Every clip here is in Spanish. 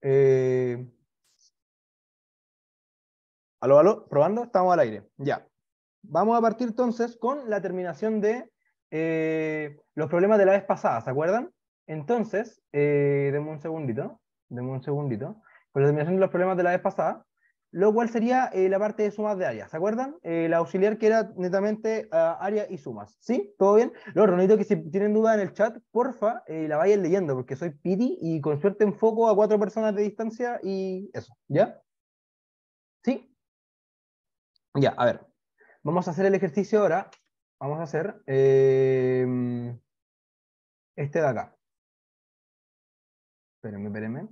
Eh, aló, probando, estamos al aire. Ya. Vamos a partir entonces con la terminación de eh, los problemas de la vez pasada, ¿se acuerdan? Entonces, eh, denme un segundito, denme un segundito. Con la terminación de los problemas de la vez pasada, lo cual sería eh, la parte de sumas de áreas, ¿se acuerdan? El eh, la auxiliar que era netamente ah, área y sumas, ¿sí? ¿Todo bien? Luego, necesito que si tienen duda en el chat, porfa, eh, la vayan leyendo, porque soy pidi y con suerte enfoco a cuatro personas de distancia y eso, ¿ya? ¿Sí? Ya, a ver, vamos a hacer el ejercicio ahora, vamos a hacer em, este de acá. Espérenme, espérenme.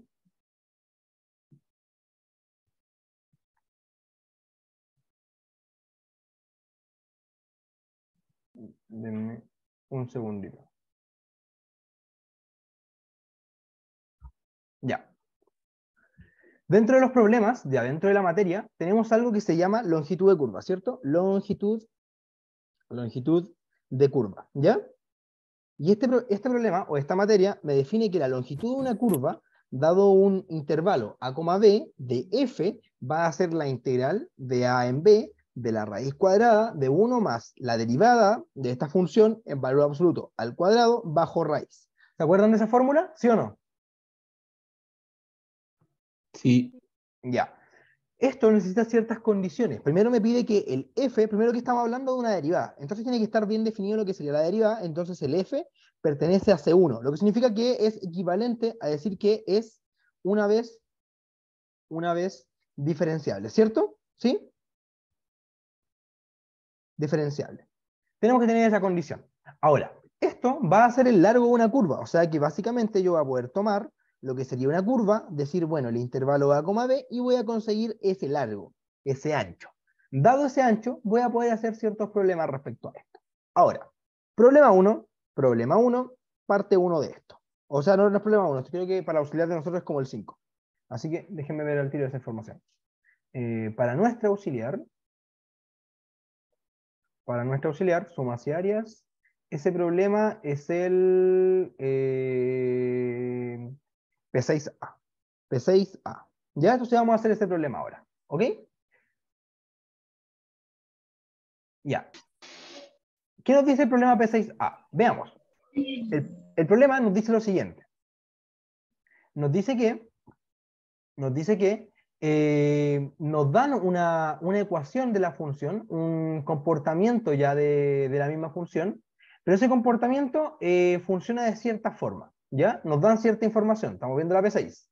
Denme un segundito. Ya. Dentro de los problemas, de adentro de la materia, tenemos algo que se llama longitud de curva, ¿cierto? Longitud, longitud de curva, ¿ya? Y este, este problema o esta materia me define que la longitud de una curva, dado un intervalo a, b de f, va a ser la integral de a en b de la raíz cuadrada de 1 más la derivada de esta función en valor absoluto al cuadrado bajo raíz. ¿Se acuerdan de esa fórmula? ¿Sí o no? Sí. Ya. Esto necesita ciertas condiciones. Primero me pide que el f, primero que estamos hablando de una derivada, entonces tiene que estar bien definido lo que sería la derivada, entonces el f pertenece a C1, lo que significa que es equivalente a decir que es una vez, una vez diferenciable, ¿cierto? ¿Sí? diferenciable. Tenemos que tener esa condición. Ahora, esto va a ser el largo de una curva, o sea que básicamente yo voy a poder tomar lo que sería una curva, decir, bueno, el intervalo A, B, y voy a conseguir ese largo, ese ancho. Dado ese ancho, voy a poder hacer ciertos problemas respecto a esto. Ahora, problema 1, problema 1, parte 1 de esto. O sea, no, es problema 1, creo que para auxiliar de nosotros es como el 5. Así que déjenme ver al tiro esa información. Eh, para nuestro auxiliar, para nuestro auxiliar, sumas y áreas. ese problema es el eh, P6A. P6A. Ya, entonces vamos a hacer ese problema ahora. ¿Ok? Ya. ¿Qué nos dice el problema P6A? Veamos. el problema nos dice lo siguiente. Nos dice que, nos dice que eh, nos dan una, ecuación de la función, un comportamiento ya de, la misma función, pero ese comportamiento eh, funciona de cierta forma, ¿ya? Nos dan cierta información, estamos viendo la P6.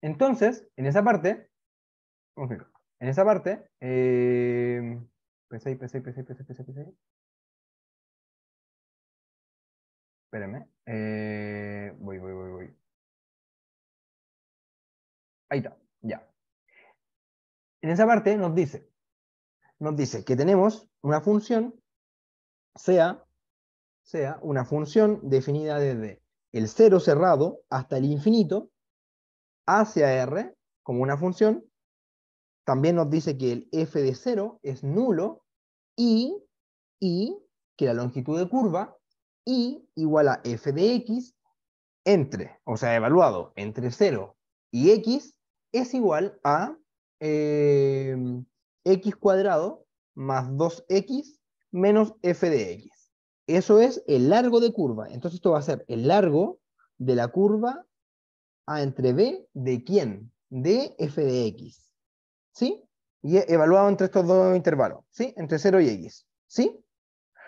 Entonces, en esa parte, en esa parte, P6, P6, P6, P6, P6, P6. Espérenme. voy, voy, voy, voy. Ahí está en esa parte nos dice, nos dice que tenemos una función, sea, sea una función definida desde el cero cerrado hasta el infinito, hacia R, como una función. También nos dice que el f de cero es nulo y, y que la longitud de curva y igual a f de x entre, o sea, evaluado entre 0 y x es igual a eh, x cuadrado más 2x menos f de x. Eso es el largo de curva. Entonces esto va a ser el largo de la curva A entre B de quién? De f de x. ¿Sí? Y evaluado entre estos dos intervalos. ¿Sí? Entre 0 y x. ¿Sí?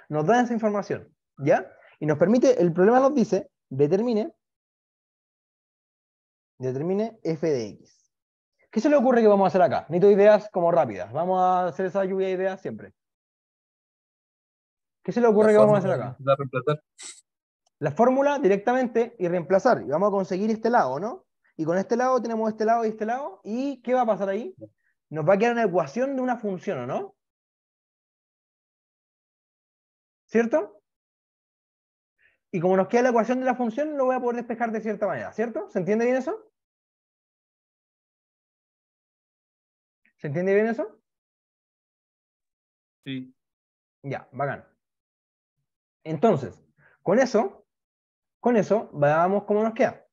Nos da esa información. ¿Ya? Y nos permite, el problema nos dice, determine, determine f de x. ¿Qué se le ocurre que vamos a hacer acá? Necesito ideas como rápidas. Vamos a hacer esa lluvia de ideas siempre. ¿Qué se le ocurre que vamos a hacer acá? La La fórmula directamente y reemplazar. Y vamos a conseguir este lado, ¿no? Y con este lado tenemos este lado y este lado. ¿Y qué va a pasar ahí? Nos va a quedar una ecuación de una función, ¿o no? ¿Cierto? Y como nos queda la ecuación de la función, lo voy a poder despejar de cierta manera, ¿cierto? ¿Se entiende bien eso? ¿Se entiende bien eso? Sí. Ya, bacán. Entonces, con eso, con eso, veamos cómo nos queda.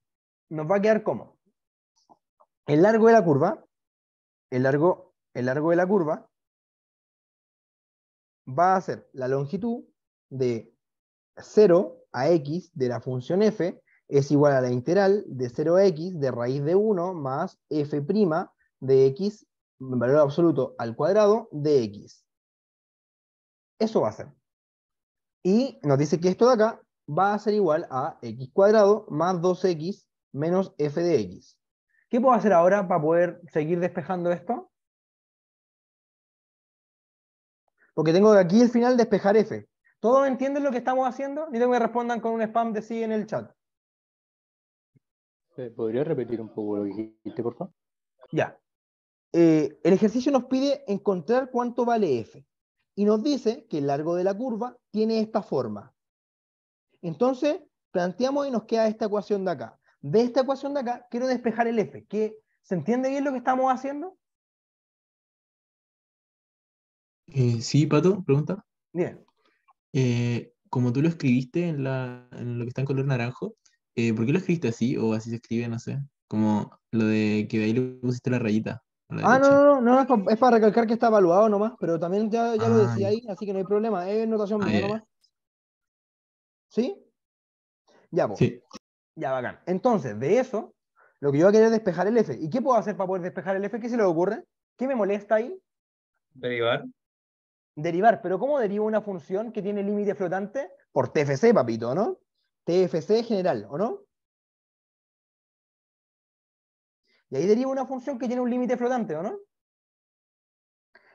Nos va a quedar como el largo de la curva, el largo, el largo de la curva va a ser la longitud de 0 a x de la función f es igual a la integral de 0 a x de raíz de 1 más f' de x valor absoluto al cuadrado de x. Eso va a ser. Y nos dice que esto de acá va a ser igual a x cuadrado más 2x menos f de x. ¿Qué puedo hacer ahora para poder seguir despejando esto? Porque tengo aquí el final despejar f. ¿Todos entienden lo que estamos haciendo? Ni tengo que respondan con un spam de sí en el chat. Eh, ¿Podría repetir un poco lo que dijiste, por favor? Ya. Eh, el ejercicio nos pide encontrar cuánto vale f y nos dice que el largo de la curva tiene esta forma. Entonces, planteamos y nos queda esta ecuación de acá. De esta ecuación de acá quiero despejar el f. ¿Qué ¿Se entiende bien lo que estamos haciendo? Eh, sí, Pato, pregunta. Bien. Eh, como tú lo escribiste en, lo que está en color naranjo, ¿por qué lo escribiste así o así se escribe, no sé? Como lo de que de ahí le pusiste la rayita. Ah, no, no, no, es para recalcar que está evaluado nomás, pero también ya, lo decía ah, ahí, así que no hay problema, es notación nomás. ¿Sí? Ya, pues. Ya, bacán. Entonces, de eso, lo que yo voy a querer es despejar el F. ¿Y qué puedo hacer para poder despejar el F? ¿Qué se le ocurre? ¿Qué me molesta ahí? Derivar. Derivar, pero ¿cómo derivo una función que tiene límite flotante? Por TFC, papito, ¿no? TFC general, ¿o no? Y ahí deriva una función que tiene un límite flotante, ¿o no?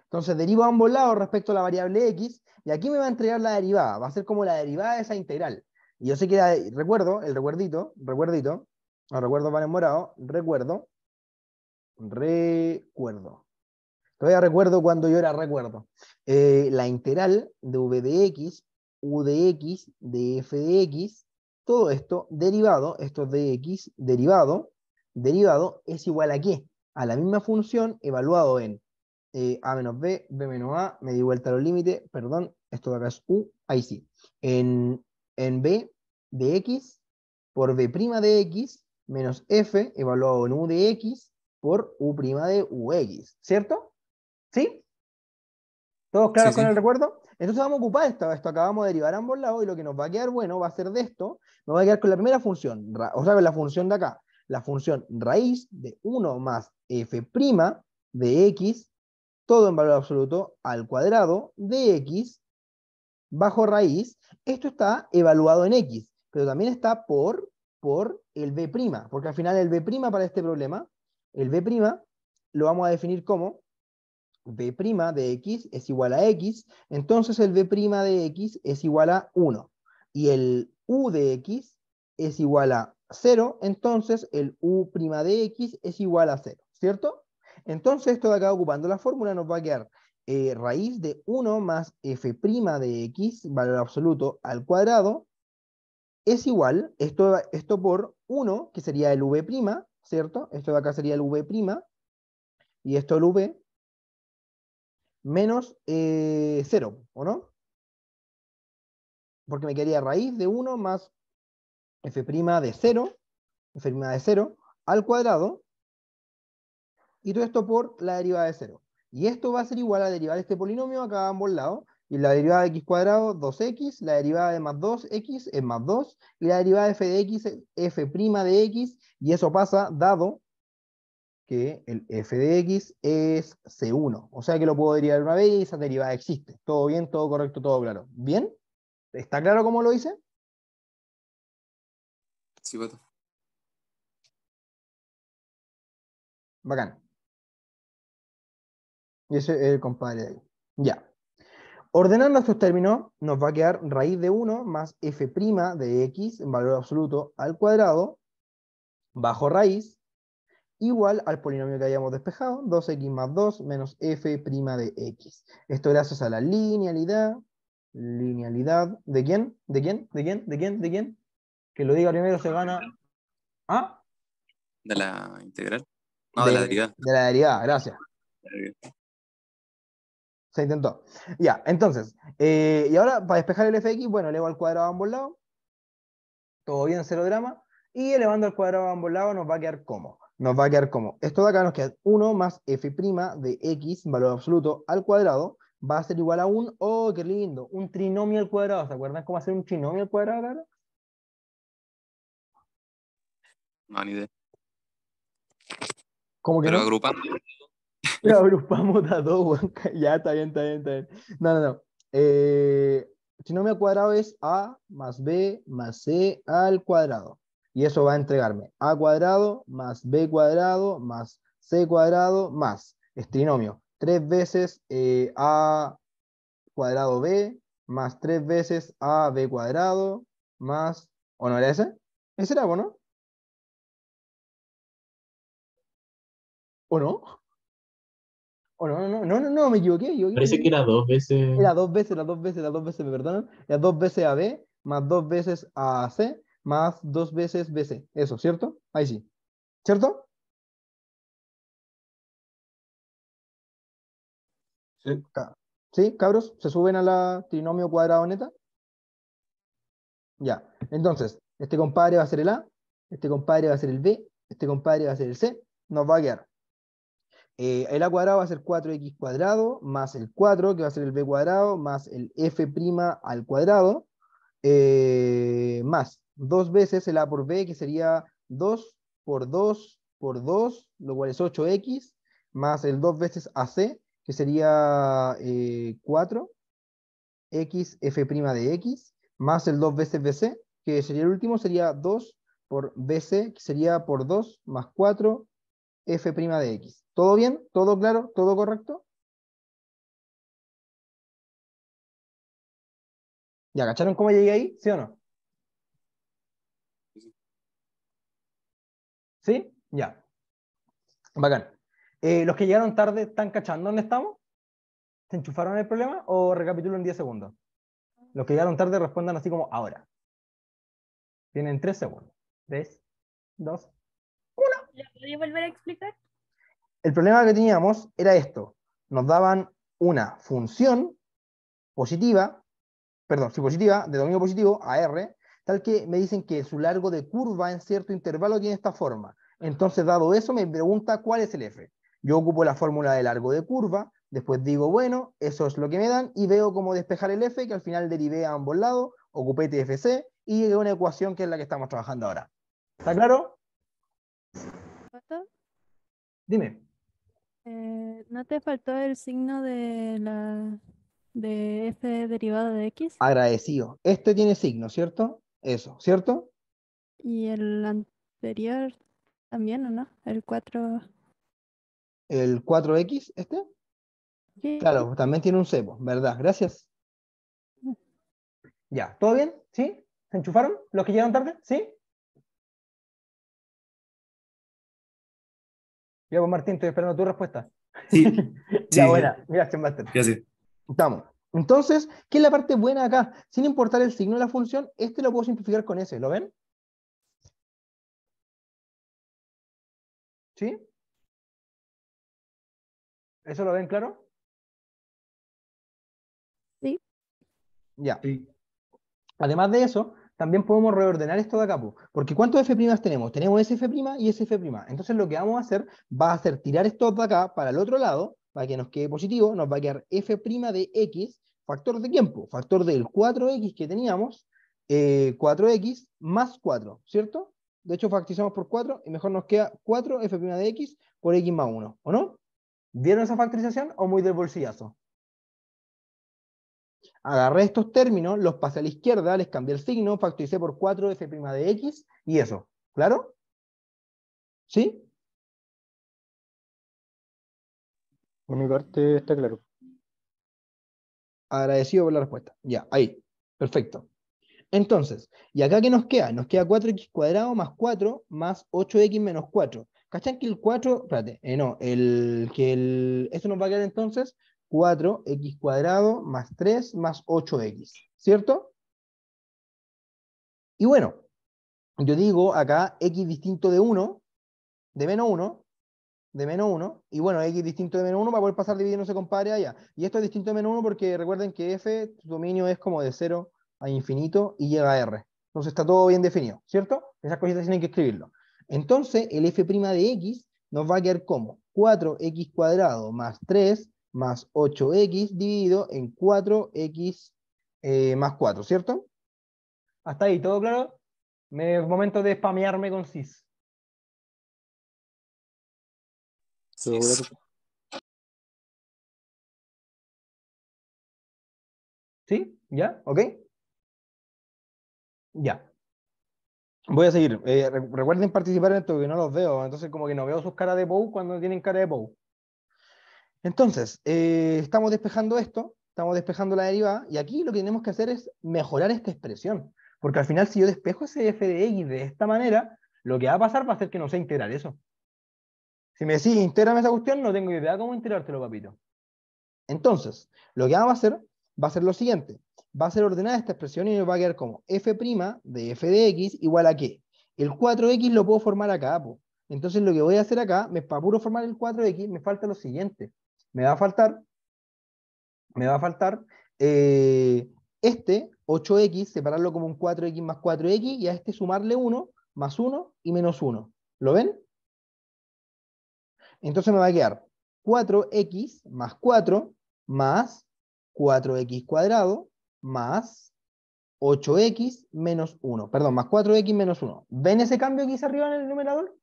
Entonces derivo a ambos lados respecto a la variable x, y aquí me va a entregar la derivada, va a ser como la derivada de esa integral. Y yo sé que eh, recuerdo, el recuerdito, recuerdito, los recuerdo para en morado, recuerdo, recuerdo. Todavía recuerdo cuando yo era recuerdo. Eh, la integral de v de x, u de x, de f de x, todo esto derivado, esto es de x derivado, derivado es igual a qué? A la misma función evaluado en eh, a menos b, b menos a, me di vuelta a los límites, perdón, esto de acá es u, ahí sí. En, en b de x por b' de x menos f evaluado en u de x por u' de ux, ¿cierto? ¿Sí? ¿Todos claros con el recuerdo? Entonces vamos a ocupar esto, esto acá vamos derivar ambos lados y lo que nos va a quedar bueno va a ser de esto, nos va a quedar con la primera función, o sea, con la función de acá, la función raíz de 1 más f' de x, todo en valor absoluto, al cuadrado de x bajo raíz. Esto está evaluado en x, pero también está por, por el b', porque al final el b' para este problema, el b' lo vamos a definir como b' de x es igual a x, entonces el b' de x es igual a 1, y el u de x es igual a 0, entonces el u' de x es igual a 0, ¿cierto? Entonces esto de acá ocupando la fórmula nos va a quedar eh, raíz de 1 más f' de x, valor absoluto, al cuadrado, es igual, esto, esto por 1, que sería el v', ¿cierto? Esto de acá sería el v', y esto el v, menos 0, eh, ¿o no? Porque me quedaría raíz de 1 más f' de 0, f' de 0 al cuadrado, y todo esto por la derivada de 0. Y esto va a ser igual a la derivada de este polinomio acá a ambos lados, y la derivada de x cuadrado, 2x, la derivada de más 2x es más 2, y la derivada de f de x es f' de x, y eso pasa dado que el f de x es c1. O sea que lo puedo derivar una vez y esa derivada existe. Todo bien, todo correcto, todo claro. ¿Bien? ¿Está claro cómo lo hice? Bacán. Y ese es el compadre de ahí. Ya. Ordenando estos términos, nos va a quedar raíz de 1 más f' de x en valor absoluto al cuadrado bajo raíz igual al polinomio que habíamos despejado, 2x más 2 menos f' de x. Esto gracias a la linealidad, linealidad, ¿de quién? ¿De quién? ¿De quién? ¿De quién? ¿De quién? que lo diga primero se gana. ¿Ah? De la integral. No, de, la derivada. De la derivada, gracias. Se intentó. Ya, entonces, eh, y ahora para despejar el fx, bueno, elevo al cuadrado a ambos lados. Todo bien, cero drama. Y elevando al cuadrado a ambos lados nos va a quedar como. Nos va a quedar como. Esto de acá nos queda 1 más f' de x, valor absoluto, al cuadrado, va a ser igual a un, oh, qué lindo, un trinomio al cuadrado. ¿Se acuerdan cómo hacer un trinomio al cuadrado? Claro? No, ni idea. Como que Pero agrupamos agrupamos a dos, Ya, está bien, está bien, está bien. No, no, no. Eh, si no me cuadrado es A más B más C al cuadrado. Y eso va a entregarme A cuadrado más B cuadrado más C cuadrado más. Es trinomio. Tres veces eh, A cuadrado B más tres veces A B cuadrado más... ¿O no era ese? Ese era, ¿no? ¿O no? ¿O no? No, no, no, no, me equivoqué. Parece que era dos veces. Era dos veces, las dos veces, las dos veces, me perdonan. Era dos veces AB más dos veces AC más dos veces BC. Eso, ¿cierto? Ahí sí. ¿Cierto? Sí. ¿Sí, cabros? ¿Se suben a la trinomio cuadrado neta? Ya. Entonces, este compadre va a ser el A, este compadre va a ser el B, este compadre va a ser el C. Nos va a quedar eh, el a cuadrado va a ser 4x cuadrado más el 4, que va a ser el b cuadrado, más el f' al cuadrado, eh, más dos veces el a por b, que sería 2 por 2 por 2, lo cual es 8x, más el 2 veces ac, que sería 4, eh, x f' de x, más el 2 veces bc, que sería el último, sería 2 por bc, que sería por 2 más 4 f' de x. ¿Todo bien? ¿Todo claro? ¿Todo correcto? ¿Ya cacharon cómo llegué ahí? ¿Sí o no? ¿Sí? Ya. Bacán. Eh, los que llegaron tarde, ¿están cachando dónde estamos? ¿Se enchufaron el problema o recapitulo en 10 segundos? Los que llegaron tarde respondan así como ahora. Tienen 3 segundos. 3, 2, volver a explicar? El problema que teníamos era esto. Nos daban una función positiva, perdón, si positiva, de dominio positivo, a R, tal que me dicen que su largo de curva en cierto intervalo tiene esta forma. Entonces, dado eso, me pregunta cuál es el F. Yo ocupo la fórmula de largo de curva, después digo, bueno, eso es lo que me dan, y veo cómo despejar el F, que al final derivé a ambos lados, ocupé TFC, y llegué a una ecuación que es la que estamos trabajando ahora. ¿Está claro? Dime. Eh, ¿No te faltó el signo de la de f derivada de x? Agradecido. Este tiene signo, ¿cierto? Eso, ¿cierto? Y el anterior también, ¿o no? El 4. ¿El 4x este? Claro, también tiene un cebo, ¿verdad? Gracias. Mm. Ya, ¿todo bien? ¿Sí? ¿Se enchufaron? ¿Los que llegaron tarde? ¿Sí? Ya, pues, Martín, estoy esperando tu respuesta. Sí. ya, buena. Gracias, Master. sí, Estamos. Entonces, ¿qué es la parte buena acá? Sin importar el signo de la función, este lo puedo simplificar con ese. ¿lo ven? ¿Sí? ¿Eso lo ven claro? Sí. Ya. Sí. Además de eso, también podemos reordenar esto de acá, porque ¿cuántos F' tenemos? Tenemos ese F' y ese F'. Entonces lo que vamos a hacer va a ser tirar esto de acá para el otro lado, para que nos quede positivo, nos va a quedar F' de X, factor de tiempo, factor del 4X que teníamos, 4X eh, más 4, ¿cierto? De hecho, factorizamos por 4 y mejor nos queda 4 F' de X por X más 1, ¿o no? ¿Vieron esa factorización o muy del bolsillazo? agarré estos términos, los pasé a la izquierda, les cambié el signo, factoricé por 4 f' de x y eso. ¿Claro? ¿Sí? Por mi parte está claro. Agradecido por la respuesta. Ya, ahí. Perfecto. Entonces, ¿y acá qué nos queda? Nos queda 4x cuadrado más 4 más 8x menos 4. ¿Cachan que el 4, espérate, eh, no, el, que el, eso nos va a quedar entonces 4x cuadrado más 3 más 8x, ¿cierto? Y bueno, yo digo acá x distinto de 1, de menos 1, de menos 1, y bueno, x distinto de menos 1 para poder pasar dividiéndose con compadre allá. Y esto es distinto de menos 1 porque recuerden que f, su dominio es como de 0 a infinito y llega a r. Entonces está todo bien definido, ¿cierto? Esas cositas tienen que escribirlo. Entonces, el f' de x nos va a quedar como 4x cuadrado más 3 más 8x dividido en 4x eh, más 4, ¿cierto? Hasta ahí, ¿todo claro? Me, momento de spamearme con cis. ¿Sí? ¿Ya? ¿Ok? Ya. Voy a seguir. Eh, recuerden participar en esto, que no los veo. Entonces, como que no veo sus caras de Pou cuando tienen cara de Pou. Entonces, eh, estamos despejando esto, estamos despejando la derivada, y aquí lo que tenemos que hacer es mejorar esta expresión, porque al final si yo despejo ese f de x de esta manera, lo que va a pasar va a ser que no sé integrar eso. Si me decís, intégrame esa cuestión, no tengo idea cómo integrártelo, papito. Entonces, lo que vamos a hacer va a ser lo siguiente. Va a ser ordenada esta expresión y nos va a quedar como f' de f de x igual a qué. El 4x lo puedo formar acá, Entonces lo que voy a hacer acá, me, para puro formar el 4x, me falta lo siguiente me va a faltar, me va a faltar eh, este 8x, separarlo como un 4x más 4x y a este sumarle 1 más 1 y menos 1. ¿Lo ven? Entonces me va a quedar 4x más 4 más 4x cuadrado más 8x menos 1. Perdón, más 4x menos 1. ¿Ven ese cambio que hice arriba en el numerador?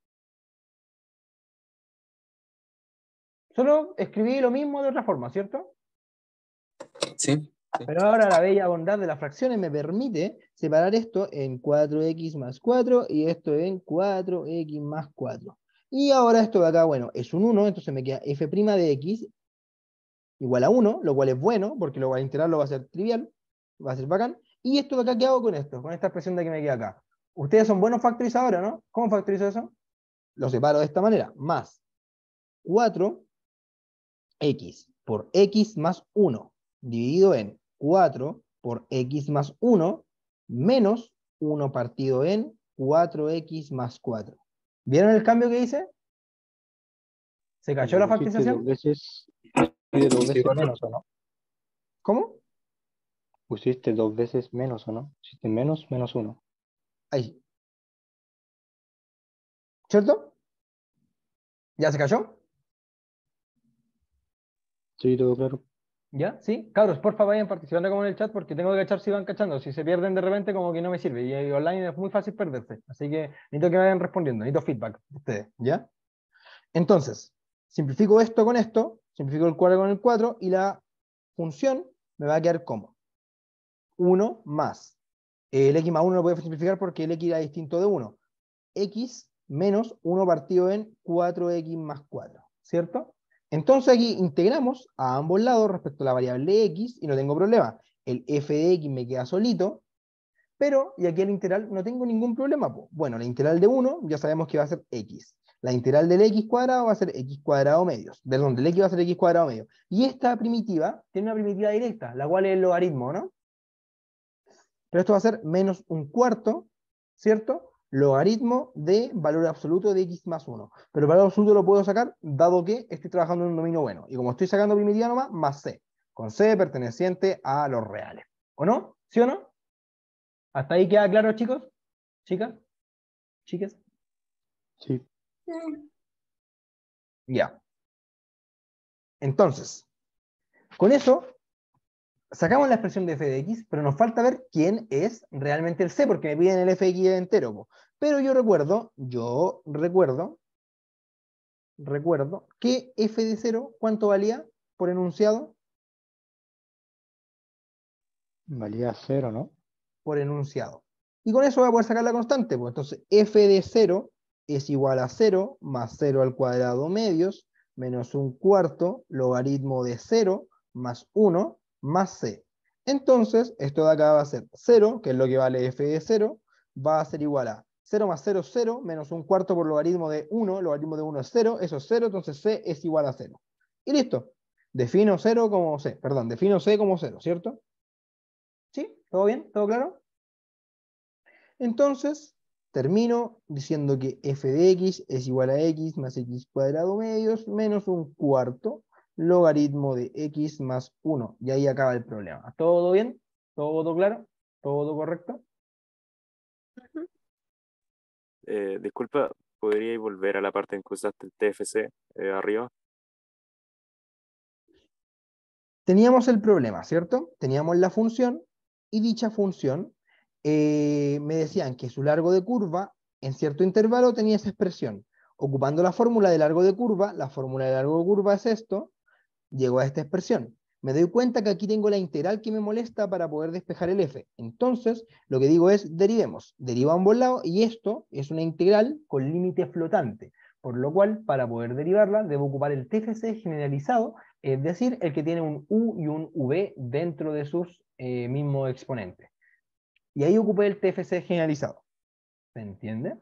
Solo escribí lo mismo de otra forma, ¿cierto? Sí. Pero ahora la bella bondad de las fracciones me permite separar esto en 4x más 4 y esto en 4x más 4. Y ahora esto de acá, bueno, es un 1, entonces me queda f' de x igual a 1, lo cual es bueno, porque lo, al integrarlo va a ser trivial, va a ser bacán. Y esto de acá, ¿qué hago con esto? Con esta expresión de que me queda acá. Ustedes son buenos factorizadores, ¿no? ¿Cómo factorizo eso? Lo separo de esta manera. Más 4 x por x más 1 dividido en 4 por x más 1 menos 1 partido en 4x más 4. ¿Vieron el cambio que hice? ¿Se cayó la factorización? ¿Cómo? Pusiste dos veces menos, ¿o no? Pusiste menos, menos uno. Ahí. ¿Cierto? ¿Ya se cayó? Sí, todo claro. ¿Ya? Sí. Cabros, favor vayan participando como en el chat porque tengo que cachar si van cachando. Si se pierden de repente, como que no me sirve. Y, online es muy fácil perderse. Así que necesito que vayan respondiendo. Necesito feedback de ustedes. ¿Ya? Entonces, simplifico esto con esto, simplifico el 4 con el 4 y la función me va a quedar como 1 más. Eh, el x más 1 lo voy a simplificar porque el x era distinto de 1. x menos 1 partido en 4x más 4, ¿cierto? Entonces aquí integramos a ambos lados respecto a la variable x y no tengo problema. El f de x me queda solito, pero, y aquí el integral no tengo ningún problema. Bueno, la integral de 1 ya sabemos que va a ser x. La integral del x cuadrado va a ser x cuadrado medios. Del el x va a ser x cuadrado medio. Y esta primitiva tiene una primitiva directa, la cual es el logaritmo, ¿no? Pero esto va a ser menos un cuarto, ¿cierto? logaritmo de valor absoluto de x más 1. Pero el valor absoluto lo puedo sacar dado que estoy trabajando en un dominio bueno. Y como estoy sacando primitiva nomás, más c, con c perteneciente a los reales. ¿O no? ¿Sí o no? ¿Hasta ahí queda claro, chicos? ¿Chicas? chiques, Sí. Ya. Entonces, con eso sacamos la expresión de f de x, pero nos falta ver quién es realmente el c, porque me piden el f de x entero. Pero yo recuerdo, yo recuerdo, recuerdo que f de 0, ¿cuánto valía por enunciado? Valía 0, ¿no? Por enunciado. Y con eso voy a poder sacar la constante. Pues. Entonces, f de 0 es igual a 0 más 0 al cuadrado medios menos un cuarto logaritmo de 0 más 1 más C. Entonces, esto de acá va a ser 0, que es lo que vale f de 0, va a ser igual a 0 más 0, 0, menos un cuarto por logaritmo de 1, logaritmo de 1 es 0, eso es 0, entonces c es igual a 0. Y listo. Defino 0 como c, perdón, defino c como 0, ¿cierto? ¿Sí? ¿Todo bien? ¿Todo claro? Entonces, termino diciendo que f de x es igual a x más x cuadrado medios menos un cuarto logaritmo de x más 1. Y ahí acaba el problema. ¿Todo bien? ¿Todo claro? ¿Todo correcto? Eh, disculpa, ¿podría volver a la parte en que usaste el TFC eh, arriba? Teníamos el problema, ¿cierto? Teníamos la función y dicha función eh, me decían que su largo de curva en cierto intervalo tenía esa expresión. Ocupando la fórmula de largo de curva, la fórmula de largo de curva es esto, Llego a esta expresión. Me doy cuenta que aquí tengo la integral que me molesta para poder despejar el f. Entonces, lo que digo es derivemos. Deriva a ambos lados y esto es una integral con límite flotante. Por lo cual, para poder derivarla, debo ocupar el TFC generalizado, es decir, el que tiene un u y un v dentro de sus eh, mismos exponentes. Y ahí ocupé el TFC generalizado. ¿Se entiende?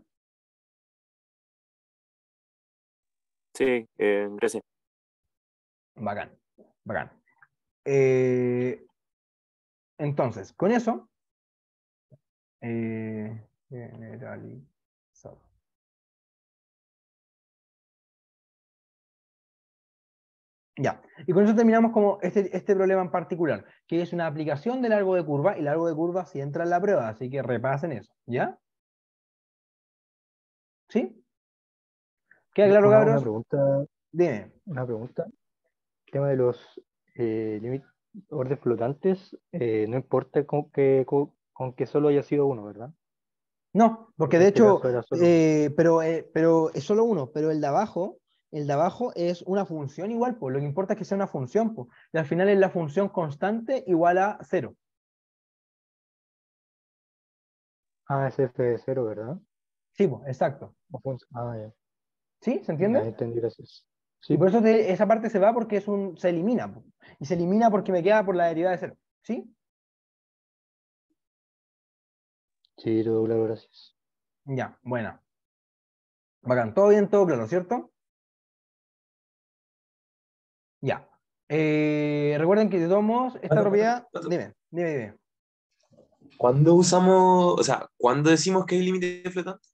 Sí, gracias. Eh, Bacán, bacán. Eh, entonces, con eso, eh, Ya, y con eso terminamos como este, este, problema en particular, que es una aplicación del largo de curva, y largo de curva si entra en la prueba, así que repasen eso, ¿ya? ¿Sí? ¿Queda claro, cabros? Una pregunta, Dime. Una pregunta tema de los eh, orden flotantes, eh, no importa con que, solo haya sido uno, ¿verdad? No, porque de este hecho, eh, pero, eh, pero es solo uno, pero el de abajo, el de abajo es una función igual, pues lo que importa es que sea una función, pues, al final es la función constante igual a cero. Ah, es f de cero, ¿verdad? Sí, pues, exacto. Ah, ¿Sí? ¿Se entiende? Ya, gracias. Sí. por eso esa parte se va porque es un, se elimina. Y se elimina porque me queda por la derivada de cero. ¿Sí? Sí, todo gracias. Ya, buena. Bacán, todo bien, todo claro, ¿cierto? Ya. Eh, recuerden que tomamos esta propiedad. dime, dime, dime. ¿Cuándo usamos, o sea, cuándo decimos que es límite de flotante?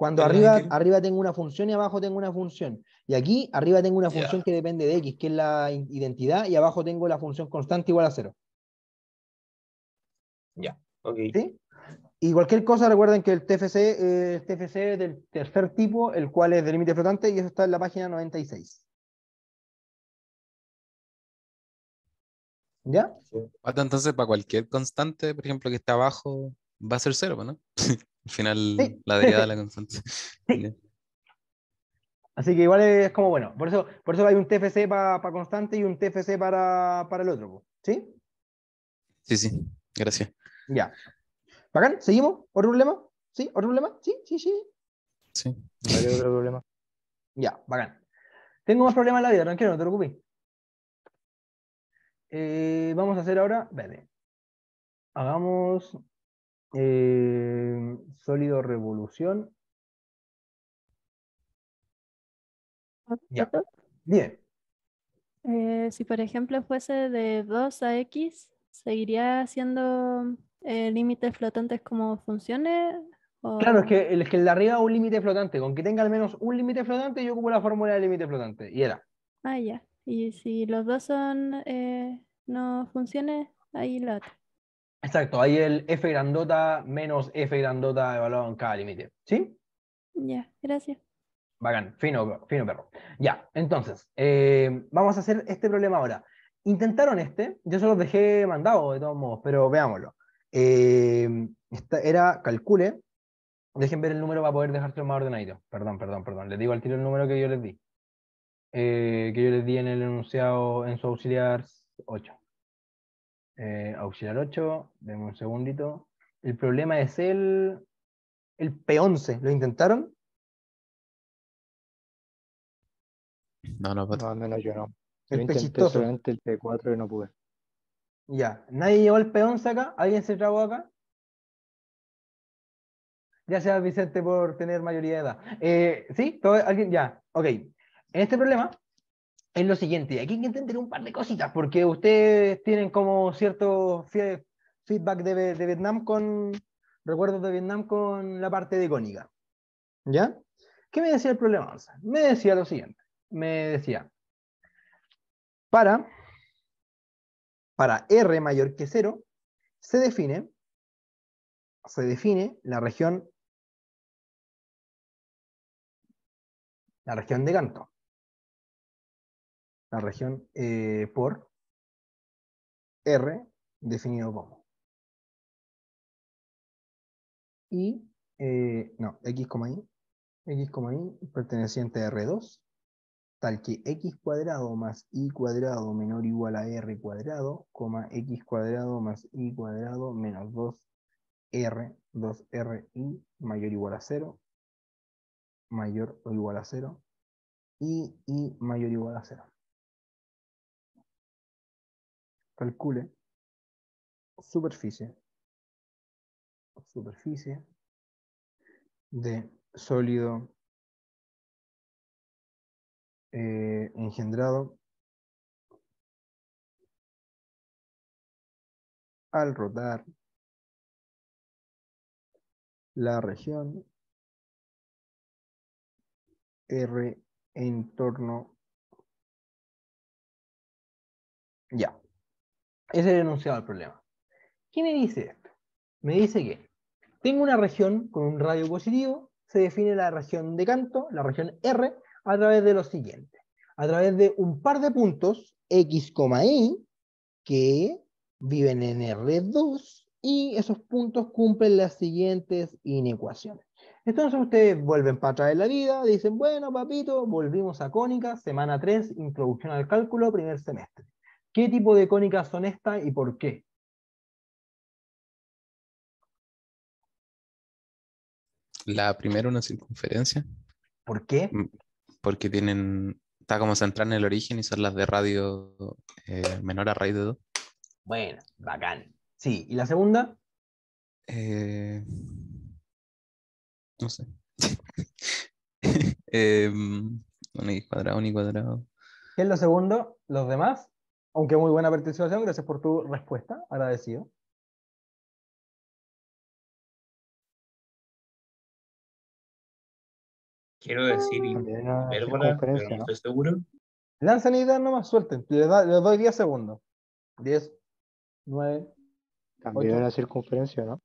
Cuando arriba, arriba tengo una función y abajo tengo una función. Y aquí arriba tengo una función que depende de x, que es la identidad, y abajo tengo la función constante igual a cero. Ya, Y cualquier cosa, recuerden que el TFC, eh, TFC es del tercer tipo, el cual es de límite flotante, y eso está en la página 96. ¿Ya? Entonces, para cualquier constante, por ejemplo, que está abajo, va a ser cero, ¿no? Al final, la derivada de la constante. Así que igual es como bueno. Por eso, por eso hay un TFC para constante y un TFC para, para el otro. ¿Sí? Sí, sí. Gracias. Ya. ¿Bacán? ¿Seguimos? ¿Otro problema? ¿Sí? ¿Otro problema? ¿Sí? ¿Sí? ¿Sí? Sí. hay otro problema. Ya, bacán. Tengo más problemas en la vida, tranquilo, no te preocupes. Eh, vamos a hacer ahora, vale. Hagamos eh, sólido revolución. Ya. Bien. Eh, si por ejemplo fuese de 2 a x, ¿seguiría siendo eh, límites flotantes como funciones? Claro, es que, es que el de arriba un límite flotante. Con que tenga al menos un límite flotante, yo ocupo la fórmula del límite flotante. Y era. Ah, ya. Y si los dos son no funciones, ahí la otra. Exacto, ahí el F grandota menos F grandota evaluado en cada límite. ¿Sí? Ya, gracias. Bacán, fino, fino perro. Ya, entonces, eh, vamos a hacer este problema ahora. Intentaron este, yo se los dejé mandado de todos modos, pero veámoslo. Eh, esta era, calcule, dejen ver el número para poder dejárselo más ordenadito. Perdón, perdón, perdón, les digo al tiro el número que yo les di. Eh, que yo les di en el enunciado en su auxiliar 8. Eh, auxiliar 8, denme un segundito. El problema es el, el P11. ¿Lo intentaron? No, no, pues. no yo no. Yo intenté solamente el P4 y no pude. Ya, ¿nadie llevó el P11 acá? ¿Alguien se trabó acá? Ya sea Vicente, por tener mayoría de edad. Eh, ¿Sí? ¿Todo, ¿Alguien? Ya, ok. En este problema, es lo siguiente, aquí hay que entender un par de cositas, porque ustedes tienen como cierto feedback de, Vietnam con, recuerdos de Vietnam con la parte de cónica. ¿Ya? ¿Qué me decía el problema? Me decía lo siguiente, me decía, para, para R mayor que 0, se define, se define la región, la región de canto la región eh, por R definido como. Y, eh, no, X, Y, X, Y perteneciente a R2, tal que X cuadrado más Y cuadrado menor o igual a R cuadrado, coma X cuadrado más Y cuadrado menos 2R, 2RI mayor o igual a 0, mayor o igual a 0, y Y mayor o igual a 0 calcule superficie, superficie de sólido eh, engendrado al rotar la región R en torno ya ese es el enunciado del problema. ¿Qué me dice esto? Me dice que tengo una región con un radio positivo, se define la región de canto, la región R, a través de lo siguiente. A través de un par de puntos, X, Y, que viven en R2 y esos puntos cumplen las siguientes inecuaciones. Entonces ustedes vuelven para atrás de la vida, dicen, bueno, papito, volvimos a Cónica, semana 3, introducción al cálculo, primer semestre. ¿Qué tipo de cónicas son estas y por qué? La primera una circunferencia. ¿Por qué? Mm, porque tienen, está como central en el origen y son las de radio eh, menor a raíz de 2. Bueno, bacán. Sí, ¿y la segunda? Eh, no sé. eh, em, un cuadrado, un cuadrado. ¿Qué es lo segundo? ¿Los demás? Aunque muy buena participación, gracias por tu respuesta, agradecido. Quiero decir, ¿Estás pero no estoy seguro. Lanzan más nomás, suelten. Les, doy 10 segundos. 10, 9. Cambió la circunferencia, ¿no?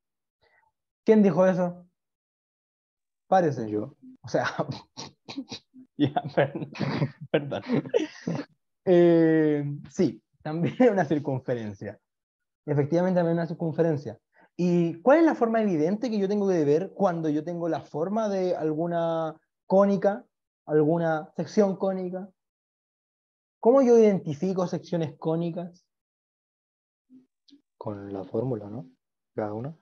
¿Quién dijo eso? Parece. Yo. O sea. ya, perdón. Eh, sí, también una circunferencia. Efectivamente, también una circunferencia. ¿Y cuál es la forma evidente que yo tengo que ver cuando yo tengo la forma de alguna cónica, alguna sección cónica? ¿Cómo yo identifico secciones cónicas? Con la fórmula, ¿no? Cada una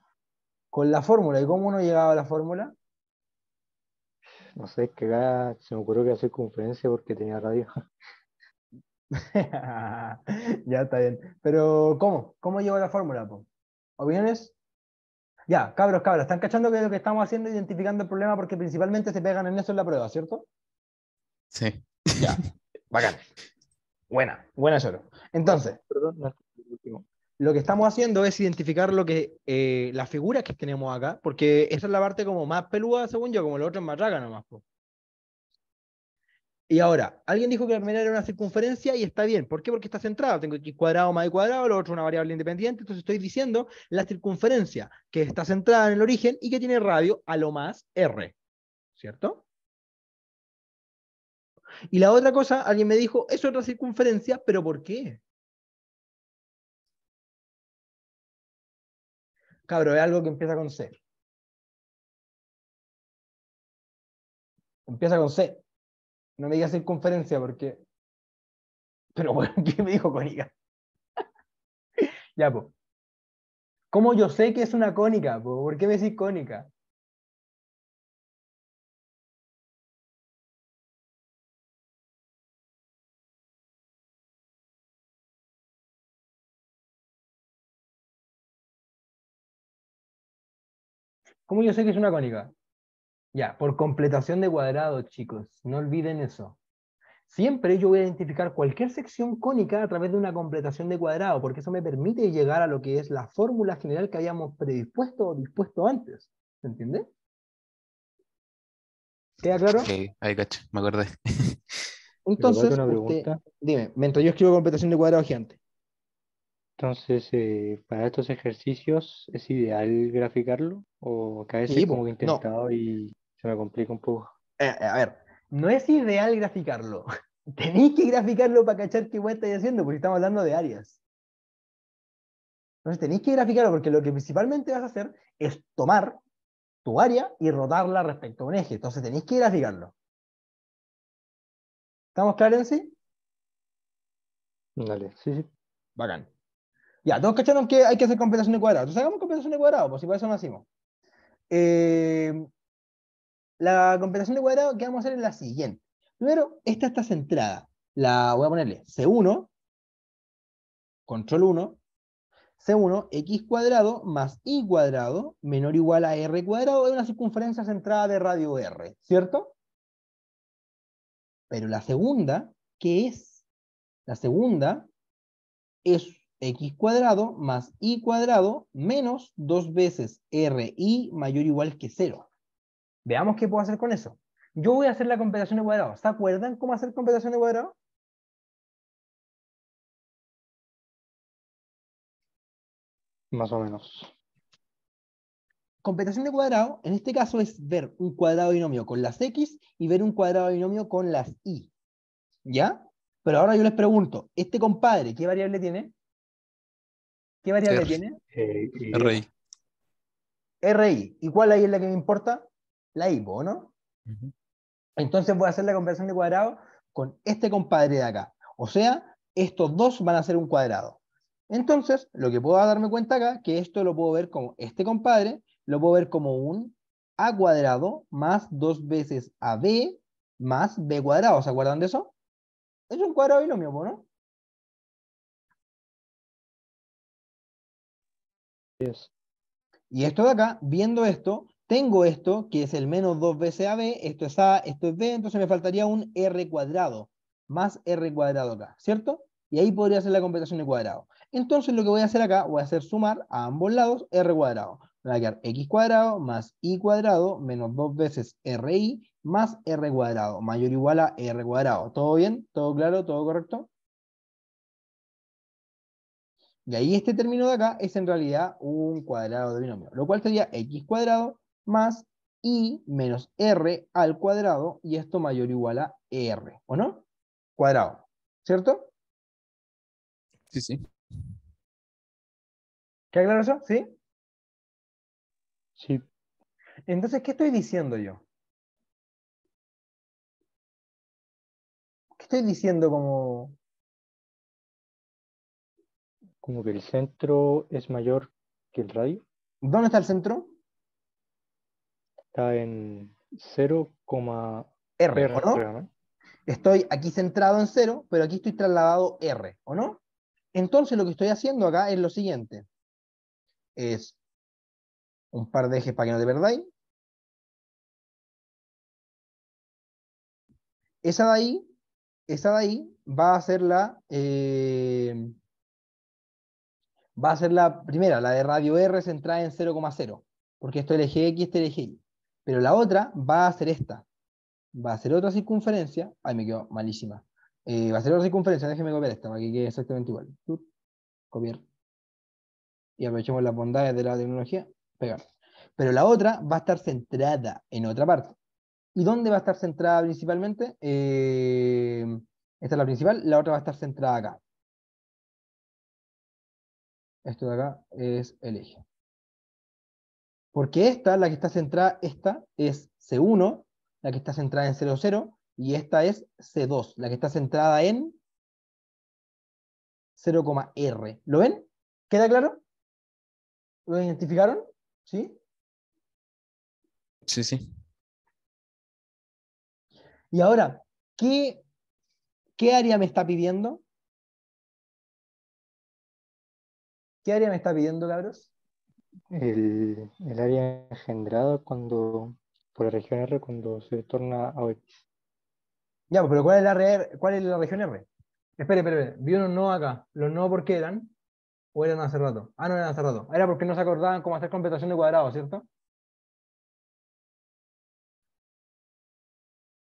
Con la fórmula. ¿Y cómo uno llegaba a la fórmula? No sé, es que acá se me ocurrió que era circunferencia porque tenía radio. ya está bien. Pero, ¿cómo? ¿Cómo llegó la fórmula? Po? ¿Opiniones? Ya, cabros, cabras. ¿están cachando que lo que estamos haciendo identificando el problema porque principalmente se pegan en eso en la prueba, ¿cierto? Sí. Ya, bacán. Buena, buena solo. Entonces, lo que estamos haciendo es identificar lo que, eh, las figuras que tenemos acá, porque esa es la parte como más peluda, según yo, como lo otro es más raga nomás. Po. Y ahora, alguien dijo que la primera era una circunferencia y está bien. ¿Por qué? Porque está centrado. Tengo x cuadrado más y cuadrado, lo otro una variable independiente. Entonces estoy diciendo la circunferencia que está centrada en el origen y que tiene radio a lo más r. ¿Cierto? Y la otra cosa, alguien me dijo, es otra circunferencia, pero ¿por qué? Cabro, es algo que empieza con C. Empieza con C. No me digas circunferencia porque... Pero bueno, ¿qué me dijo cónica? ya, pues. ¿Cómo yo sé que es una cónica? ¿Por qué me decís cónica? ¿Cómo yo sé que es una cónica? Ya, por completación de cuadrado, chicos, no olviden eso. Siempre yo voy a identificar cualquier sección cónica a través de una completación de cuadrado, porque eso me permite llegar a lo que es la fórmula general que habíamos predispuesto o dispuesto antes. ¿Se entiende? ¿Queda claro? Sí, ahí cacho, me acordé. Entonces, dime, mientras yo escribo completación de cuadrado gigante. Entonces, eh, para estos ejercicios, ¿es ideal graficarlo? ¿O cada vez como que intentado y se me complica un poco. Eh, eh, a ver, no es ideal graficarlo. Tenéis que graficarlo para cachar qué weá estáis haciendo, porque estamos hablando de áreas. Entonces tenéis que graficarlo porque lo que principalmente vas a hacer es tomar tu área y rotarla respecto a un eje. Entonces tenéis que graficarlo. ¿Estamos claros en sí? Dale, sí, sí. Bacán. Ya, todos cacharon que hay que hacer compensación de cuadrados. Entonces hagamos compensación de cuadrados, pues si por eso nacimos. Eh, la compensación de cuadrado que vamos a hacer es la siguiente. Primero, esta está centrada. La voy a ponerle C1, control 1, C1, x cuadrado más y cuadrado menor o igual a r cuadrado de una circunferencia centrada de radio r, ¿cierto? Pero la segunda, ¿qué es? La segunda es x cuadrado más y cuadrado menos dos veces ri mayor o igual que 0. Veamos qué puedo hacer con eso. Yo voy a hacer la computación de cuadrado ¿Se acuerdan cómo hacer computación de cuadrado Más o menos. Computación de cuadrado, en este caso es ver un cuadrado binomio con las x y ver un cuadrado binomio con las y. ¿Ya? Pero ahora yo les pregunto, ¿este compadre qué variable tiene? ¿Qué variable tiene? Eh, RI. RI. ¿Y cuál ahí es la que me importa? la hipo, ¿no? Entonces voy a hacer la conversión de cuadrado con este compadre de acá. O sea, estos dos van a ser un cuadrado. Entonces, lo que puedo darme cuenta acá, que esto lo puedo ver como este compadre, lo puedo ver como un a cuadrado más dos veces ab más b cuadrado. ¿Se acuerdan de eso? Es un cuadrado y mismo, ¿no? Yes. Y esto de acá, viendo esto, tengo esto, que es el menos 2 veces AB, esto es A, esto es B, entonces me faltaría un R cuadrado, más R cuadrado acá, ¿cierto? Y ahí podría hacer la computación de cuadrado. Entonces lo que voy a hacer acá, voy a hacer sumar a ambos lados R cuadrado. Me va a quedar X cuadrado más Y cuadrado menos 2 veces RI más R cuadrado, mayor o igual a R cuadrado. ¿Todo bien? ¿Todo claro? ¿Todo correcto? Y ahí este término de acá es en realidad un cuadrado de binomio, lo cual sería x cuadrado más i menos r al cuadrado y esto mayor o igual a r, ¿o no? Cuadrado, ¿cierto? Sí, sí. qué claro eso? ¿Sí? Sí. Entonces, ¿qué estoy diciendo yo? ¿Qué estoy diciendo como... Como que el centro es mayor que el radio. ¿Dónde está el centro? está en 0, R, ¿o no? Estoy aquí centrado en 0, pero aquí estoy trasladado R, ¿o no? Entonces lo que estoy haciendo acá es lo siguiente. Es un par de ejes para que no te perdáis. Esa de ahí, esa de ahí va a ser la... Eh, va a ser la primera, la de radio R centrada en 0,0. Porque esto es el eje X, este es el eje Y. Pero la otra va a ser esta. Va a ser otra circunferencia. Ay, me quedó malísima. Eh, va a ser otra circunferencia. Déjeme copiar esta para que quede exactamente igual. Copiar. Y aprovechemos las bondades de la tecnología. Pegar. Pero la otra va a estar centrada en otra parte. ¿Y dónde va a estar centrada principalmente? Eh, esta es la principal, la otra va a estar centrada acá. Esto de acá es el eje. Porque esta, la que está centrada, esta es C1, la que está centrada en 0,0 y esta es C2, la que está centrada en 0,R. ¿Lo ven? ¿Queda claro? ¿Lo identificaron? ¿Sí? Sí, sí. Y ahora, ¿qué, qué área me está pidiendo? ¿Qué área me está pidiendo, cabros? el, área engendrada cuando, por la región R cuando se torna a X. Ya, pues, pero ¿cuál es la, cuál es la región R? Espere, espere, vieron Vi unos no acá. ¿Los no por qué eran? ¿O eran hace rato? Ah, no eran hace rato. Era porque no se acordaban cómo hacer computación de cuadrados, ¿cierto?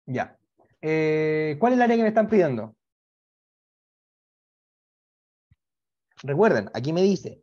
Ya. Eh, ¿Cuál es el área que me están pidiendo? Recuerden, aquí me dice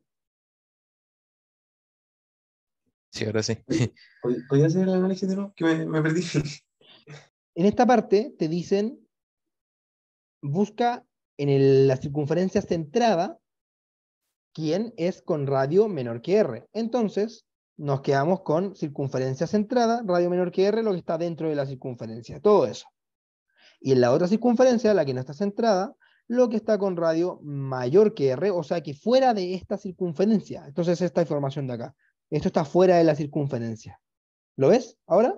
Sí, ahora sí. ¿Podría hacer el análisis de nuevo? Que me, perdí. En esta parte te dicen, busca en la circunferencia centrada quién es con radio menor que R. Entonces, nos quedamos con circunferencia centrada, radio menor que R, lo que está dentro de la circunferencia, todo eso. Y en la otra circunferencia, la que no está centrada, lo que está con radio mayor que R, o sea que fuera de esta circunferencia. Entonces, esta información de acá. Esto está fuera de la circunferencia. ¿Lo ves ahora?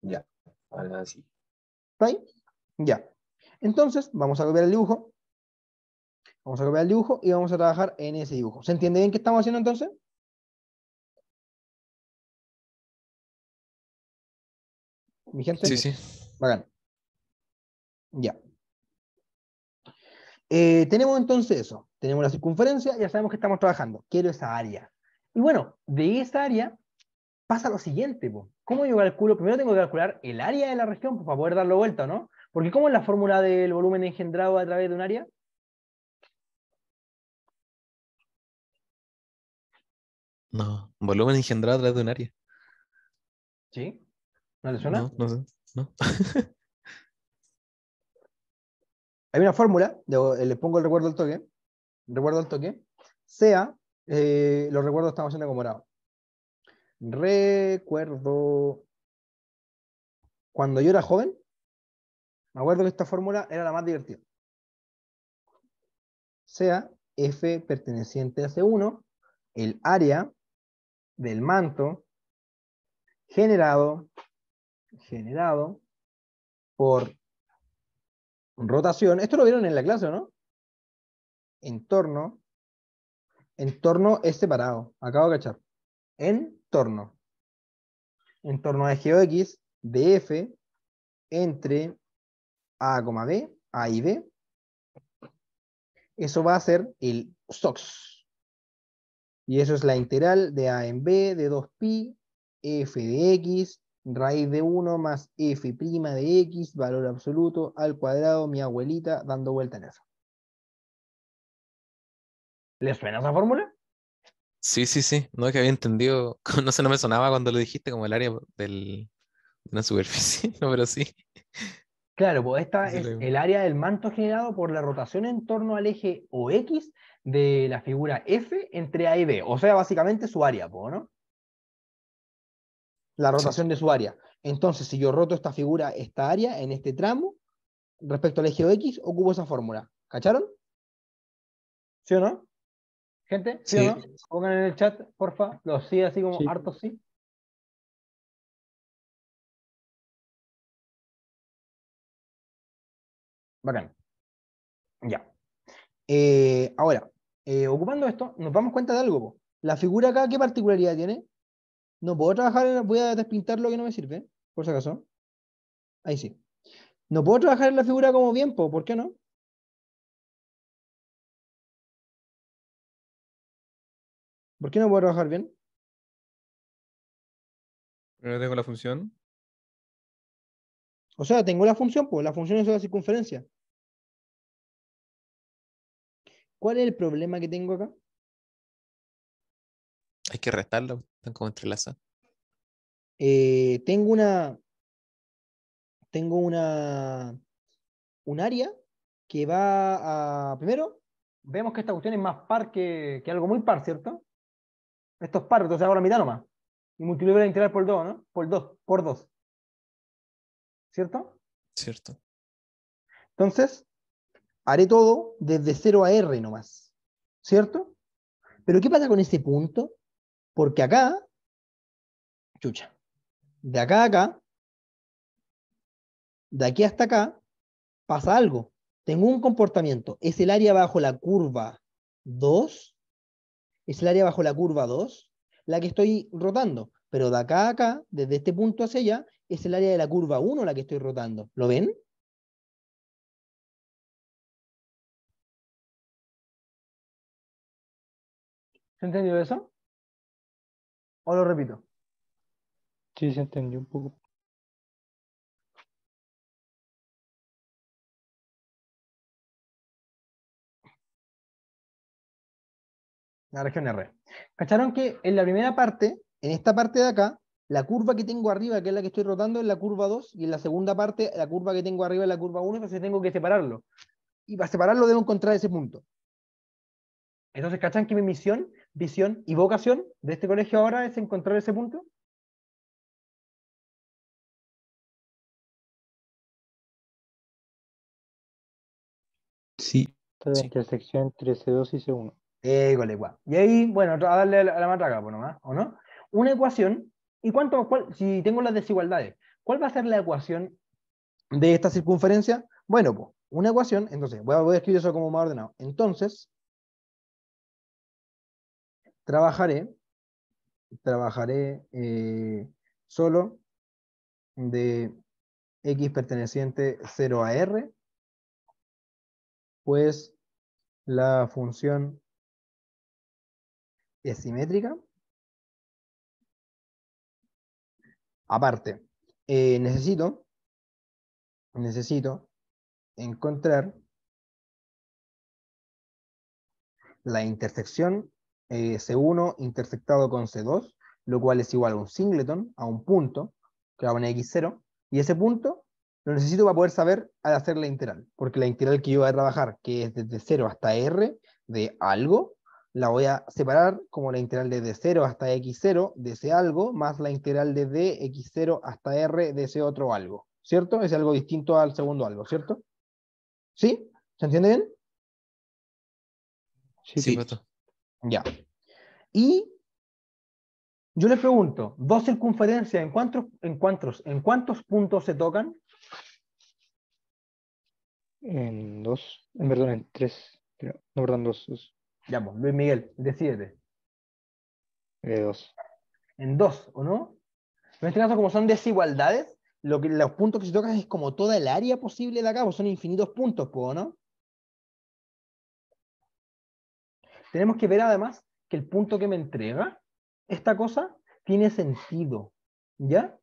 Ya, ahora sí. ¿Está Ya. Entonces, vamos a copiar el dibujo. Vamos a copiar el dibujo y vamos a trabajar en ese dibujo. ¿Se entiende bien qué estamos haciendo entonces? ¿Mi gente? Sí, sí. Bacán. Ya. Eh, tenemos entonces eso, tenemos la circunferencia, ya sabemos que estamos trabajando, quiero esa área. Y bueno, de esa área pasa lo siguiente, ¿cómo yo calculo? Primero tengo que calcular el área de la región pues, para poder darlo vuelta, ¿no? Porque ¿cómo es la fórmula del volumen engendrado a través de un área? No, volumen engendrado a través de un área. ¿Sí? ¿No le suena? no sé. No. hay una fórmula, eh, le pongo el recuerdo al toque, recuerdo al toque, sea, eh, los recuerdos estamos haciendo como morado. Recuerdo cuando yo era joven, me acuerdo que esta fórmula era la más divertida. Sea F perteneciente a C1, el área del manto generado, generado por rotación, esto lo vieron en la clase, ¿no? Entorno, entorno es separado, acabo de cachar. Entorno. Entorno de X de F entre A, B, A y B. Eso va a ser el SOX. Y eso es la integral de A en B de 2pi, F de X, raíz de 1 más f' de x, valor absoluto, al cuadrado, mi abuelita, dando vuelta en eso. ¿Le suena esa fórmula? Sí, sí, sí. No es que había entendido. No sé, no me sonaba cuando lo dijiste como el área de una superficie, no, pero sí. Claro, pues esta es el área del manto generado por la rotación en torno al eje O x de la figura F entre A y B. O sea, básicamente su área, ¿no? la rotación de su área. Entonces, si yo roto esta figura, esta área, en este tramo, respecto al eje X, ocupo esa fórmula. ¿Cacharon? ¿Sí o no? ¿Gente? ¿Sí, o no? Pongan en el chat, porfa, los sí, así como harto hartos sí. Bacán. Ya. Eh, ahora, eh, ocupando esto, nos damos cuenta de algo. La figura acá, ¿qué particularidad tiene? No puedo trabajar, voy a despintar lo que no me sirve, por si acaso. Ahí sí. No puedo trabajar en la figura como bien? ¿por qué no? ¿Por qué no puedo trabajar bien? tengo la función. O sea, tengo la función, pues la función es la circunferencia. ¿Cuál es el problema que tengo acá? Hay que restarlo están como entrelazados. Eh, tengo una. Tengo una. Un área que va a. Primero, vemos que esta cuestión es más par que, algo muy par, ¿cierto? Esto es par, entonces ahora la mitad nomás. Y multiplico la integral por 2, ¿no? Por 2, por 2. ¿Cierto? Cierto. Entonces, haré todo desde 0 a R nomás. ¿Cierto? Pero ¿qué pasa con ese punto? Porque acá, chucha, de acá a acá, de aquí hasta acá, pasa algo. Tengo un comportamiento. Es el área bajo la curva 2, es el área bajo la curva 2, la que estoy rotando. Pero de acá a acá, desde este punto hacia allá, es el área de la curva 1 la que estoy rotando. ¿Lo ven? ¿Se entendió eso? ¿O lo repito? Sí, se entendió un poco. La región R. ¿Cacharon que en la primera parte, en esta parte de acá, la curva que tengo arriba, que es la que estoy rotando, es la curva 2, y en la segunda parte, la curva que tengo arriba es la curva 1, entonces tengo que separarlo. Y para separarlo debo encontrar ese punto. Entonces, ¿cachan que mi misión visión y vocación de este colegio ahora es encontrar ese punto? Sí. Entonces, entre Intersección 2 y C1. Égale, guau. Y ahí, bueno, a darle a la, matraca, por pues, nomás, ¿o no? Una ecuación, ¿y cuánto, si tengo las desigualdades, cuál va a ser la ecuación de esta circunferencia? Bueno, pues, una ecuación, entonces, voy a escribir eso como más ordenado. Entonces, trabajaré, trabajaré eh, solo de X perteneciente 0 a R, pues la función es simétrica. Aparte, eh, necesito, necesito encontrar la intersección eh, C1 intersectado con C2, lo cual es igual a un singleton, a un punto, que va a poner X0, y ese punto lo necesito para poder saber al hacer la integral, porque la integral que yo voy a trabajar, que es desde 0 hasta R de algo, la voy a separar como la integral de 0 hasta x0 de ese algo, más la integral de x0 hasta r de ese otro algo, ¿cierto? Es algo distinto al segundo algo, ¿cierto? ¿Sí? ¿Se entiende bien? Sí, sí. Ya. Y yo le pregunto, dos circunferencias, ¿en cuántos, en cuántos, en cuántos puntos se tocan? En dos, perdón, en tres. no, perdón, dos, Ya, pues, Luis Miguel, decídete. En dos. En dos, ¿o no? En este caso, como son desigualdades, los puntos que se tocan es como toda el área posible de acá, pues son infinitos puntos, ¿o no? Tenemos que ver además que el punto que me entrega esta cosa tiene sentido, ¿ya?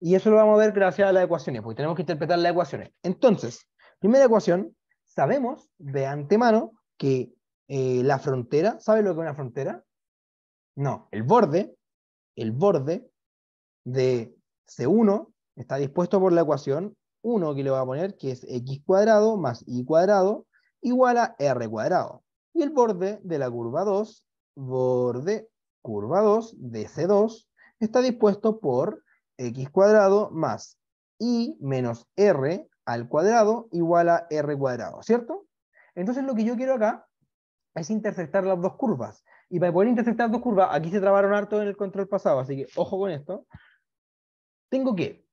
Y eso lo vamos a ver gracias a las ecuaciones, porque tenemos que interpretar las ecuaciones. Entonces, primera ecuación, sabemos de antemano que eh, la frontera, ¿sabe lo que es una frontera? No, el borde, el borde de C1 está dispuesto por la ecuación 1 que le voy a poner, que es x cuadrado más y cuadrado igual a r cuadrado. Y el borde de la curva 2, borde curva 2 de C2, está dispuesto por x cuadrado más y menos r al cuadrado igual a r cuadrado, ¿cierto? Entonces lo que yo quiero acá es interceptar las dos curvas. Y para poder interceptar dos curvas, aquí se trabaron harto en el control pasado, así que ojo con esto. Tengo que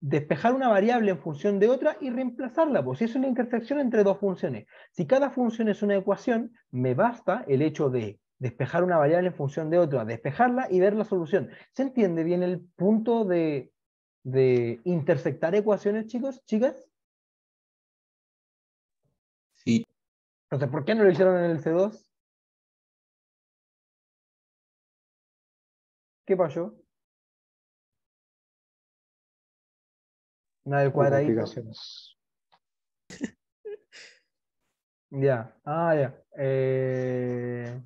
despejar una variable en función de otra y reemplazarla, pues si es una intersección entre dos funciones. Si cada función es una ecuación, me basta el hecho de despejar una variable en función de otra, despejarla y ver la solución. ¿Se entiende bien el punto de, de intersectar ecuaciones, chicos, chicas? Sí. Entonces, ¿por qué no lo hicieron en el C2? ¿Qué pasó? una del cuadradito. ya, ah, ya. Eh...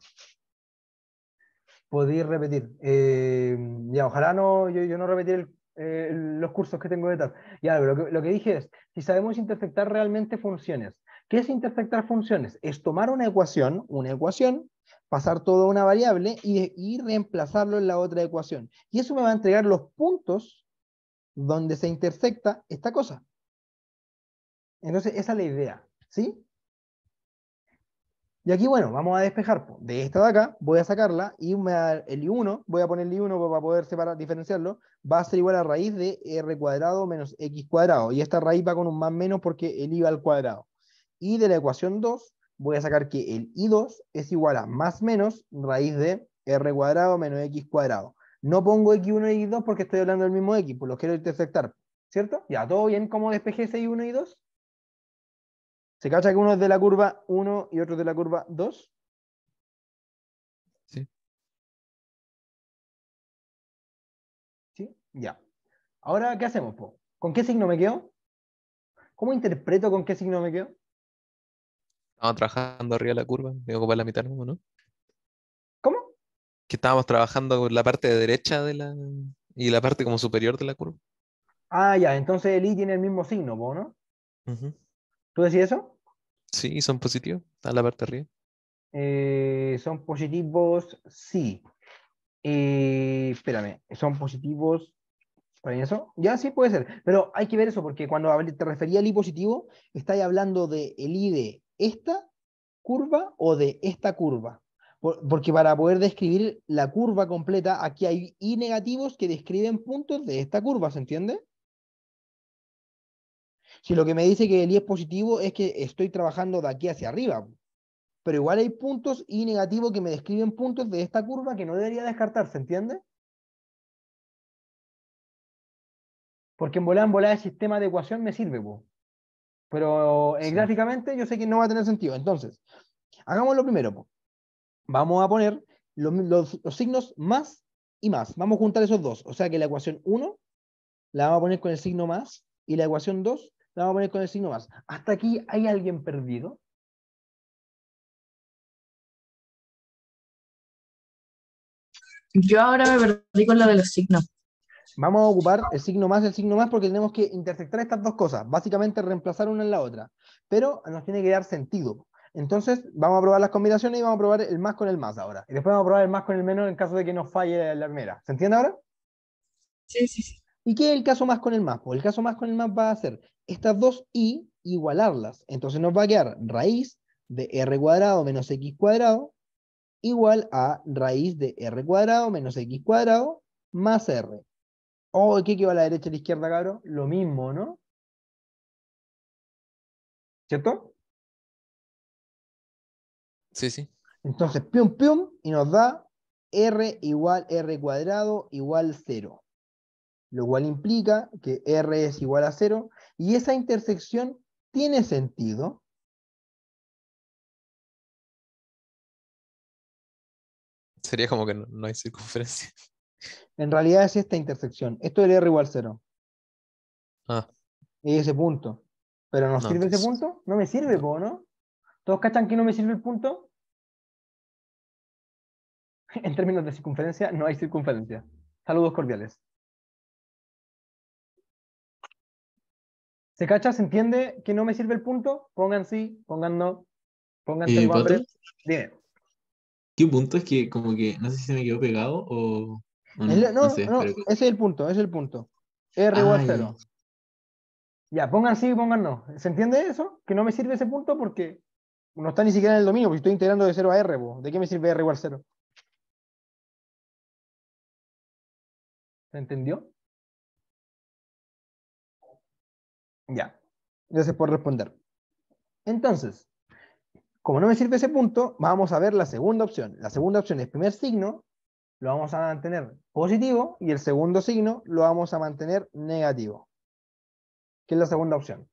repetir. Eh, ya, ojalá no, yo, no repetir eh, los cursos que tengo de tal. Ya, lo que, dije es, si sabemos interceptar realmente funciones, ¿qué es interceptar funciones? Es tomar una ecuación, una ecuación, pasar toda una variable y, y, reemplazarlo en la otra ecuación. Y eso me va a entregar los puntos donde se intersecta esta cosa. Entonces, esa es la idea, ¿sí? Y aquí, bueno, vamos a despejar. De esta de acá voy a sacarla y me el I1, voy a poner el I1 para poder separar, diferenciarlo, va a ser igual a raíz de R cuadrado menos X cuadrado. Y esta raíz va con un más menos porque el I va al cuadrado. Y de la ecuación 2 voy a sacar que el I2 es igual a más menos raíz de R cuadrado menos X cuadrado. No pongo X1 y X2 porque estoy hablando del mismo X, pues los quiero intersectar, ¿cierto? Ya, ¿todo bien como despejé ese 1 y 2? ¿Se cacha que uno es de la curva 1 y otro de la curva 2? Sí. ¿Sí? Ya. Ahora, ¿qué hacemos? Po? ¿Con qué signo me quedo? ¿Cómo interpreto con qué signo me quedo? Estamos trabajando arriba de la curva, tengo que la mitad, ¿no? que estábamos trabajando con la parte de derecha de la, y la parte como superior de la curva. Ah, ya, entonces el I tiene el mismo signo, ¿no? ¿Tú decías eso? Sí, son positivos, a la parte de arriba. Eh, son positivos, sí. Eh, espérame, son positivos. ¿Para eso? Ya sí puede ser, pero hay que ver eso porque cuando te refería al I positivo, ¿estáis hablando del de I de esta curva o de esta curva? porque para poder describir la curva completa, aquí hay i negativos que describen puntos de esta curva, ¿se entiende? Si lo que me dice que el i es positivo es que estoy trabajando de aquí hacia arriba, pero igual hay puntos i negativos que me describen puntos de esta curva que no debería descartar, ¿se entiende? Porque en volar, en volar el sistema de ecuación me sirve, pero eh, gráficamente yo sé que no va a tener sentido. Entonces, hagamos lo primero vamos a poner los, signos más y más. Vamos a juntar esos dos. O sea que la ecuación 1 la vamos a poner con el signo más y la ecuación 2 la vamos a poner con el signo más. ¿Hasta aquí hay alguien perdido? Yo ahora me perdí con la de los signos. Vamos a ocupar el signo más, el signo más, porque tenemos que interceptar estas dos cosas, básicamente reemplazar una en la otra. Pero nos tiene que dar sentido. Entonces, vamos a probar las combinaciones y vamos a probar el más con el más ahora. Y después vamos a probar el más con el menos en caso de que nos falle la primera. ¿Se entiende ahora? Sí, sí, sí. ¿Y qué es el caso más con el más? Pues el caso más con el más va a ser estas dos i igualarlas. Entonces nos va a quedar raíz de r cuadrado menos x cuadrado igual a raíz de r cuadrado menos x cuadrado más r. Oh, ¿qué va a la derecha y a la izquierda, cabrón? Lo mismo, ¿no? ¿Cierto? Sí, sí. Entonces, pium, pium, y nos da r igual r cuadrado igual 0. Lo cual implica que r es igual a 0 y esa intersección tiene sentido. Sería como que no, hay circunferencia. En realidad es esta intersección. Esto es r igual 0. Ah. Y ese punto. Pero ¿nos no, sirve ese punto? No me sirve, ¿no? cachan que no me sirve el punto? En términos de circunferencia, no hay circunferencia. Saludos cordiales. ¿Se cacha? ¿Se entiende que no me sirve el punto? Pongan sí, pongan no, pongan sí, ¿Qué punto es que como que no sé si se me quedó pegado o... no, no, ese es el punto, ese es el punto. R igual ah, cero. Ya, pongan sí, pongan no. ¿Se entiende eso? Que no me sirve ese punto porque no está ni siquiera en el dominio, porque estoy integrando de 0 a R. ¿De qué me sirve R igual 0? ¿Se entendió? Ya. Gracias por responder. Entonces, como no me sirve ese punto, vamos a ver la segunda opción. La segunda opción es primer signo, lo vamos a mantener positivo y el segundo signo lo vamos a mantener negativo. ¿Qué es la segunda opción?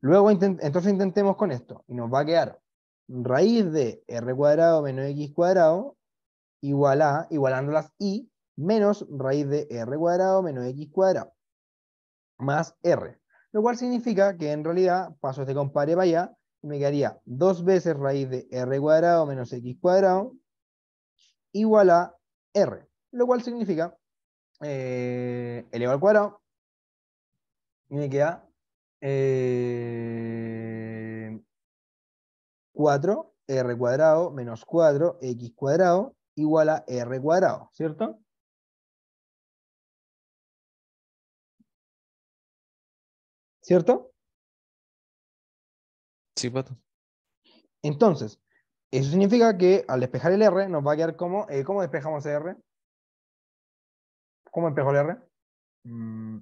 Luego, entonces intentemos con esto y nos va a quedar raíz de r cuadrado menos x cuadrado igual a, igualando las Y menos raíz de r cuadrado menos x cuadrado, más r. Lo cual significa que en realidad paso este compare para allá me quedaría dos veces raíz de r cuadrado menos x cuadrado igual a r. Lo cual significa eh, al cuadrado y me queda 4 eh, r cuadrado menos 4 x cuadrado igual a r cuadrado, ¿cierto? ¿Cierto? Sí, Pato. Entonces, eso significa que al despejar el r nos va a quedar como, eh, ¿cómo despejamos el r? ¿Cómo despejo el r? Mm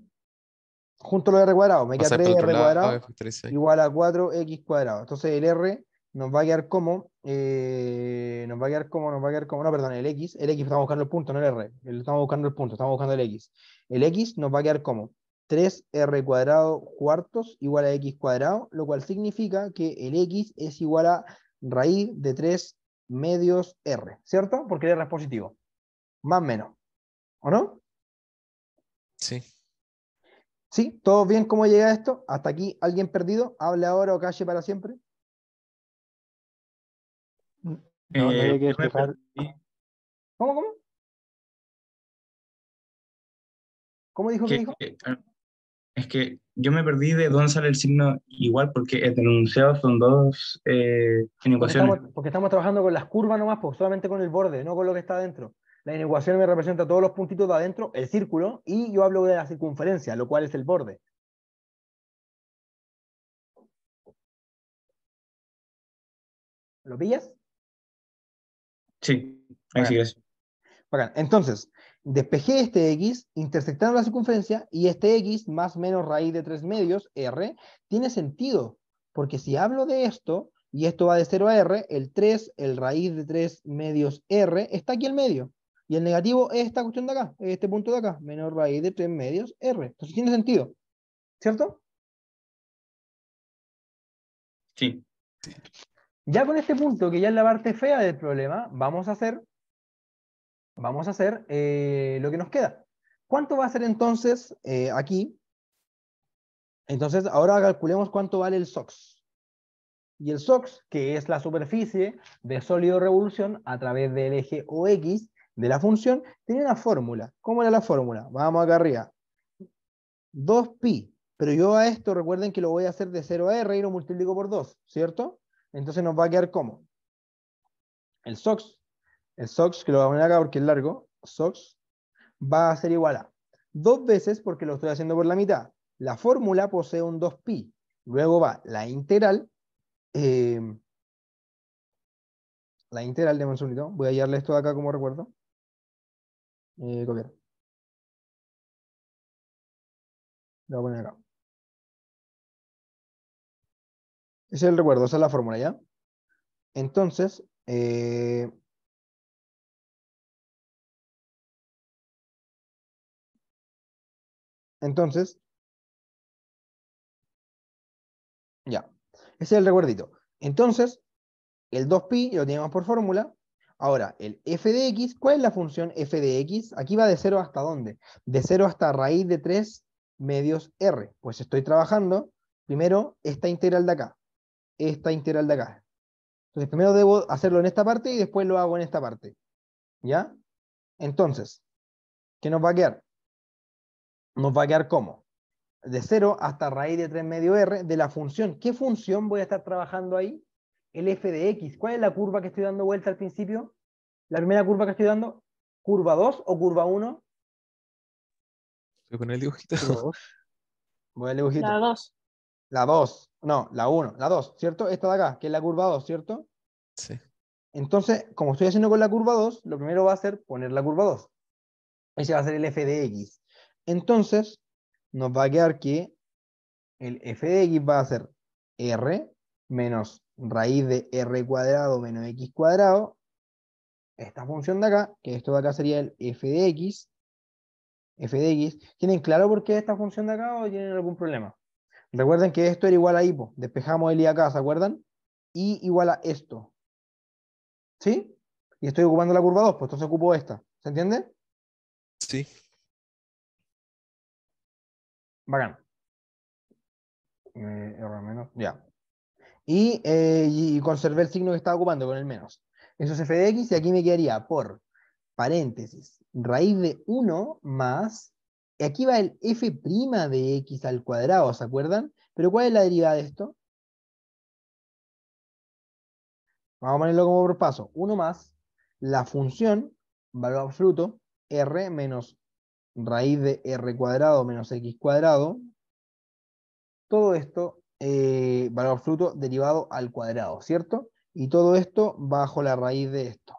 junto lo R cuadrado. Me queda 3R cuadrado ah, igual a 4X cuadrado. Entonces el R nos va a quedar como, eh, nos va a quedar como, nos va a quedar como, no, perdón, el X, el X estamos buscando el punto, no el R, estamos buscando el punto, estamos buscando el X. El X nos va a quedar como 3R cuadrado cuartos igual a X cuadrado, lo cual significa que el X es igual a raíz de 3 medios R, ¿cierto? Porque el R es positivo, más o menos, ¿o no? Sí. ¿Sí? ¿Todos bien? ¿Cómo llega esto? ¿Hasta aquí alguien perdido? ¿Hable ahora o calle para siempre? Mm, eh, cómo? ¿Cómo dijo que, dijo? Ah, es que yo me perdí de dónde sale el signo igual, porque el denunciado, son dos ecuaciones. Eh, porque estamos, trabajando con las curvas nomás, pues, solamente con el borde, no con lo que está adentro. La inecuación me representa todos los puntitos de adentro, el círculo, y yo hablo de la circunferencia, lo cual es el borde. ¿Lo pillas? Sí, ahí es. Entonces, despejé este x, intersectando la circunferencia, y este x más menos raíz de 3 medios, r, tiene sentido, porque si hablo de esto, y esto va de 0 a r, el 3, el raíz de 3 medios r, está aquí en medio. Y el negativo es esta cuestión de acá, este punto de acá, menor raíz de 3 medios R. Entonces tiene sentido, ¿cierto? Sí. Ya con este punto, que ya es la parte fea del problema, vamos a hacer, vamos a hacer eh, lo que nos queda. ¿Cuánto va a ser entonces eh, aquí? Entonces ahora calculemos cuánto vale el SOX. Y el SOX, que es la superficie de sólido revolución a través del eje OX, de la función, tiene una fórmula. ¿Cómo era la fórmula? Vamos acá arriba. 2pi. Pero yo a esto recuerden que lo voy a hacer de 0 a r y lo multiplico por 2, ¿cierto? Entonces nos va a quedar como el SOX, el SOX que lo voy a poner acá porque es largo, SOX va a ser igual a dos veces porque lo estoy haciendo por la mitad. La fórmula posee un 2pi. Luego va la integral. Eh, la integral, de un voy a hallarle esto acá como recuerdo eh, Lo acá. Ese es el recuerdo, esa es la fórmula, ¿ya? Entonces, eh, entonces, ya, ese es el recuerdito. Entonces, el 2pi lo tenemos por fórmula, Ahora, el f de x, ¿cuál es la función f de x? Aquí va de 0 hasta dónde? De 0 hasta raíz de 3 medios r. Pues estoy trabajando primero esta integral de acá, esta integral de acá. Entonces primero debo hacerlo en esta parte y después lo hago en esta parte. ¿Ya? Entonces, ¿qué nos va a quedar? Nos va a quedar como de 0 hasta raíz de 3 medio r de la función. ¿Qué función voy a estar trabajando ahí? el f de x. ¿Cuál es la curva que estoy dando vuelta al principio? La primera curva que estoy dando, curva 2 o curva 1? Voy a poner el dibujito. Voy el dibujito. La 2. La 2. No, la 1. La 2, ¿cierto? Esta de acá, que es la curva 2, ¿cierto? Sí. Entonces, como estoy haciendo con la curva 2, lo primero va a ser poner la curva 2. Ese va a ser el f de x. Entonces, nos va a quedar que el f de x va a ser r menos raíz de r cuadrado menos x cuadrado, esta función de acá, que esto de acá sería el f de x, f de x, ¿tienen claro por qué esta función de acá o tienen algún problema? Recuerden que esto era igual a hipo, despejamos el y acá, ¿se acuerdan? Y igual a esto. ¿Sí? Y estoy ocupando la curva 2, pues entonces ocupo esta. ¿Se entiende? Sí. Bacán. Eh, menos, ya. Eh, y, conservé el signo que estaba ocupando con el menos. Eso es f de x y aquí me quedaría por paréntesis, raíz de 1 más, y aquí va el f' de x al cuadrado, ¿se acuerdan? Pero ¿cuál es la derivada de esto? Vamos a ponerlo como por paso. 1 más la función, valor absoluto, r menos raíz de r cuadrado menos x cuadrado. Todo esto eh, valor absoluto derivado al cuadrado, ¿cierto? Y todo esto bajo la raíz de esto.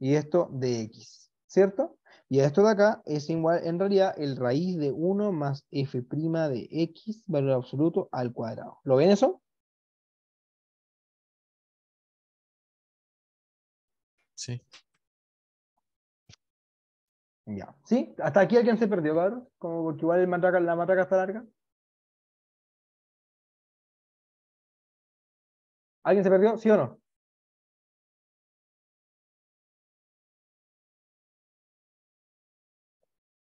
Y esto de x, ¿cierto? Y esto de acá es igual, en realidad, el raíz de 1 más f' de x, valor absoluto, al cuadrado. ¿Lo ven eso? Sí. Ya. ¿Sí? ¿Hasta aquí alguien se perdió, cabrón? Como porque igual la matraca está larga. ¿Alguien se perdió? ¿Sí o no?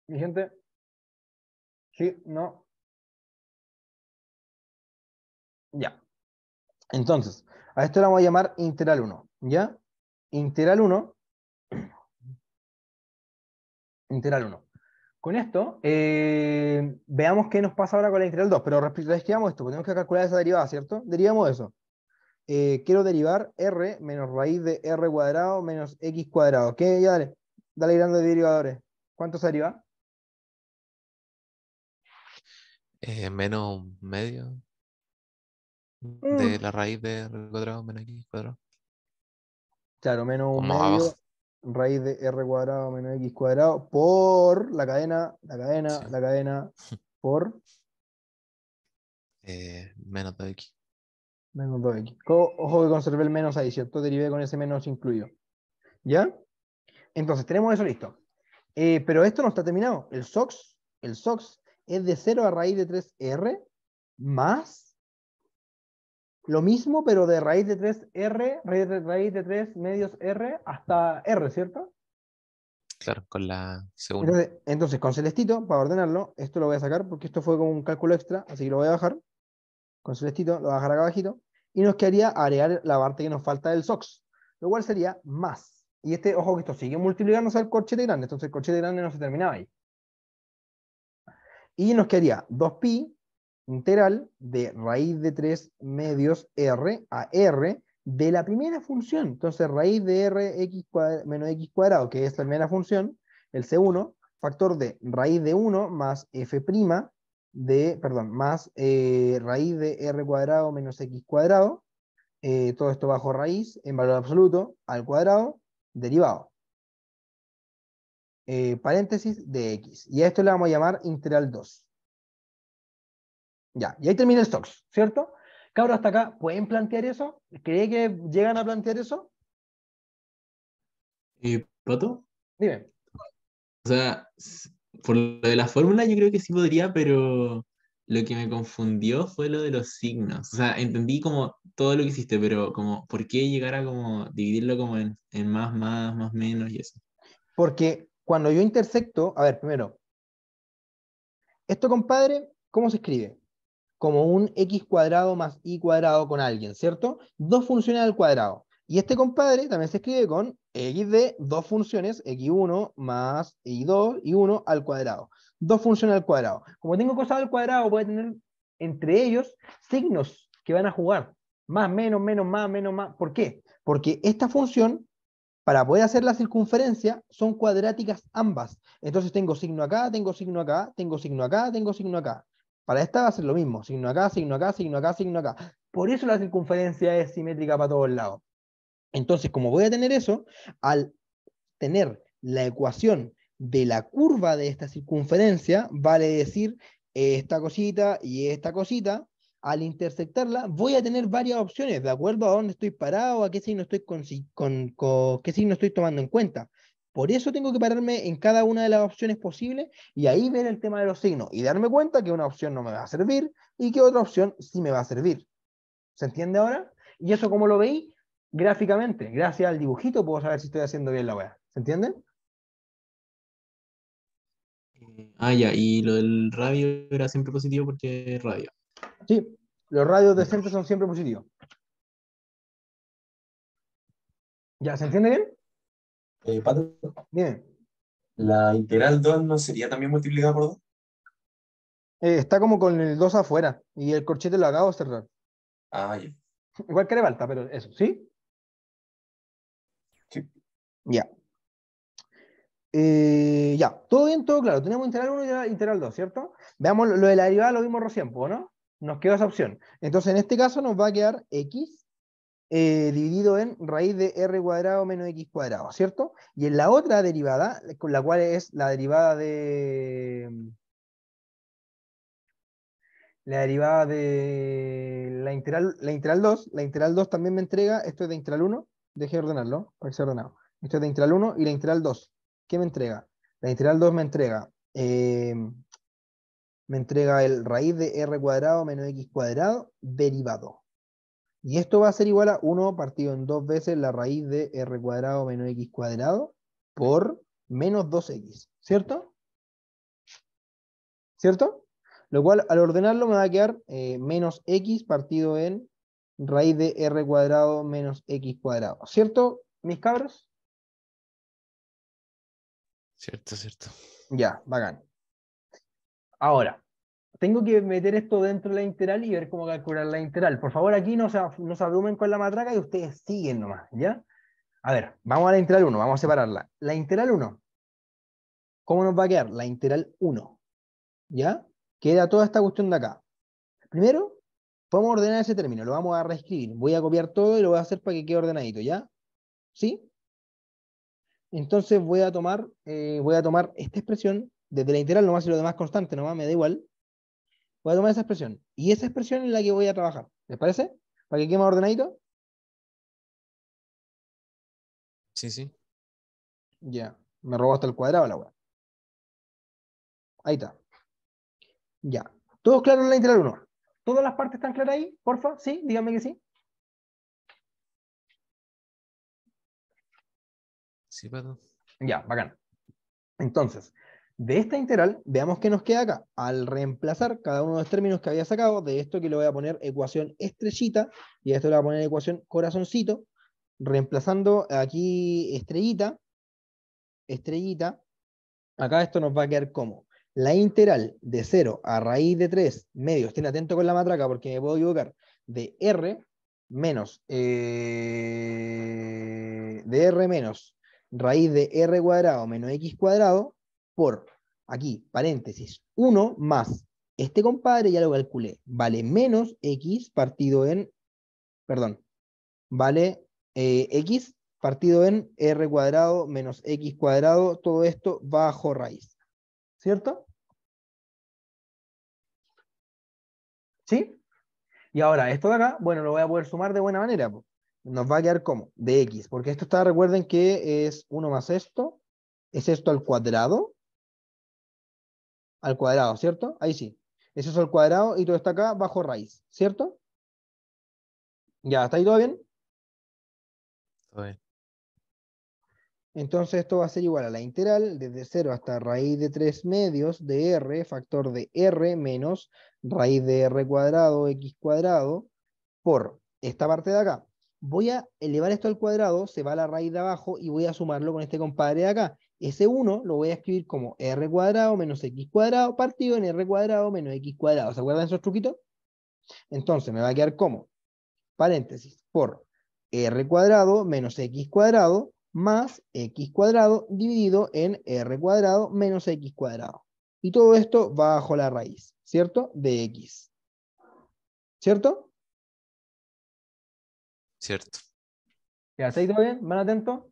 Mi gente. Sí, no. Ya. Entonces, a esto lo vamos a llamar integral 1. ¿Ya? Integral 1. Integral 1. Con esto, eh, veamos qué nos pasa ahora con la integral 2. Pero respecto a esto, tenemos que calcular esa derivada, ¿cierto? Derivamos eso. Eh, quiero derivar r menos raíz de r cuadrado menos x cuadrado. ¿Qué? dale. Dale grande derivadores. ¿Cuánto se deriva? Eh, menos medio de mm. la raíz de r cuadrado menos x cuadrado. Claro, menos un medio raíz de r cuadrado menos x cuadrado por la cadena, la cadena, la cadena por eh, menos 2 x. Menos 2x. Ojo que conservé el menos ahí, ¿cierto? Derivé con ese menos incluido. ¿Ya? Entonces, tenemos eso listo. Eh, pero esto no está terminado. El SOX, el SOX es de 0 a raíz de 3r más lo mismo, pero de raíz de 3r, raíz de, 3 medios r hasta r, ¿cierto? Claro, con la segunda. Entonces, entonces, con Celestito, para ordenarlo, esto lo voy a sacar porque esto fue como un cálculo extra, así que lo voy a bajar con su listito, lo dejar acá abajito, y nos quedaría arear la parte que nos falta del SOX, lo cual sería más. Y este, ojo que esto sigue multiplicándose al corchete grande, entonces el corchete grande no se terminaba ahí. Y nos quedaría 2pi integral de raíz de 3 medios r a r de la primera función. Entonces raíz de r x menos x cuadrado, que es la primera función, el c1, factor de raíz de 1 más f' de, perdón, más eh, raíz de r cuadrado menos x cuadrado, eh, todo esto bajo raíz, en valor absoluto, al cuadrado, derivado. Eh, paréntesis de x. Y a esto le vamos a llamar integral 2. Ya, y ahí termina el stocks, ¿cierto? cabro hasta acá, ¿pueden plantear eso? ¿Cree que llegan a plantear eso? ¿Y Pato? Dime. O sea, por lo de la fórmula yo creo que sí podría, pero lo que me confundió fue lo de los signos. O sea, entendí como todo lo que hiciste, pero como, ¿por qué llegar a como dividirlo como en, en más, más, más, menos y eso? Porque cuando yo intersecto, a ver, primero, esto compadre, ¿cómo se escribe? Como un x cuadrado más y cuadrado con alguien, ¿cierto? Dos funciones al cuadrado. Y este compadre también se escribe con x de dos funciones, x1 más y2 y 1 al cuadrado. Dos funciones al cuadrado. Como tengo cosas al cuadrado, voy a tener entre ellos signos que van a jugar. Más, menos, menos, más, menos, más. ¿Por qué? Porque esta función, para poder hacer la circunferencia, son cuadráticas ambas. Entonces tengo signo acá, tengo signo acá, tengo signo acá, tengo signo acá. Para esta va a ser lo mismo. Signo acá, signo acá, signo acá, signo acá. Por eso la circunferencia es simétrica para todos lados. Entonces, como voy a tener eso, al tener la ecuación de la curva de esta circunferencia, vale decir esta cosita y esta cosita, al intersectarla voy a tener varias opciones, de acuerdo a dónde estoy parado, a qué signo estoy, con, qué signo estoy tomando en cuenta. Por eso tengo que pararme en cada una de las opciones posibles y ahí ver el tema de los signos y darme cuenta que una opción no me va a servir y que otra opción sí me va a servir. ¿Se entiende ahora? Y eso como lo veis gráficamente. Gracias al dibujito puedo saber si estoy haciendo bien la weá. ¿Se entiende? Ah, ya, y lo del radio era siempre positivo porque es radio. Sí, los radios de centro son siempre positivos. ¿Ya se entiende bien? Eh, Pato. Bien. ¿La integral 2 no sería también multiplicada por 2? Eh, está como con el 2 afuera y el corchete lo acabo de cerrar. Ah, ya. Igual que le falta, pero eso, ¿sí? Sí. Ya. Eh, ya, todo bien, todo claro. Tenemos integral 1 y integral 2, ¿cierto? Veamos lo de la derivada, lo vimos recién, ¿no? Nos queda esa opción. Entonces, en este caso nos va a quedar x eh, dividido en raíz de r cuadrado menos x cuadrado, ¿cierto? Y en la otra derivada, con la cual es la derivada de... La derivada de la integral, la integral 2, la integral 2 también me entrega, esto es de integral 1, Deje de ordenarlo para que sea ordenado. Esta es la integral 1 y la integral 2. ¿Qué me entrega? La integral 2 me entrega, eh, me entrega el raíz de r cuadrado menos x cuadrado derivado. Y esto va a ser igual a 1 partido en 2 veces la raíz de r cuadrado menos x cuadrado por menos 2x, ¿cierto? ¿Cierto? Lo cual al ordenarlo me va a quedar eh, menos x partido en raíz de r cuadrado menos x cuadrado. ¿Cierto, mis cabros? Cierto, cierto. Ya, bacán. Ahora, tengo que meter esto dentro de la integral y ver cómo calcular la integral. Por favor, aquí no se, no se abrumen con la matraca y ustedes siguen nomás, ¿ya? A ver, vamos a la integral 1, vamos a separarla. La integral 1, ¿cómo nos va a quedar? La integral 1, ¿ya? Queda toda esta cuestión de acá. Primero, Podemos ordenar ese término, lo vamos a reescribir. Voy a copiar todo y lo voy a hacer para que quede ordenadito, ¿ya? ¿Sí? Entonces voy a tomar, eh, voy a tomar esta expresión, desde la integral nomás y lo demás constante, nomás me da igual. Voy a tomar esa expresión. Y esa expresión es la que voy a trabajar. ¿Les parece? ¿Para que quede más ordenadito? Sí, sí. Ya. Me robó hasta el cuadrado la weá. Ahí está. Ya. ¿Todos claro en la integral 1? ¿Todas las partes están claras ahí? Porfa, sí, dígame que sí. Sí, perdón. Ya, bacán. Entonces, de esta integral, veamos qué nos queda acá. Al reemplazar cada uno de los términos que había sacado, de esto que le voy a poner ecuación estrellita, y a esto le voy a poner ecuación corazoncito, reemplazando aquí estrellita, estrellita, acá esto nos va a quedar como la integral de 0 a raíz de 3 medio, estén atento con la matraca porque me puedo equivocar, de R menos, eh, de R menos raíz de R cuadrado menos X cuadrado por, aquí, paréntesis, 1 más, este compadre ya lo calculé, vale menos X partido en, perdón, vale eh, X partido en R cuadrado menos X cuadrado, todo esto bajo raíz. ¿Cierto? ¿Sí? Y ahora, esto de acá, bueno, lo voy a poder sumar de buena manera. Nos va a quedar como de x, porque esto está, recuerden que es 1 más esto, es esto al cuadrado, al cuadrado, ¿cierto? Ahí sí. Eso es al cuadrado y todo está acá bajo raíz, ¿cierto? Ya, ¿está ahí todo bien? Todo bien. Entonces esto va a ser igual a la integral desde 0 hasta raíz de 3 medios de r, factor de r menos raíz de r cuadrado, x cuadrado, por esta parte de acá. Voy a elevar esto al cuadrado, se va a la raíz de abajo y voy a sumarlo con este compadre de acá. Ese 1 lo voy a escribir como r cuadrado menos x cuadrado partido en r cuadrado menos x cuadrado. ¿Se acuerdan esos truquitos? Entonces me va a quedar como paréntesis por r cuadrado menos x cuadrado más x cuadrado dividido en r cuadrado menos x cuadrado. Y todo esto va bajo la raíz, ¿cierto? De x. ¿Cierto? Cierto. ¿Ya está todo bien? ¿Van atento?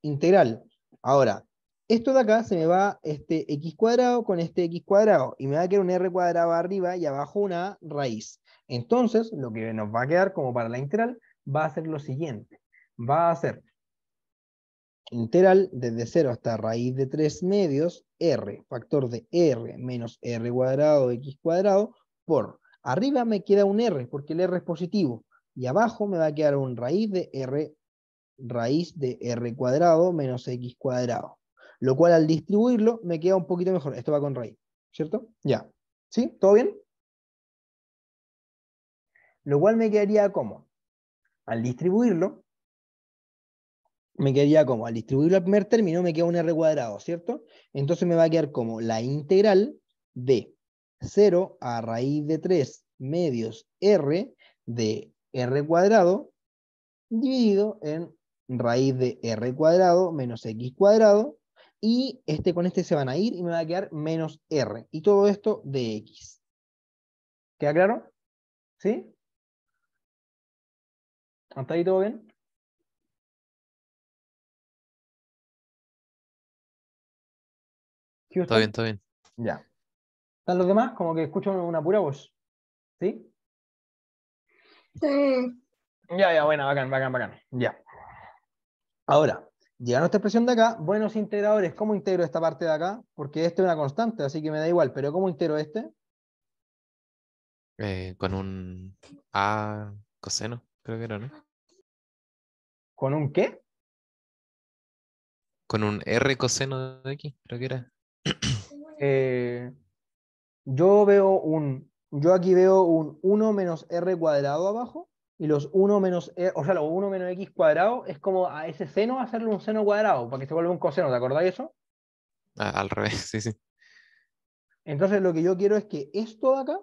Integral. Ahora, esto de acá se me va este x cuadrado con este x cuadrado y me va a quedar un r cuadrado arriba y abajo una raíz. Entonces, lo que nos va a quedar como para la integral va a ser lo siguiente va a ser integral desde 0 hasta raíz de 3 medios, r, factor de r menos r cuadrado x cuadrado, por arriba me queda un r, porque el r es positivo, y abajo me va a quedar un raíz de r, raíz de r cuadrado menos x cuadrado, lo cual al distribuirlo me queda un poquito mejor, esto va con raíz, ¿cierto? Ya, ¿sí? ¿Todo bien? Lo cual me quedaría como, al distribuirlo, me quedaría como, al distribuirlo al primer término me queda un r cuadrado, ¿cierto? Entonces me va a quedar como la integral de 0 a raíz de 3 medios r de r cuadrado dividido en raíz de r cuadrado menos x cuadrado, y este con este se van a ir y me va a quedar menos r, y todo esto de x. ¿Queda claro? ¿Sí? ¿Hasta ahí todo bien? Está bien, está bien. Ya. ¿Están los demás? Como que escucho una pura voz. ¿Sí? Sí. Ya, ya, bueno, bacán, bacán, bacán. Ya. Ahora, llegando a esta expresión de acá, buenos integradores, ¿cómo integro esta parte de acá? Porque este es una constante, así que me da igual, pero ¿cómo integro este? Eh, con un A coseno, creo que era, ¿no? ¿Con un qué? Con un R coseno de aquí, creo que era. Eh, yo veo un, yo aquí veo un 1 menos r cuadrado abajo y los 1 menos, e, o sea, los 1 menos x cuadrado es como a ese seno hacerle un seno cuadrado para que se vuelva un coseno, ¿te de eso? Ah, al revés, sí, sí. Entonces lo que yo quiero es que esto de acá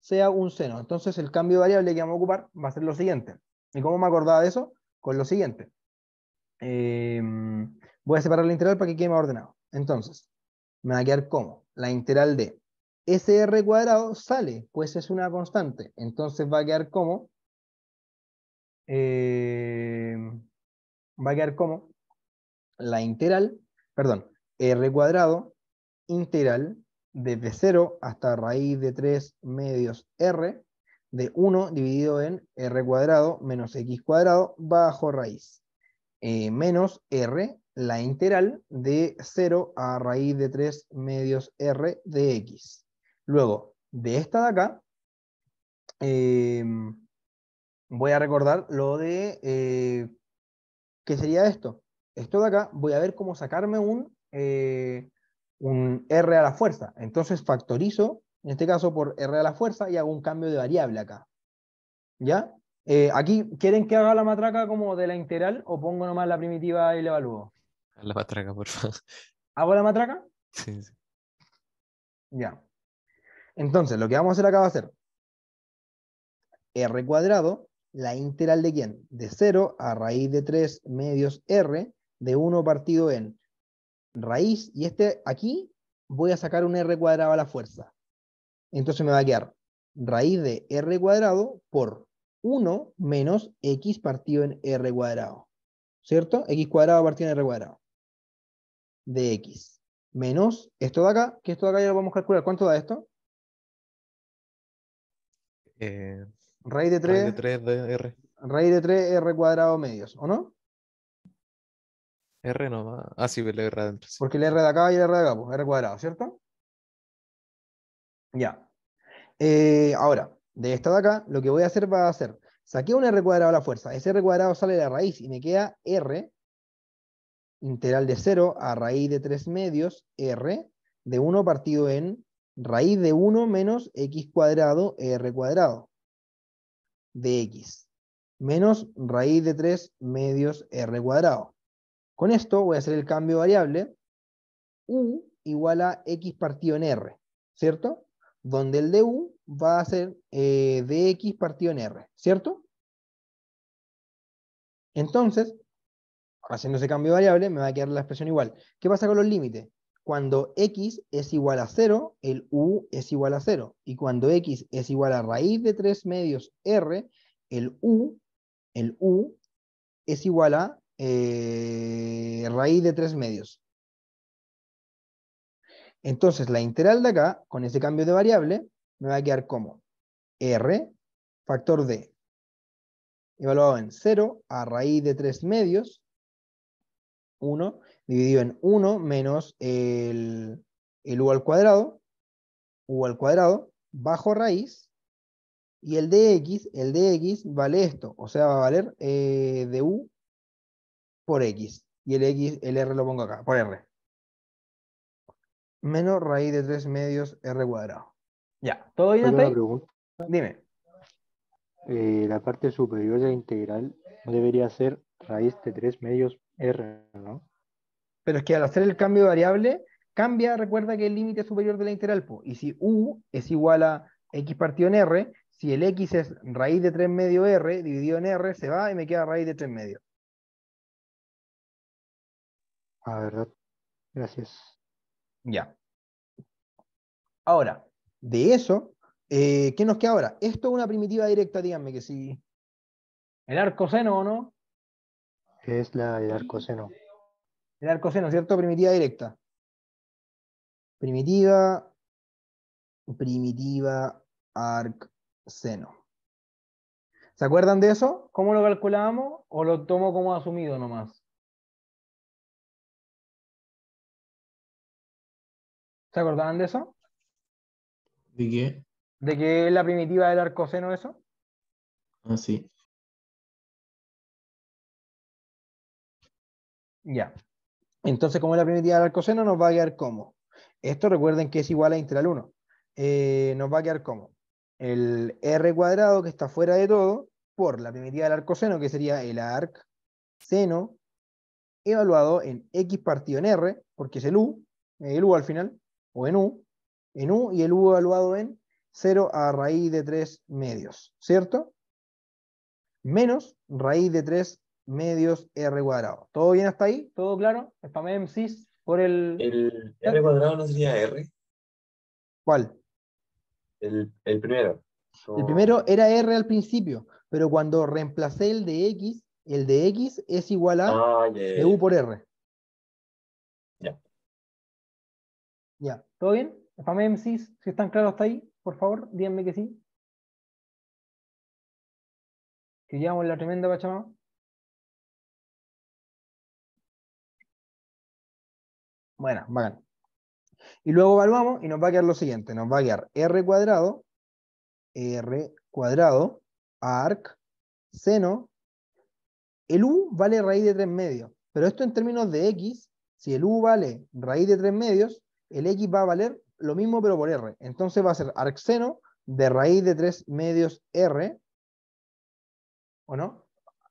sea un seno. Entonces el cambio de variable que vamos a ocupar va a ser lo siguiente. ¿Y cómo me acordaba de eso? Con lo siguiente. Eh, voy a separar el integral para que quede más ordenado. Entonces, me va a quedar como la integral de R cuadrado sale, pues es una constante. Entonces va a quedar como, eh, va a quedar como la integral, perdón, R cuadrado integral desde 0 hasta raíz de 3 medios R de 1 dividido en R cuadrado menos X cuadrado bajo raíz eh, menos R la integral de 0 a raíz de 3 medios r de x. Luego, de esta de acá, eh, voy a recordar lo de, eh, ¿qué sería esto? Esto de acá, voy a ver cómo sacarme un, eh, un r a la fuerza. Entonces factorizo, en este caso por r a la fuerza, y hago un cambio de variable acá. ¿Ya? aquí, ¿quieren que haga la matraca como de la integral o pongo nomás la primitiva y la evalúo? la matraca, por favor. ¿Hago la matraca? Sí, sí. Ya. Entonces, lo que vamos a hacer acá va a ser r cuadrado, la integral de quién? De 0 a raíz de 3 medios r, de 1 partido en raíz, y este aquí voy a sacar un r cuadrado a la fuerza. Entonces me va a quedar raíz de r cuadrado por 1 menos x partido en r cuadrado. ¿Cierto? x cuadrado partido en r cuadrado de x menos esto de acá, que esto de acá ya lo vamos a calcular. ¿Cuánto da esto? Eh, raíz de 3. Raíz de 3 r. Raíz de 3 r cuadrado medios, ¿o no? R no, Ah, sí, R adentro. Porque el R de acá y el R de acá, pues R cuadrado, ¿cierto? Ya. Eh, ahora, de esto de acá, lo que voy a hacer va a ser, saqué un R cuadrado a la fuerza, ese R cuadrado sale de la raíz y me queda R Integral de 0 a raíz de 3 medios, r, de 1 partido en raíz de 1 menos x cuadrado, r cuadrado, de x, menos raíz de 3 medios r cuadrado. Con esto voy a hacer el cambio variable, u igual a x partido en r, ¿cierto? Donde el du va a ser eh, dx partido en r, ¿cierto? Entonces, haciendo ese cambio de variable, me va a quedar la expresión igual. ¿Qué pasa con los límites? Cuando x es igual a 0, el u es igual a 0. Y cuando x es igual a raíz de 3 medios r, el u, el u es igual a eh, raíz de 3 medios. Entonces, la integral de acá, con ese cambio de variable, me va a quedar como r factor de evaluado en 0 a raíz de 3 medios 1 dividido en 1 menos el, u al cuadrado, u al cuadrado, bajo raíz, y el dx, el dx vale esto, o sea, va a valer eh, de u por x, y el x, el r lo pongo acá, por r. Menos raíz de 3 medios r cuadrado. Ya, ¿todo bien Dime. Eh, la parte superior de la integral debería ser raíz de 3 medios R, ¿no? Pero es que al hacer el cambio de variable, cambia, recuerda que el límite superior de la integral, y si U es igual a X partido en R, si el X es raíz de 3 medio R, dividido en R, se va y me queda raíz de 3 medio. Ah, verdad. Gracias. Ya. Ahora, de eso, eh, ¿qué nos queda ahora? Esto es una primitiva directa, díganme que sí. El arco seno, ¿o no? es la, del arcoseno. El arcoseno, ¿cierto? Primitiva directa. Primitiva, primitiva, Arcoseno ¿Se acuerdan de eso? ¿Cómo lo calculábamos? ¿O lo tomo como asumido nomás? ¿Se acordaban de eso? ¿De qué? ¿De qué es la primitiva del arcoseno eso? Ah, sí. Ya. Entonces, como es la primitiva del arcoseno, nos va a quedar como. Esto recuerden que es igual a integral 1. Eh, nos va a quedar como el r cuadrado que está fuera de todo por la primitiva del arcoseno, que sería el arc seno evaluado en x partido en r, porque es el u, el u al final, o en u, en u y el u evaluado en 0 a raíz de 3 medios, ¿cierto? Menos raíz de 3 medios R cuadrado. ¿Todo bien hasta ahí? ¿Todo claro? Spamem MCs por el... El R cuadrado no sería R. ¿Cuál? El, primero. El primero era R al principio, pero cuando reemplacé el de X, el de X es igual a ah, U por R. Ya. Ya. ¿Todo bien? Spamem MCs? si están claros hasta ahí, por favor, díganme que sí. Que llevamos la tremenda Pachamama. Bueno, van. Y luego evaluamos y nos va a quedar lo siguiente. Nos va a quedar R cuadrado, R cuadrado, arc, seno. El U vale raíz de 3 medios. Pero esto en términos de X, si el U vale raíz de 3 medios, el X va a valer lo mismo pero por R. Entonces va a ser arc seno de raíz de 3 medios R. ¿O no?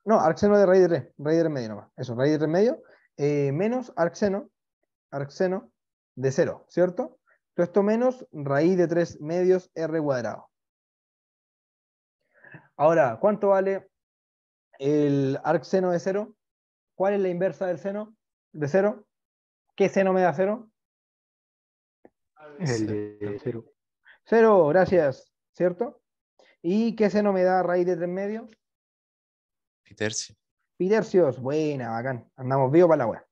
No, arc seno de raíz de 3. Raíz de 3 medios nomás. Eso, raíz de 3 medios eh, Menos menos seno arcseno de 0, ¿cierto? Todo esto menos raíz de 3 medios r cuadrado. Ahora, ¿cuánto vale el arcseno de 0? ¿Cuál es la inversa del seno de 0? ¿Qué seno me da 0? El de 0. 0, gracias, ¿cierto? ¿Y qué seno me da raíz de 3 medios? Pitercio. Pitercios, buena, bacán. Andamos vivo para la web.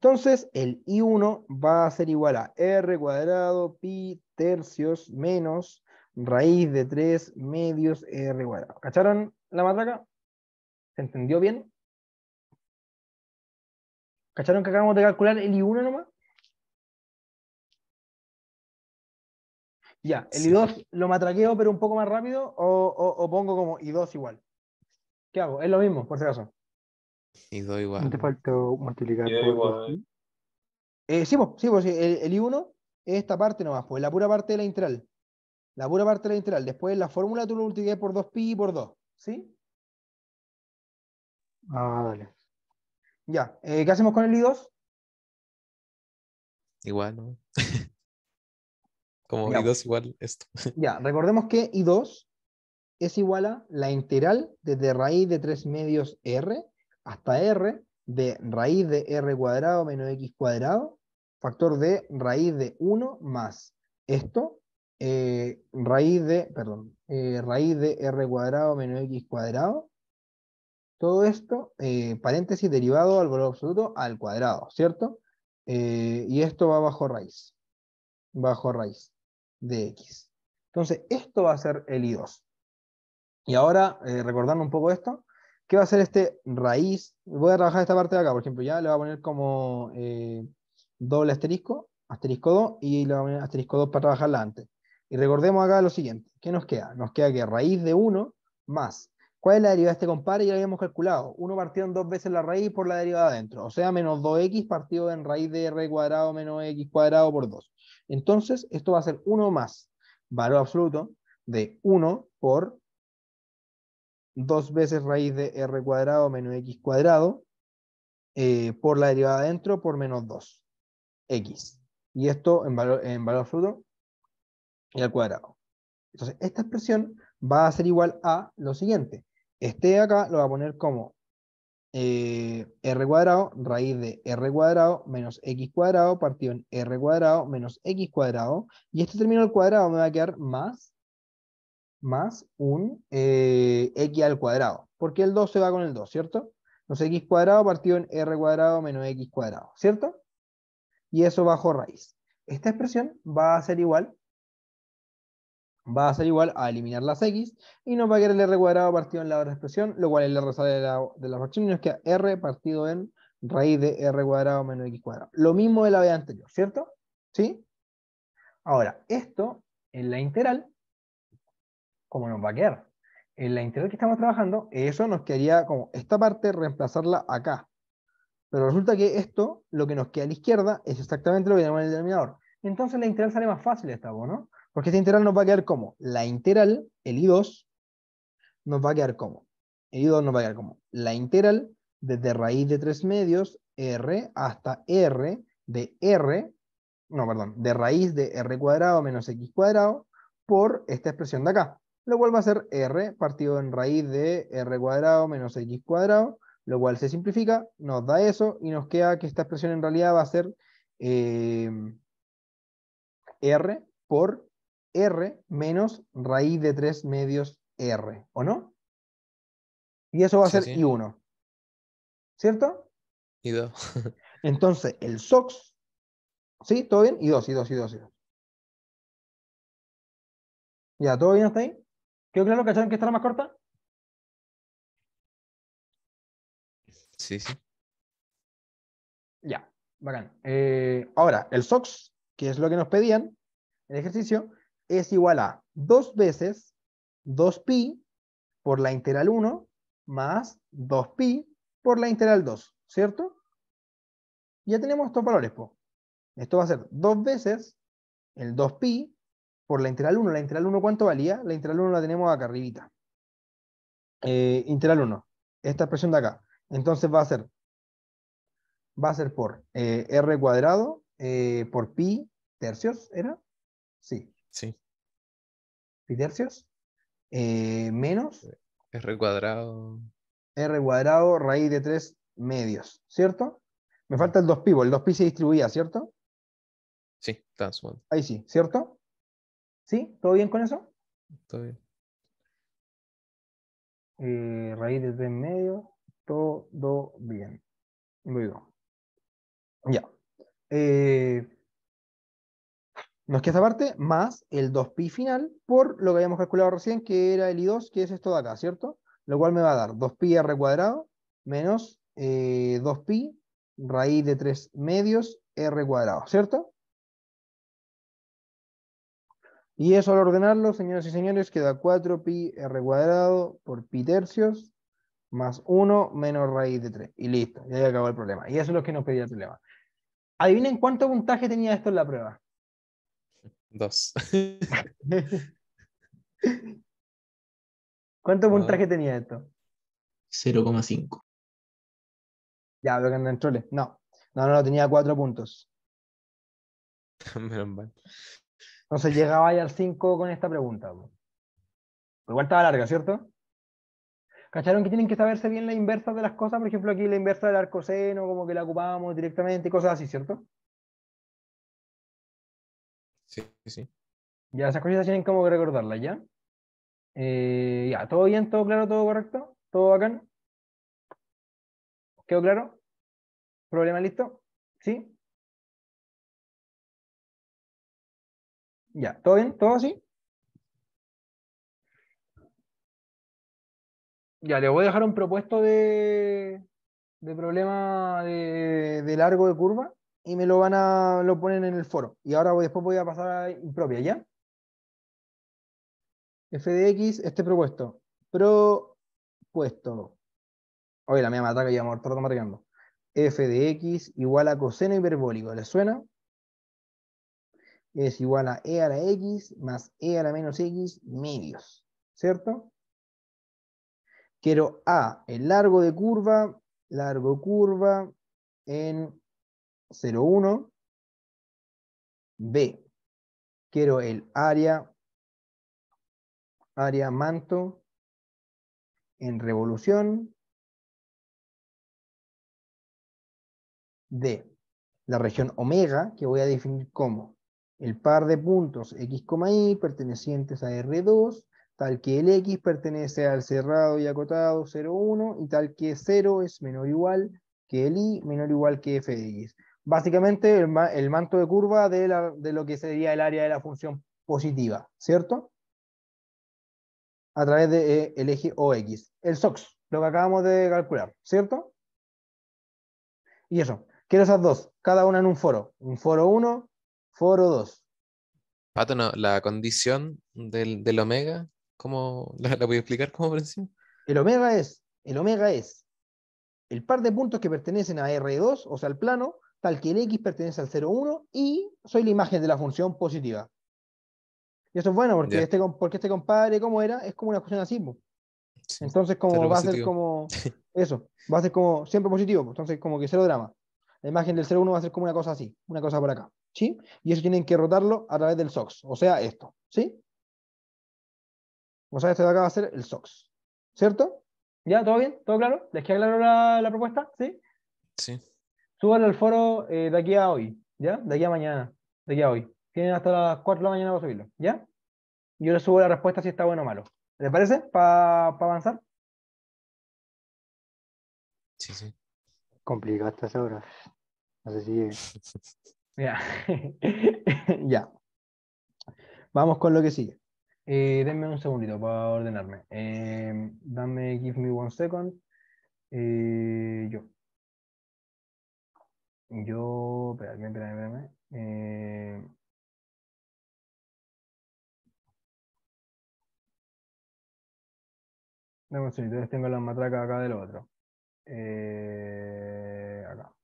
Entonces, el I1 va a ser igual a R cuadrado pi tercios menos raíz de 3 medios R cuadrado. ¿Cacharon la matraca? ¿Se entendió bien? ¿Cacharon que acabamos de calcular el I1 nomás? Ya, el I2 lo matraqueo pero un poco más rápido o pongo como I2 igual. ¿Qué hago? Es lo mismo, por si acaso. Y 2 igual. No te faltó multiplicar por sí, pues, sí, el, I1 es esta parte nomás, pues la pura parte de la integral. La pura parte de la integral. Después la fórmula tú lo multiplicas por 2pi y por 2. ¿Sí? Ah, dale. Ya. Eh, ¿Qué hacemos con el I2? Igual, ¿no? Como I2 igual esto. ya, recordemos que I2 es igual a la integral desde raíz de 3 medios R hasta r de raíz de r cuadrado menos x cuadrado, factor de raíz de 1 más esto, eh, raíz de, perdón, eh, raíz de r cuadrado menos x cuadrado, todo esto, eh, paréntesis derivado al valor absoluto al cuadrado, ¿cierto? y esto va bajo raíz, bajo raíz de x. Entonces, esto va a ser el I2. Y ahora, recordando un poco esto, ¿Qué va a ser este raíz? Voy a trabajar esta parte de acá, por ejemplo, ya le voy a poner como eh, doble asterisco, asterisco 2, y le voy a poner asterisco 2 para trabajarla antes. Y recordemos acá lo siguiente, ¿qué nos queda? Nos queda que raíz de 1 más, ¿cuál es la derivada de este compare? Ya lo habíamos calculado, 1 partido en dos veces la raíz por la derivada adentro, o sea, menos 2x partido en raíz de r cuadrado menos x cuadrado por 2. Entonces, esto va a ser 1 más valor absoluto de 1 por 2 veces raíz de r cuadrado menos x cuadrado eh, por la derivada adentro por menos 2, x. Y esto en valor, en valor fruto y al cuadrado. Entonces, esta expresión va a ser igual a lo siguiente. Este de acá lo va a poner como eh, r cuadrado raíz de r cuadrado menos x cuadrado partido en r cuadrado menos x cuadrado. Y este término al cuadrado me va a quedar más más un eh, x al cuadrado, porque el 2 se va con el 2, ¿cierto? Entonces x cuadrado partido en r cuadrado menos x cuadrado, ¿cierto? Y eso bajo raíz. Esta expresión va a ser igual, va a ser igual a eliminar las x, y nos va a quedar el r cuadrado partido en la otra expresión, lo cual el r sale de la, de la fracción y nos queda r partido en raíz de r cuadrado menos x cuadrado. Lo mismo de la vez anterior, ¿cierto? ¿Sí? Ahora, esto en la integral como nos va a quedar. En la integral que estamos trabajando, eso nos quedaría como esta parte, reemplazarla acá. Pero resulta que esto, lo que nos queda a la izquierda, es exactamente lo que tenemos en el denominador. Entonces la integral sale más fácil esta, ¿no? Porque esta integral nos va a quedar como la integral, el I2, nos va a quedar como, el I2 nos va a quedar como la integral desde raíz de 3 medios, R hasta R de R, no, perdón, de raíz de R cuadrado menos X cuadrado por esta expresión de acá lo cual va a ser r partido en raíz de r cuadrado menos x cuadrado, lo cual se simplifica, nos da eso y nos queda que esta expresión en realidad va a ser eh, r por r menos raíz de 3 medios r, ¿o no? Y eso va a ser I1. ¿Cierto? I2. Entonces, el SOX, ¿sí? ¿Todo bien? I2, I2, I2, I2. ¿Ya todo bien hasta ahí? ¿Quedó claro, hacen que está más corta? Sí, sí. Ya, bacán. Eh, ahora, el SOX, que es lo que nos pedían, en el ejercicio, es igual a dos veces 2pi por la integral 1 más 2pi por la integral 2, ¿cierto? Ya tenemos estos valores, Esto va a ser dos veces el 2pi por la integral 1. ¿La integral 1 cuánto valía? La integral 1 la tenemos acá arribita. Eh, integral 1, esta expresión de acá. Entonces va a ser, va a ser por eh, r cuadrado eh, por pi tercios, ¿era? Sí. Sí. Pi tercios menos. R cuadrado. R cuadrado raíz de 3 medios, ¿cierto? Me falta el 2pi, el 2pi se distribuía, ¿cierto? Sí, está Ahí sí, ¿cierto? ¿Sí? ¿Todo bien con eso? Todo bien. Eh, raíz de 3 medios. todo bien. Muy bien. Ya. Eh, nos queda esta parte más el 2pi final por lo que habíamos calculado recién, que era el i2, que es esto de acá, ¿cierto? Lo cual me va a dar 2pi r cuadrado menos 2pi eh, raíz de 3 medios r cuadrado, ¿cierto? Y eso al ordenarlo, señoras y señores, queda 4pi r cuadrado por pi tercios más 1 menos raíz de 3. Y listo, ya acabó el problema. Y eso es lo que nos pedía el problema. Adivinen cuánto puntaje tenía esto en la prueba. Dos. ¿Cuánto puntaje tenía esto? 0,5. Ya, lo que no No. No, no, no, tenía Cuatro puntos. Menos mal. Entonces llegaba ya al 5 con esta pregunta. Igual estaba larga, ¿cierto? ¿Cacharon que tienen que saberse bien la inversa de las cosas? Por ejemplo, aquí la inversa del arcoseno, como que la ocupábamos directamente, y cosas así, ¿cierto? Sí, sí. Ya, esas cositas tienen como que recordarlas, ¿ya? Eh, ya, ¿todo bien? ¿Todo claro? ¿Todo correcto? ¿Todo bacán? ¿Quedó claro? ¿Problema listo? ¿Sí? Ya, ¿todo bien? ¿Todo así? Ya, le voy a dejar un propuesto de, de problema de, de, largo de curva y me lo van a lo ponen en el foro. Y ahora voy, después voy a pasar a impropia, ¿ya? f de x, este propuesto. Propuesto. Oye, la mía me ataca y ya me todo marcando. f de x igual a coseno hiperbólico. ¿Les suena? es igual a e a la x más e a la menos x medios, ¿cierto? Quiero a, el largo de curva, largo curva en 0,1. B, quiero el área, área manto en revolución. D, la región omega, que voy a definir como el par de puntos x, y pertenecientes a R2, tal que el x pertenece al cerrado y acotado 0, 1, y tal que 0 es menor o igual que el y menor o igual que f de x. Básicamente el, manto de curva de, la, de lo que sería el área de la función positiva, ¿cierto? A través del de, eh, el eje OX, el SOX, lo que acabamos de calcular, ¿cierto? Y eso, quiero esas dos, cada una en un foro, un foro 1 Foro 2. Pato, la condición del, omega, ¿cómo la, voy a explicar como por El omega es, el omega es el par de puntos que pertenecen a R2, o sea, al plano, tal que el X pertenece al 0,1 y soy la imagen de la función positiva. Y eso es bueno, porque, este, porque este compadre, ¿cómo era? Es como una función así. Entonces, como va a ser como eso, va a ser como siempre positivo. Entonces, como que cero drama. La imagen del 0,1 va a ser como una cosa así, una cosa por acá. Y eso tienen que rotarlo a través del SOX, o sea, esto, ¿sí? O sea, esto de acá va a ser el SOX, ¿cierto? ¿Ya? ¿Todo bien? ¿Todo claro? ¿Les queda claro la, propuesta? ¿Sí? Sí. Súbanlo al foro eh, de aquí a hoy, ¿ya? De aquí a mañana, de aquí a hoy. Tienen hasta las 4 de la mañana para subirlo, ¿ya? Yo les subo la respuesta si está bueno o malo. ¿Les parece? ¿Para avanzar? Sí, sí. Complicado estas horas. No sé si Ya. ya. Vamos con lo que sigue. Eh, denme un segundito para ordenarme. Eh, dame, give me one second. Eh, yo. Yo, espérame, espérame, espérame. Eh, dame un segundito, tengo la matraca acá del otro. acá.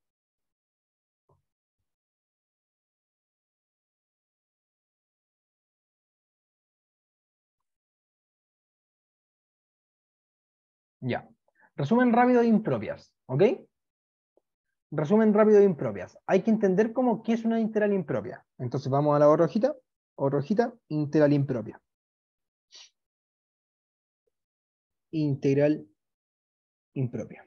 Ya. Resumen rápido de impropias, ¿ok? Resumen rápido de impropias. Hay que entender cómo qué es una integral impropia. Entonces vamos a la otra hojita, integral impropia. Integral impropia.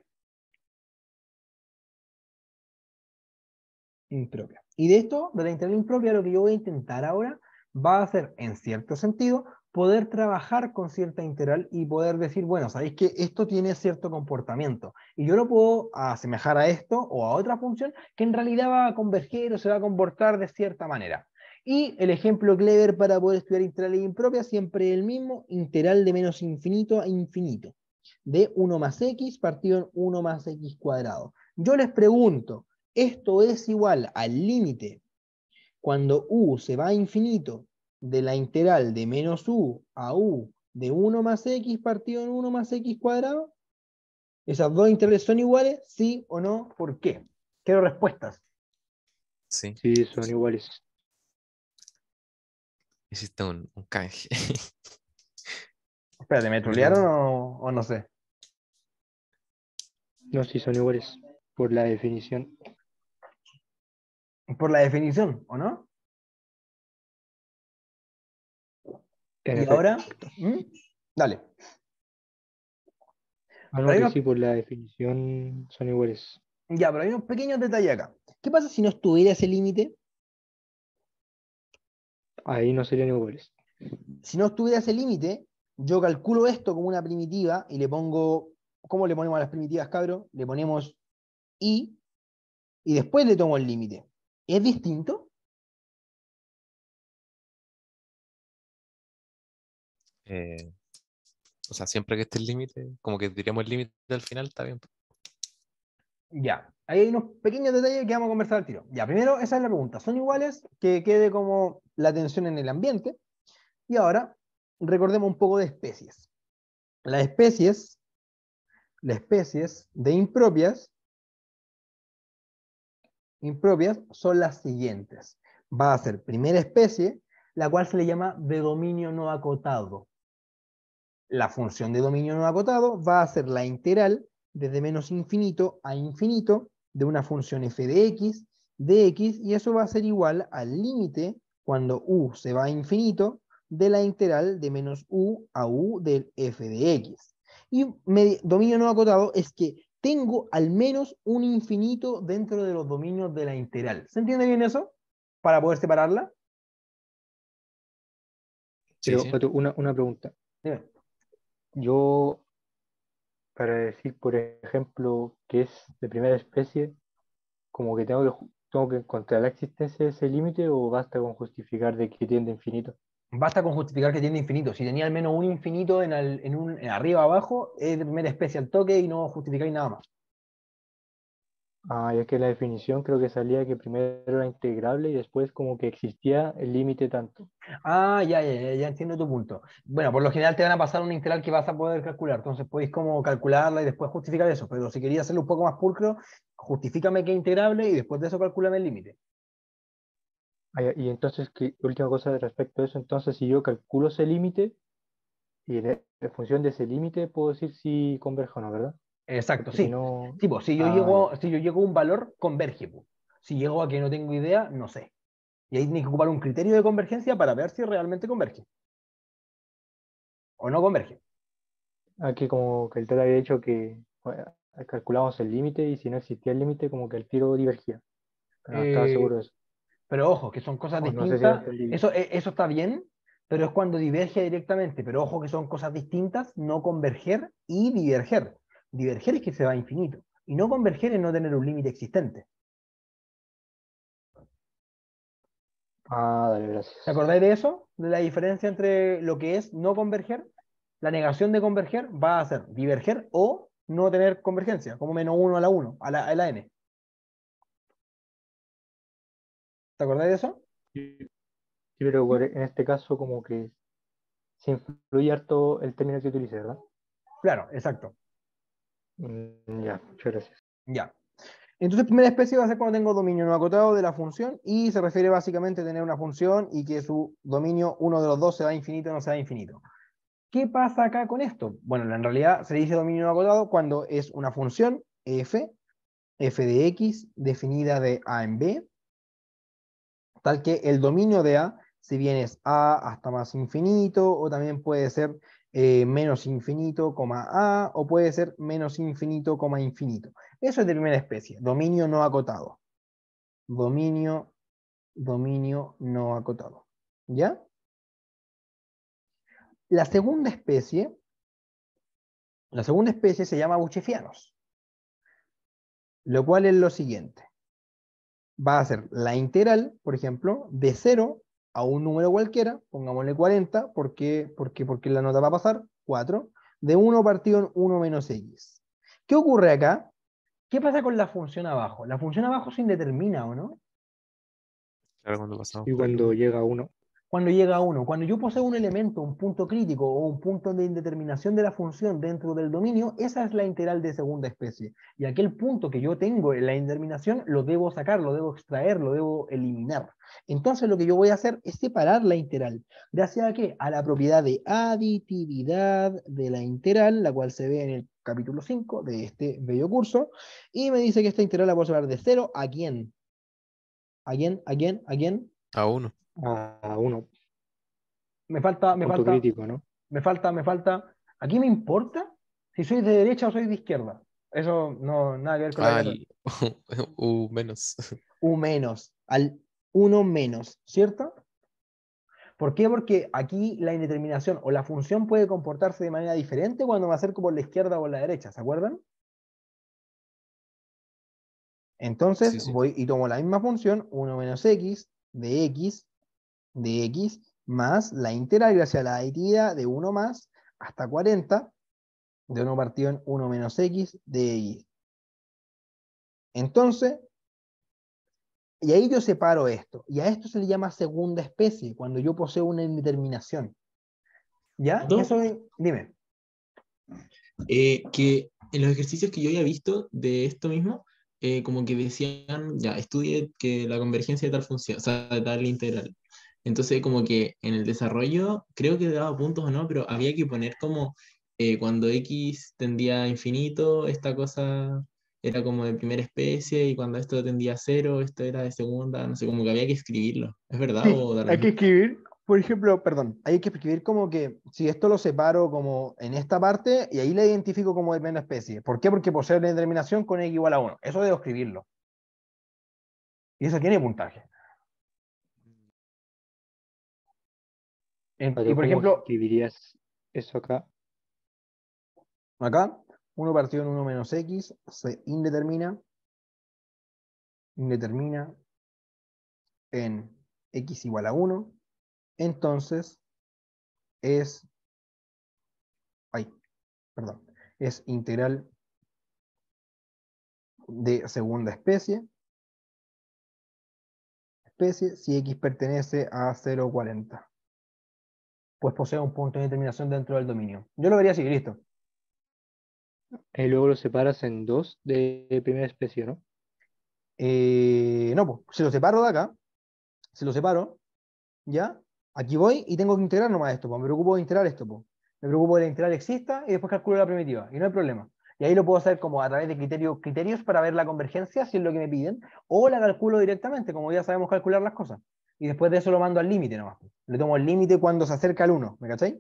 Impropia. Y de esto, de la integral impropia, lo que yo voy a intentar ahora va a ser, en cierto sentido, poder trabajar con cierta integral y poder decir, bueno, sabéis que esto tiene cierto comportamiento y yo lo puedo asemejar a esto o a otra función que en realidad va a converger o se va a comportar de cierta manera. Y el ejemplo clever para poder estudiar integrales impropias siempre el mismo, integral de menos infinito a infinito, de 1 más x partido en 1 más x cuadrado. Yo les pregunto, ¿esto es igual al límite cuando u se va a infinito de la integral de menos u a u de 1 más x partido en 1 más x cuadrado? ¿Esas dos integrales son iguales? ¿Sí o no? ¿Por qué? Quiero respuestas. Sí. Sí, son iguales. existe un, un canje. Espérate, ¿me trolearon o, o no sé? No, sí, son iguales. Por la definición. Por la definición, ¿o no? y ahora, ¿Mm? dale. Ah, sí, por la definición son iguales. Ya, pero hay un pequeño detalle acá. ¿Qué pasa si no estuviera ese límite? Ahí no serían iguales. Si no estuviera ese límite, yo calculo esto como una primitiva y le pongo, ¿cómo le ponemos a las primitivas, cabro? Le ponemos i y después le tomo el límite. ¿Es distinto? Eh, o sea, siempre que esté el límite, como que diríamos el límite al final, está bien. Ya, ahí hay unos pequeños detalles que vamos a conversar al tiro. Ya, primero, esa es la pregunta. ¿Son iguales? Que quede como la tensión en el ambiente. Y ahora, recordemos un poco de especies. Las especies, las especies de impropias, impropias son las siguientes. Va a ser primera especie, la cual se le llama de dominio no acotado. La función de dominio no acotado va a ser la integral desde menos infinito a infinito de una función f de x, de x, y eso va a ser igual al límite, cuando u se va a infinito, de la integral de menos u a u del f de x. Y dominio no acotado es que tengo al menos un infinito dentro de los dominios de la integral. ¿Se entiende bien eso? Para poder separarla. Sí, una, pregunta. Yo, para decir, por ejemplo, que es de primera especie, como que tengo que, tengo que encontrar la existencia de ese límite o basta con justificar de que tiende infinito. Basta con justificar que tiende infinito. Si tenía al menos un infinito en, al, un, arriba abajo, es de primera especie al toque y no justificáis nada más. Ah, ya que la definición creo que salía que primero era integrable y después como que existía el límite tanto. Ah, ya, ya, ya, entiendo tu punto. Bueno, por lo general te van a pasar un integral que vas a poder calcular, entonces podéis como calcularla y después justificar eso, pero si querías hacerlo un poco más pulcro, justifícame que es integrable y después de eso calculame el límite. Ah, y entonces, última cosa respecto a eso, entonces si yo calculo ese límite y en función de ese límite puedo decir si converge o no, ¿verdad? Exacto, sí. si, pues, yo ah, llego, si yo llego a un valor, converge. Pues. Si llego a que no tengo idea, no sé. Y ahí tiene que ocupar un criterio de convergencia para ver si realmente converge. O no converge. Aquí como que el había dicho que calculamos el límite y si no existía el límite, como que el tiro divergía. Pero ah, eh, seguro de eso. Pero ojo, que son cosas distintas. eso, eh, eso está bien, pero es cuando diverge directamente. Pero ojo que son cosas distintas, no converger y diverger. Diverger es que se va a infinito. Y no converger es no tener un límite existente. Ah, dale, gracias. acordáis de eso? De la diferencia entre lo que es no converger. La negación de converger va a ser diverger o no tener convergencia, como menos 1 a la 1, a la, a n. ¿Te acordáis de eso? Sí, pero en este caso como que se influye harto el término que utilice, ¿verdad? Claro, exacto. Mm, ya, muchas gracias. Ya. Entonces, primera especie va a ser cuando tengo dominio no acotado de la función y se refiere básicamente a tener una función y que su dominio, uno de los dos, se da infinito o no se da infinito. ¿Qué pasa acá con esto? Bueno, en realidad se dice dominio no acotado cuando es una función f, f de x, definida de a en b, tal que el dominio de a, si bien es a hasta más infinito, o también puede ser eh, menos infinito, coma A, o puede ser menos infinito, coma infinito. Eso es de primera especie, dominio no acotado. Dominio, dominio no acotado. ¿Ya? La segunda especie, la segunda especie se llama buchefianos, lo cual es lo siguiente. Va a ser la integral, por ejemplo, de cero a un número cualquiera, pongámosle 40, porque, porque, porque la nota va a pasar 4, de 1 partido en 1 menos x. ¿Qué ocurre acá? ¿Qué pasa con la función abajo? La función abajo se indetermina, ¿o no? Y cuando llega a 1 cuando llega a uno. Cuando yo poseo un elemento, un punto crítico o un punto de indeterminación de la función dentro del dominio, esa es la integral de segunda especie. Y aquel punto que yo tengo en la indeterminación lo debo sacar, lo debo extraer, lo debo eliminar. Entonces lo que yo voy a hacer es separar la integral. ¿Gracias a qué? A la propiedad de aditividad de la integral, la cual se ve en el capítulo 5 de este bello curso. Y me dice que esta integral la a llevar de cero. a quién. ¿A quién? ¿A quién? ¿A quién? A 1 a uno. Me falta, me falta, me falta, me falta. Aquí me importa si soy de derecha o soy de izquierda. Eso no, nada que ver con U menos. U menos. Al uno menos, ¿cierto? ¿Por qué? Porque aquí la indeterminación o la función puede comportarse de manera diferente cuando me acerco por la izquierda o la derecha, ¿se acuerdan? Entonces voy y tomo la misma función, 1 menos x de x de x más la integral gracias a la aditividad de 1 más hasta 40 de 1 partido en 1 menos x de Y Entonces, y ahí yo separo esto, y a esto se le llama segunda especie, cuando yo poseo una indeterminación. ¿Ya? dime. Eh, que en los ejercicios que yo había visto de esto mismo, eh, como que decían, ya, estudie que la convergencia de tal función, o sea, de tal integral. Entonces, como que en el desarrollo, creo que daba puntos o no, pero había que poner como eh, cuando X tendía infinito, esta cosa era como de primera especie, y cuando esto tendía cero, esto era de segunda, no sé, como que había que escribirlo. ¿Es verdad? hay que escribir, por ejemplo, perdón, hay que escribir como que si esto lo separo como en esta parte y ahí la identifico como de primera especie. ¿Por qué? Porque posee una determinación con X igual a 1. Eso debo escribirlo. Y eso tiene puntaje. y por ejemplo, escribirías eso acá? Acá, 1 partido en 1 menos x se indetermina, indetermina en x igual a 1, entonces es, perdón, es integral de segunda especie, especie si x pertenece a 0,40 pues posee un punto de determinación dentro del dominio. Yo lo vería así, listo. Y luego lo separas en dos de primera especie, ¿no? Eh, no, pues si lo separo de acá, Se lo separo, ya, aquí voy y tengo que integrar nomás esto, pues me preocupo de integrar esto, pues. Me preocupo de la integral exista y después calculo la primitiva, y no hay problema. Y ahí lo puedo hacer como a través de criterios para ver la convergencia, si es lo que me piden, o la calculo directamente, como ya sabemos calcular las cosas y después de eso lo mando al límite nomás. Le tomo el límite cuando se acerca al 1, ¿me cacháis?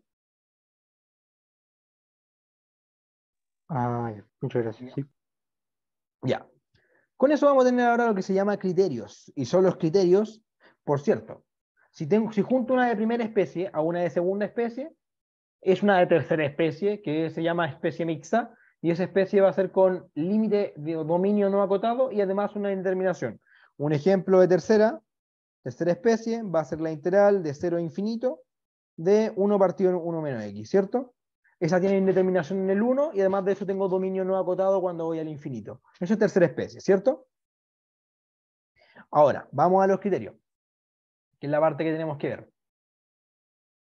Ah, muchas gracias. Ya. Con eso vamos a tener ahora lo que se llama criterios. Y son los criterios, por cierto, si, tengo, si junto una de primera especie a una de segunda especie, es una de tercera especie, que se llama especie mixta, y esa especie va a ser con límite de dominio no acotado y además una indeterminación. Un ejemplo de tercera tercera especie va a ser la integral de 0 a infinito de 1 partido en 1 menos x, ¿cierto? Esa tiene indeterminación en el 1 y además de eso tengo dominio no acotado cuando voy al infinito. Eso es tercera especie, ¿cierto? Ahora, vamos a los criterios, que es la parte que tenemos que ver.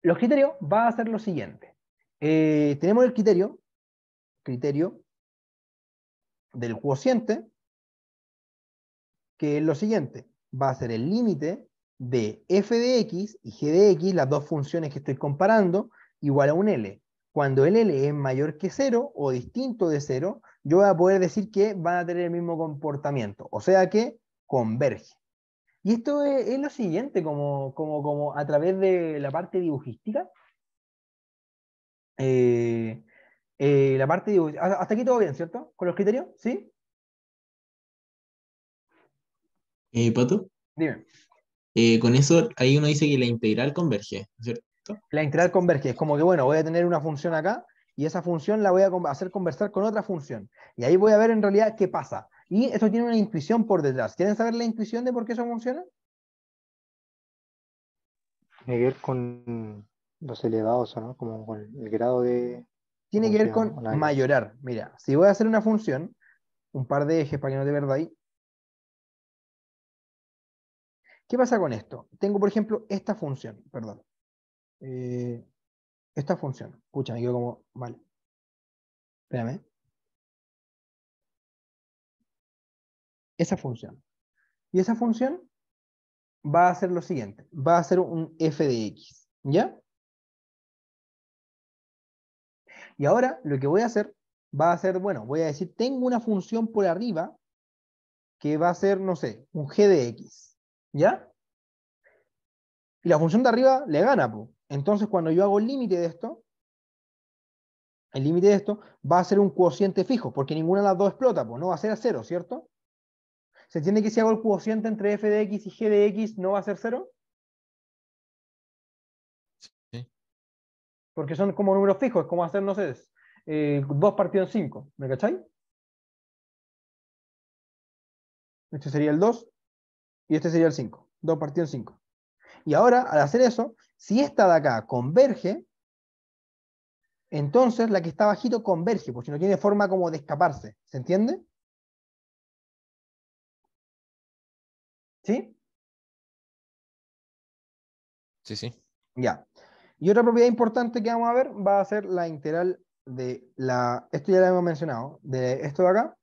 Los criterios va a ser lo siguiente. Eh, tenemos el criterio, criterio del cociente que es lo siguiente va a ser el límite de f de x y g de x, las dos funciones que estoy comparando, igual a un L. Cuando el L es mayor que 0 o distinto de 0, yo voy a poder decir que van a tener el mismo comportamiento, o sea que converge. Y esto es, lo siguiente, como, como, a través de la parte dibujística. Eh, eh, la parte Hasta aquí todo bien, ¿cierto? ¿Con los criterios? ¿Sí? Eh, Pato, Dime. Eh, con eso ahí uno dice que la integral converge, ¿cierto? La integral converge, es como que, bueno, voy a tener una función acá y esa función la voy a hacer conversar con otra función. Y ahí voy a ver en realidad qué pasa. Y esto tiene una intuición por detrás. ¿Quieren saber la intuición de por qué eso funciona? Tiene que ver con los elevados, ¿no? Como con el grado de... Tiene que ver con mayorar. Mira, si voy a hacer una función, un par de ejes para que no te pierdas ahí, ¿Qué pasa con esto? Tengo, por ejemplo, esta función, perdón. Eh, esta función. Escucha, me quedo como mal. Espérame. Esa función. Y esa función va a hacer lo siguiente. Va a ser un f de x. ¿Ya? Y ahora lo que voy a hacer va a ser, bueno, voy a decir, tengo una función por arriba que va a ser, no sé, un g de x. ¿Ya? Y la función de arriba le gana. pues. Entonces, cuando yo hago el límite de esto, el límite de esto va a ser un cociente fijo, porque ninguna de las dos explota, pues. no va a ser a cero, ¿cierto? ¿Se entiende que si hago el cociente entre f de x y g de x no va a ser cero? Sí. Porque son como números fijos, es como hacer, no sé, eh, Dos 2 partido en 5, ¿me cacháis? Este sería el 2, y este sería el 5. 2 partido en 5. Y ahora, al hacer eso, si esta de acá converge, entonces la que está bajito converge, porque no tiene forma como de escaparse. ¿Se entiende? ¿Sí? Sí, sí. Ya. Y otra propiedad importante que vamos a ver va a ser la integral de la, esto ya lo hemos mencionado, de esto de acá,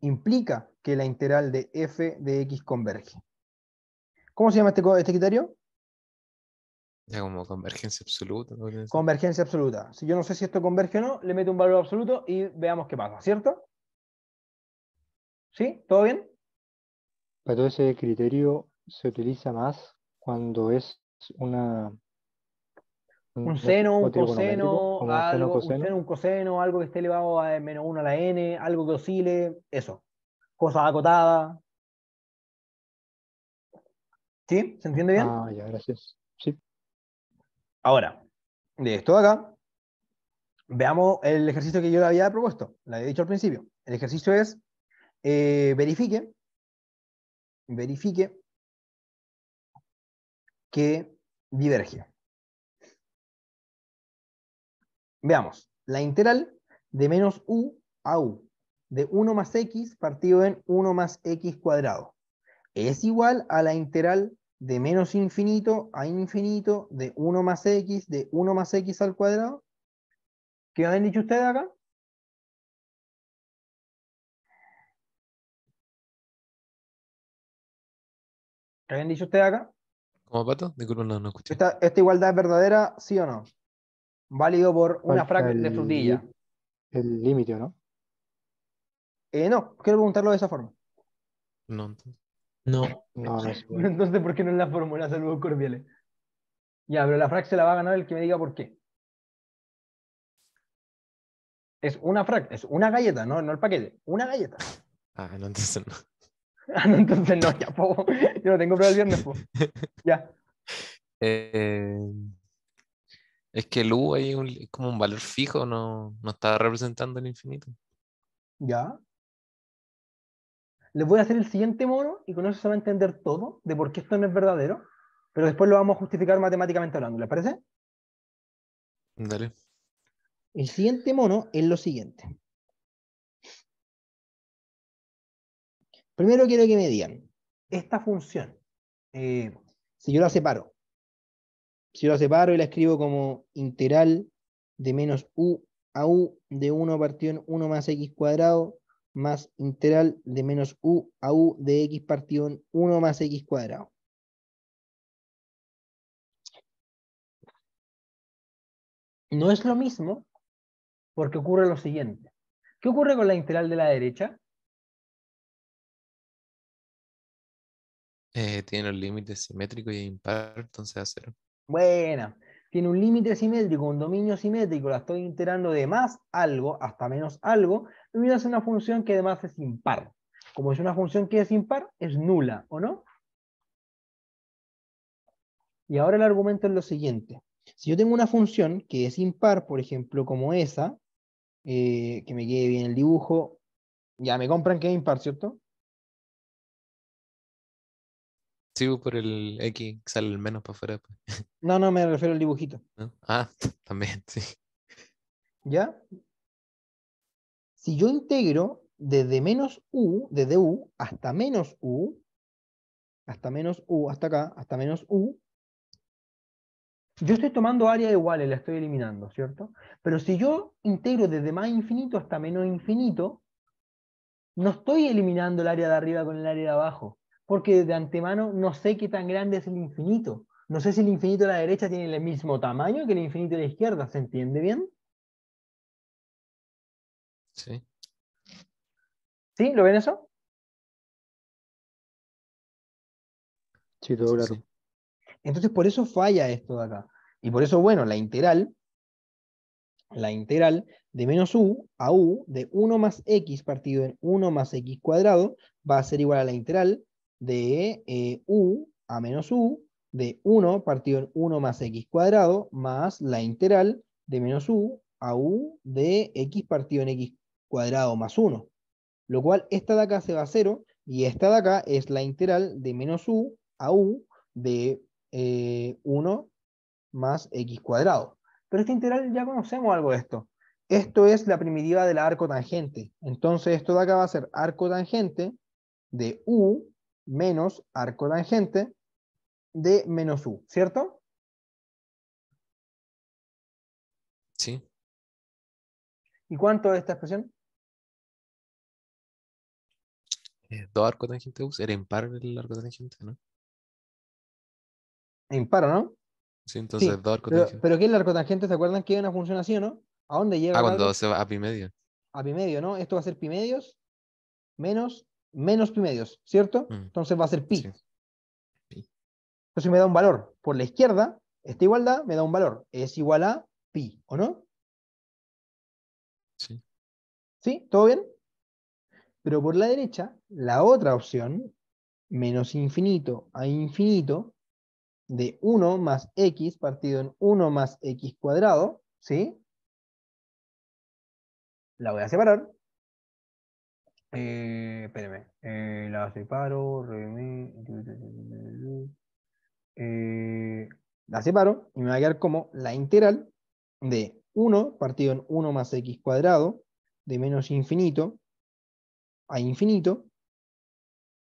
implica que la integral de f de x converge. ¿Cómo se llama este, este criterio? como convergencia absoluta. Convergencia absoluta. Si yo no sé si esto converge o no, le meto un valor absoluto y veamos qué pasa, ¿cierto? ¿Sí? ¿Todo bien? Pero ese criterio se utiliza más cuando es una un seno, un coseno, algo, un, coseno, algo que esté elevado a menos 1 a la n, algo que oscile, eso. Cosas acotadas. ¿Sí? ¿Se entiende bien? Ah, ya, gracias. Ahora, de esto de acá, veamos el ejercicio que yo le había propuesto, Lo había dicho al principio. El ejercicio es, eh, verifique, verifique que diverge. Veamos, la integral de menos u a u de 1 más x partido en 1 más x cuadrado es igual a la integral de menos infinito a infinito de 1 más x de 1 más x al cuadrado. ¿Qué habían dicho ustedes acá? ¿Qué habían dicho ustedes acá? ¿Cómo, Pato? de no, no escuché. ¿Esta igualdad es verdadera, sí o no? válido por una fracción de frutilla. El límite, ¿no? Eh, no, quiero preguntarlo de esa forma. No, entonces. No. entonces, ¿por qué no es la fórmula? Saludos cordiales. Eh. Ya, pero la frac se la va a ganar el que me diga por qué. Es una frac, es una galleta, no, no el paquete, una galleta. Ah, no, entonces no. Ah, no, entonces no, ya, po. Yo no tengo prueba el viernes, po. Ya. Eh, es que el U es como un valor fijo, no, está representando el infinito. Ya. Les voy a hacer el siguiente mono y con eso se va a entender todo de por qué esto no es verdadero, pero después lo vamos a justificar matemáticamente hablando, ¿les parece? Dale. El siguiente mono es lo siguiente. Primero quiero que me digan, esta función, eh, si yo la separo si lo separo y la escribo como integral de menos u a u de 1 partido en 1 más x cuadrado más integral de menos u a u de x partido en 1 más x cuadrado. No es lo mismo porque ocurre lo siguiente. ¿Qué ocurre con la integral de la derecha? Eh, tiene los límites simétricos y impar, entonces a cero. Bueno, tiene un límite simétrico, un dominio simétrico, la estoy integrando de más algo hasta menos algo, me hacer una función que además es impar. Como es una función que es impar, es nula, ¿o no? Y ahora el argumento es lo siguiente. Si yo tengo una función que es impar, por ejemplo, como esa, eh, que me quede bien el dibujo, ya me compran que es impar, ¿cierto? por el X sale el menos para afuera. Pues. No, no, me refiero al dibujito. Ah, también, sí. ¿Ya? Si yo integro desde menos U, desde U hasta menos U, hasta menos U, hasta acá, hasta menos U, yo estoy tomando áreas iguales, la estoy eliminando, ¿cierto? Pero si yo integro desde más infinito hasta menos infinito, no estoy eliminando el área de arriba con el área de abajo porque de antemano no sé qué tan grande es el infinito. No sé si el infinito de la derecha tiene el mismo tamaño que el infinito de la izquierda, ¿se entiende bien? Sí. ¿Sí? ¿Lo ven eso? Sí, todo claro. Entonces por eso falla esto de acá. Y por eso, bueno, la integral, la integral de menos u a u de 1 más x partido en 1 más x cuadrado va a ser igual a la integral de eh, u a menos u de 1 partido en 1 más x cuadrado más la integral de menos u a u de x partido en x cuadrado más 1. Lo cual esta de acá se va a 0 y esta de acá es la integral de menos u a u de 1 eh, más x cuadrado. Pero esta integral ya conocemos algo de esto. Esto es la primitiva del arco tangente. Entonces esto de acá va a ser arco tangente de u menos arco tangente de menos u, ¿cierto? Sí. ¿Y cuánto es esta expresión? Eh, dos arco tangente u, era impar el arco tangente, ¿no? Imparo, ¿no? Sí, entonces dos arco tangente. Pero ¿qué es el arco tangente? ¿Se acuerdan que hay una función así o no? ¿A dónde llega? Ah, cuando se va a pi medio. A pi medio, ¿no? Esto va a ser pi medios menos menos pi medios, ¿cierto? Mm. Entonces va a ser pi. pi. Entonces me da un valor. Por la izquierda, esta igualdad me da un valor. Es igual a pi, ¿o no? Sí. ¿Sí? ¿Todo bien? Pero por la derecha, la otra opción, menos infinito a infinito, de 1 más x partido en 1 más x cuadrado, ¿sí? La voy a separar. Eh, espérenme. Eh, la separo, eh, la separo y me va a quedar como la integral de 1 partido en 1 más x cuadrado de menos infinito a infinito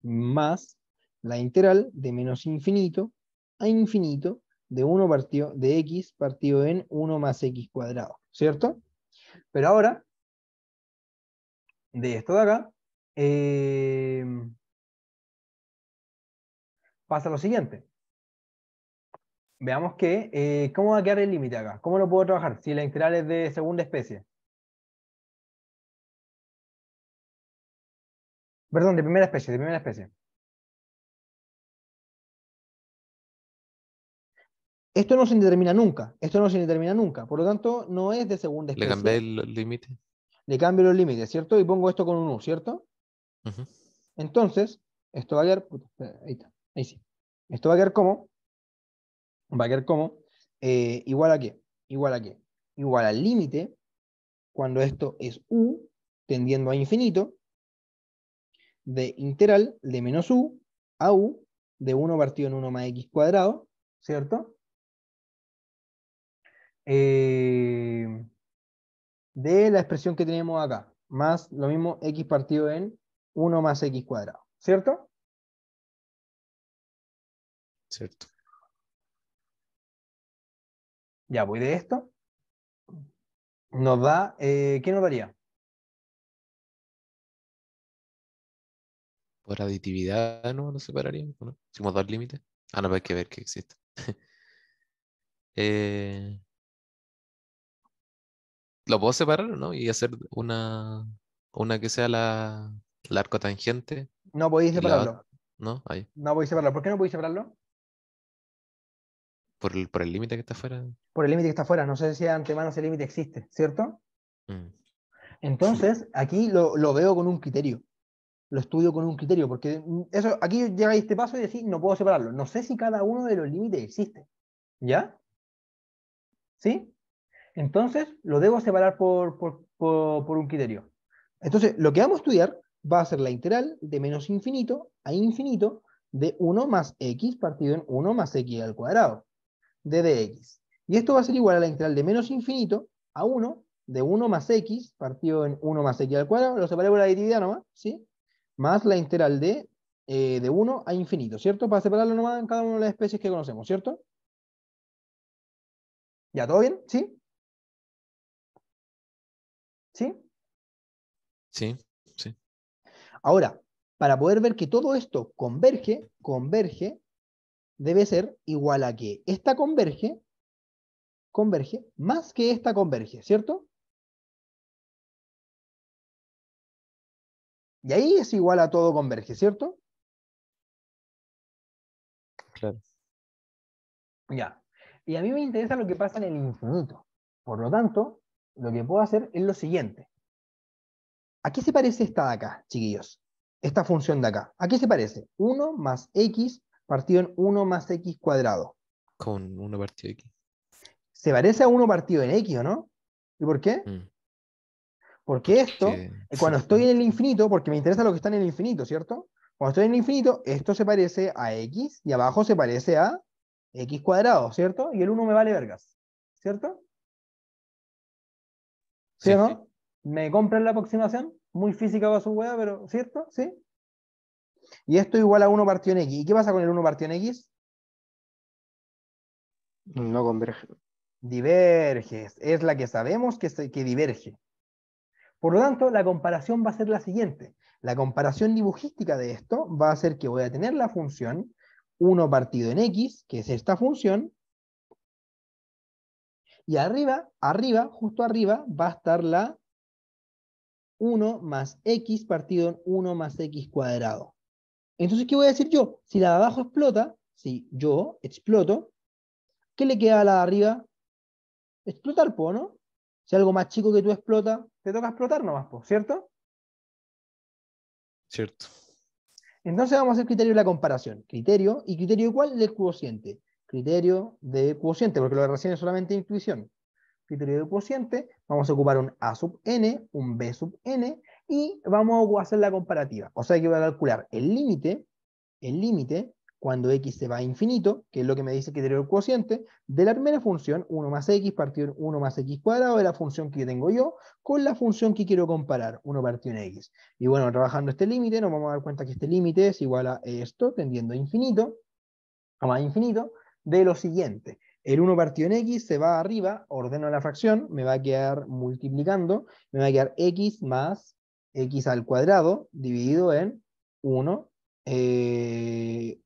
más la integral de menos infinito a infinito de 1 partido de x partido en 1 más x cuadrado, ¿cierto? Pero ahora de esto de acá, eh, pasa lo siguiente. Veamos que, eh, ¿cómo va a quedar el límite acá? ¿Cómo lo puedo trabajar si la integral es de segunda especie? Perdón, de primera especie, de primera especie. Esto no se indetermina nunca, esto no se indetermina nunca, por lo tanto no es de segunda especie. ¿Le cambié el límite? le cambio los límites, ¿cierto? Y pongo esto con un U, ¿cierto? Entonces, esto va a quedar, ahí está, ahí sí. Esto va a quedar como, va a quedar como, eh, igual a qué, igual a qué, igual al límite, cuando esto es U, tendiendo a infinito, de integral de menos U a U, de 1 partido en 1 más X cuadrado, ¿cierto? Eh, de la expresión que tenemos acá, más lo mismo x partido en 1 más x cuadrado, ¿cierto? Cierto. Ya, voy de esto. Nos da, eh, ¿qué nos daría? Por aditividad no nos separaríamos, ¿no? Si dos límites Ah, no, pero hay que ver que existe. eh lo puedo separar, ¿no? Y hacer una, una que sea la, la arco tangente. No podéis separarlo. no, ahí. No podéis separarlo. ¿Por qué no podéis separarlo? Por el, por el límite que está afuera. Por el límite que está afuera. No sé si ante antemano ese límite existe, ¿cierto? Mm. Entonces, aquí lo, lo, veo con un criterio. Lo estudio con un criterio, porque eso, aquí llega este paso y decís, no puedo separarlo. No sé si cada uno de los límites existe. ¿Ya? ¿Sí? Entonces, lo debo separar por, un criterio. Entonces, lo que vamos a estudiar va a ser la integral de menos infinito a infinito de 1 más x partido en 1 más x al cuadrado de dx. Y esto va a ser igual a la integral de menos infinito a 1 de 1 más x partido en 1 más x al cuadrado, lo separé por la derivada nomás, ¿sí? Más la integral de, eh, de 1 a infinito, ¿cierto? Para separarlo nomás en cada una de las especies que conocemos, ¿cierto? ¿Ya todo bien? ¿Sí? ¿Sí? Sí, Ahora, para poder ver que todo esto converge, converge, debe ser igual a que esta converge, converge, más que esta converge, ¿cierto? Y ahí es igual a todo converge, ¿cierto? Claro. Ya. Y a mí me interesa lo que pasa en el infinito. Por lo tanto, lo que puedo hacer es lo siguiente. ¿A qué se parece esta de acá, chiquillos? Esta función de acá. ¿A qué se parece? 1 más x partido en 1 más x cuadrado. Con 1 partido x. Se parece a 1 partido en x, ¿o no? ¿Y por qué? Mm. Porque esto, eh, cuando estoy en el infinito, porque me interesa lo que está en el infinito, ¿cierto? Cuando estoy en el infinito, esto se parece a x y abajo se parece a x cuadrado, ¿cierto? Y el 1 me vale vergas, ¿cierto? ¿Sí, o no? Me compran la aproximación, muy física va su hueá, pero ¿cierto? ¿Sí? Y esto igual a 1 partido en X. ¿Y qué pasa con el 1 partido en X? No converge. Diverge, es la que sabemos que, que diverge. Por lo tanto, la comparación va a ser la siguiente. La comparación dibujística de esto va a ser que voy a tener la función 1 partido en X, que es esta función, y arriba, arriba, justo arriba, va a estar la 1 más x partido en 1 más x cuadrado. Entonces, ¿qué voy a decir yo? Si la de abajo explota, si yo exploto, ¿qué le queda a la de arriba? Explotar, po, ¿no? Si algo más chico que tú explota, te toca explotar nomás, po, ¿cierto? Cierto. Entonces vamos a hacer criterio de la comparación. Criterio, ¿y criterio igual Del cociente criterio de cociente, porque lo de recién es solamente intuición. Criterio de cociente, vamos a ocupar un A sub n, un B sub n, y vamos a hacer la comparativa. O sea que voy a calcular el límite, el límite, cuando x se va a infinito, que es lo que me dice el criterio del cociente, de la primera función, 1 más x partido 1 más x cuadrado, de la función que tengo yo, con la función que quiero comparar, 1 partido en x. Y bueno, trabajando este límite, nos vamos a dar cuenta que este límite es igual a esto, tendiendo a infinito, a más infinito, de lo siguiente. El 1 partido en x se va arriba, ordeno la fracción, me va a quedar multiplicando, me va a quedar x más x al cuadrado dividido en 1, eh,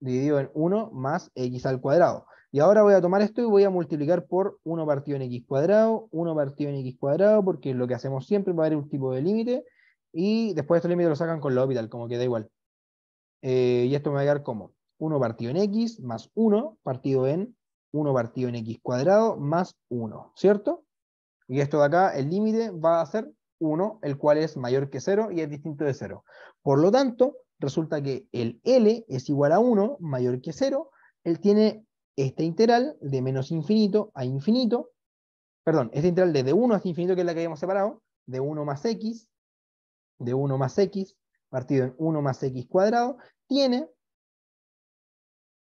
dividido en 1 más x al cuadrado. Y ahora voy a tomar esto y voy a multiplicar por 1 partido en x cuadrado, 1 partido en x cuadrado, porque lo que hacemos siempre va a haber un tipo de límite, y después este límite lo sacan con la orbital, como que da igual. Eh, y esto me va a quedar como 1 partido en x más 1 partido en 1 partido en x cuadrado más 1, ¿cierto? Y esto de acá, el límite va a ser 1, el cual es mayor que 0 y es distinto de 0. Por lo tanto, resulta que el L es igual a 1, mayor que 0, él tiene esta integral de menos infinito a infinito, perdón, esta integral de 1 hasta este infinito, que es la que habíamos separado, de 1 más x, de 1 más x, partido en 1 más x cuadrado, tiene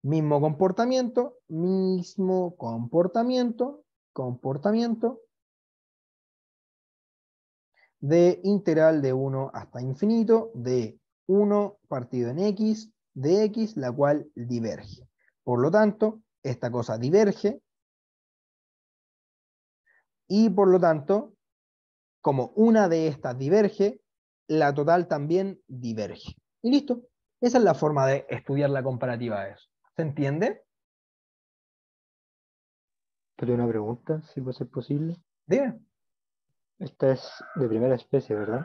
Mismo comportamiento, mismo comportamiento, comportamiento de integral de 1 hasta infinito de 1 partido en x de x, la cual diverge. Por lo tanto, esta cosa diverge y por lo tanto, como una de estas diverge, la total también diverge. Y listo. Esa es la forma de estudiar la comparativa de eso. ¿Se entiende? Tengo una pregunta, si puede ser posible. Dime. Esta es de primera especie, ¿verdad?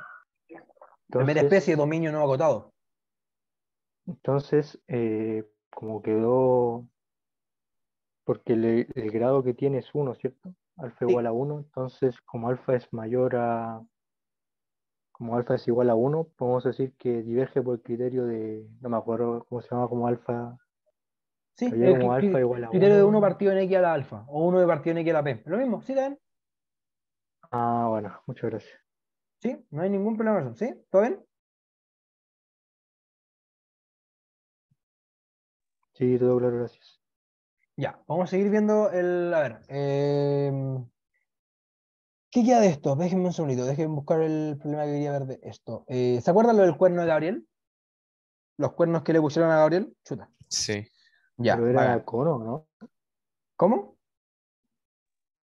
primera especie, dominio no agotado. Entonces, eh, como quedó, porque el grado que tiene es 1, ¿cierto? Alfa igual a 1, entonces como alfa es mayor a, como alfa es igual a 1, podemos decir que diverge por el criterio de, no me acuerdo cómo se llama, como alfa Sí, de 1 partido en X a la alfa, o uno de partido en X a la P. Lo mismo, ¿sí dan Ah, bueno, muchas gracias. Sí, no hay ningún problema ¿sí? ¿Todo bien? Sí, todo claro, gracias. Ya, vamos a seguir viendo el. A ver. Em, ¿Qué queda de esto? Déjenme un sonido déjenme buscar el problema que quería ver de esto. Eh, ¿Se acuerdan lo del cuerno de Gabriel? Los cuernos que le pusieron a Gabriel, chuta. Sí. Pero era cono, ¿no? ¿Cómo?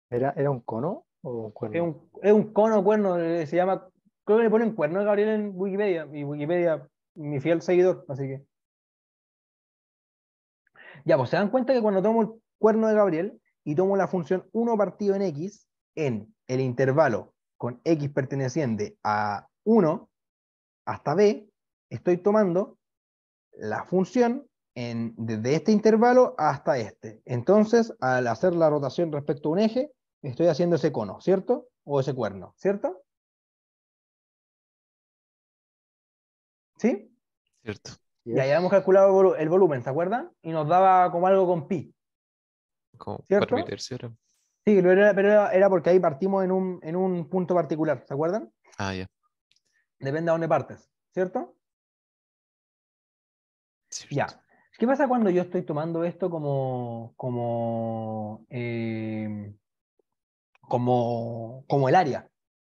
¿Era, ¿Era un cono o Es un, es un cono cuerno, eh, se llama. Creo que le ponen cuerno a Gabriel en Wikipedia. Y Wikipedia, mi fiel seguidor, así que. Ya, pues se dan cuenta que cuando tomo el cuerno de Gabriel y tomo la función 1 partido en x en el intervalo con x perteneciente a 1 hasta b, estoy tomando la función desde este intervalo hasta este. Entonces, al hacer la rotación respecto a un eje, estoy haciendo ese cono, ¿cierto? O ese cuerno, ¿cierto? ¿Sí? Cierto. Y ahí habíamos calculado el, volumen, ¿se acuerdan? Y nos daba como algo con pi. ¿Cierto? Sí, pero, era, porque ahí partimos en un, punto particular, ¿se acuerdan? Ah, ya. Depende de dónde partes, Cierto. Ya. ¿Qué pasa cuando yo estoy tomando esto como, como, eh, como, como el área?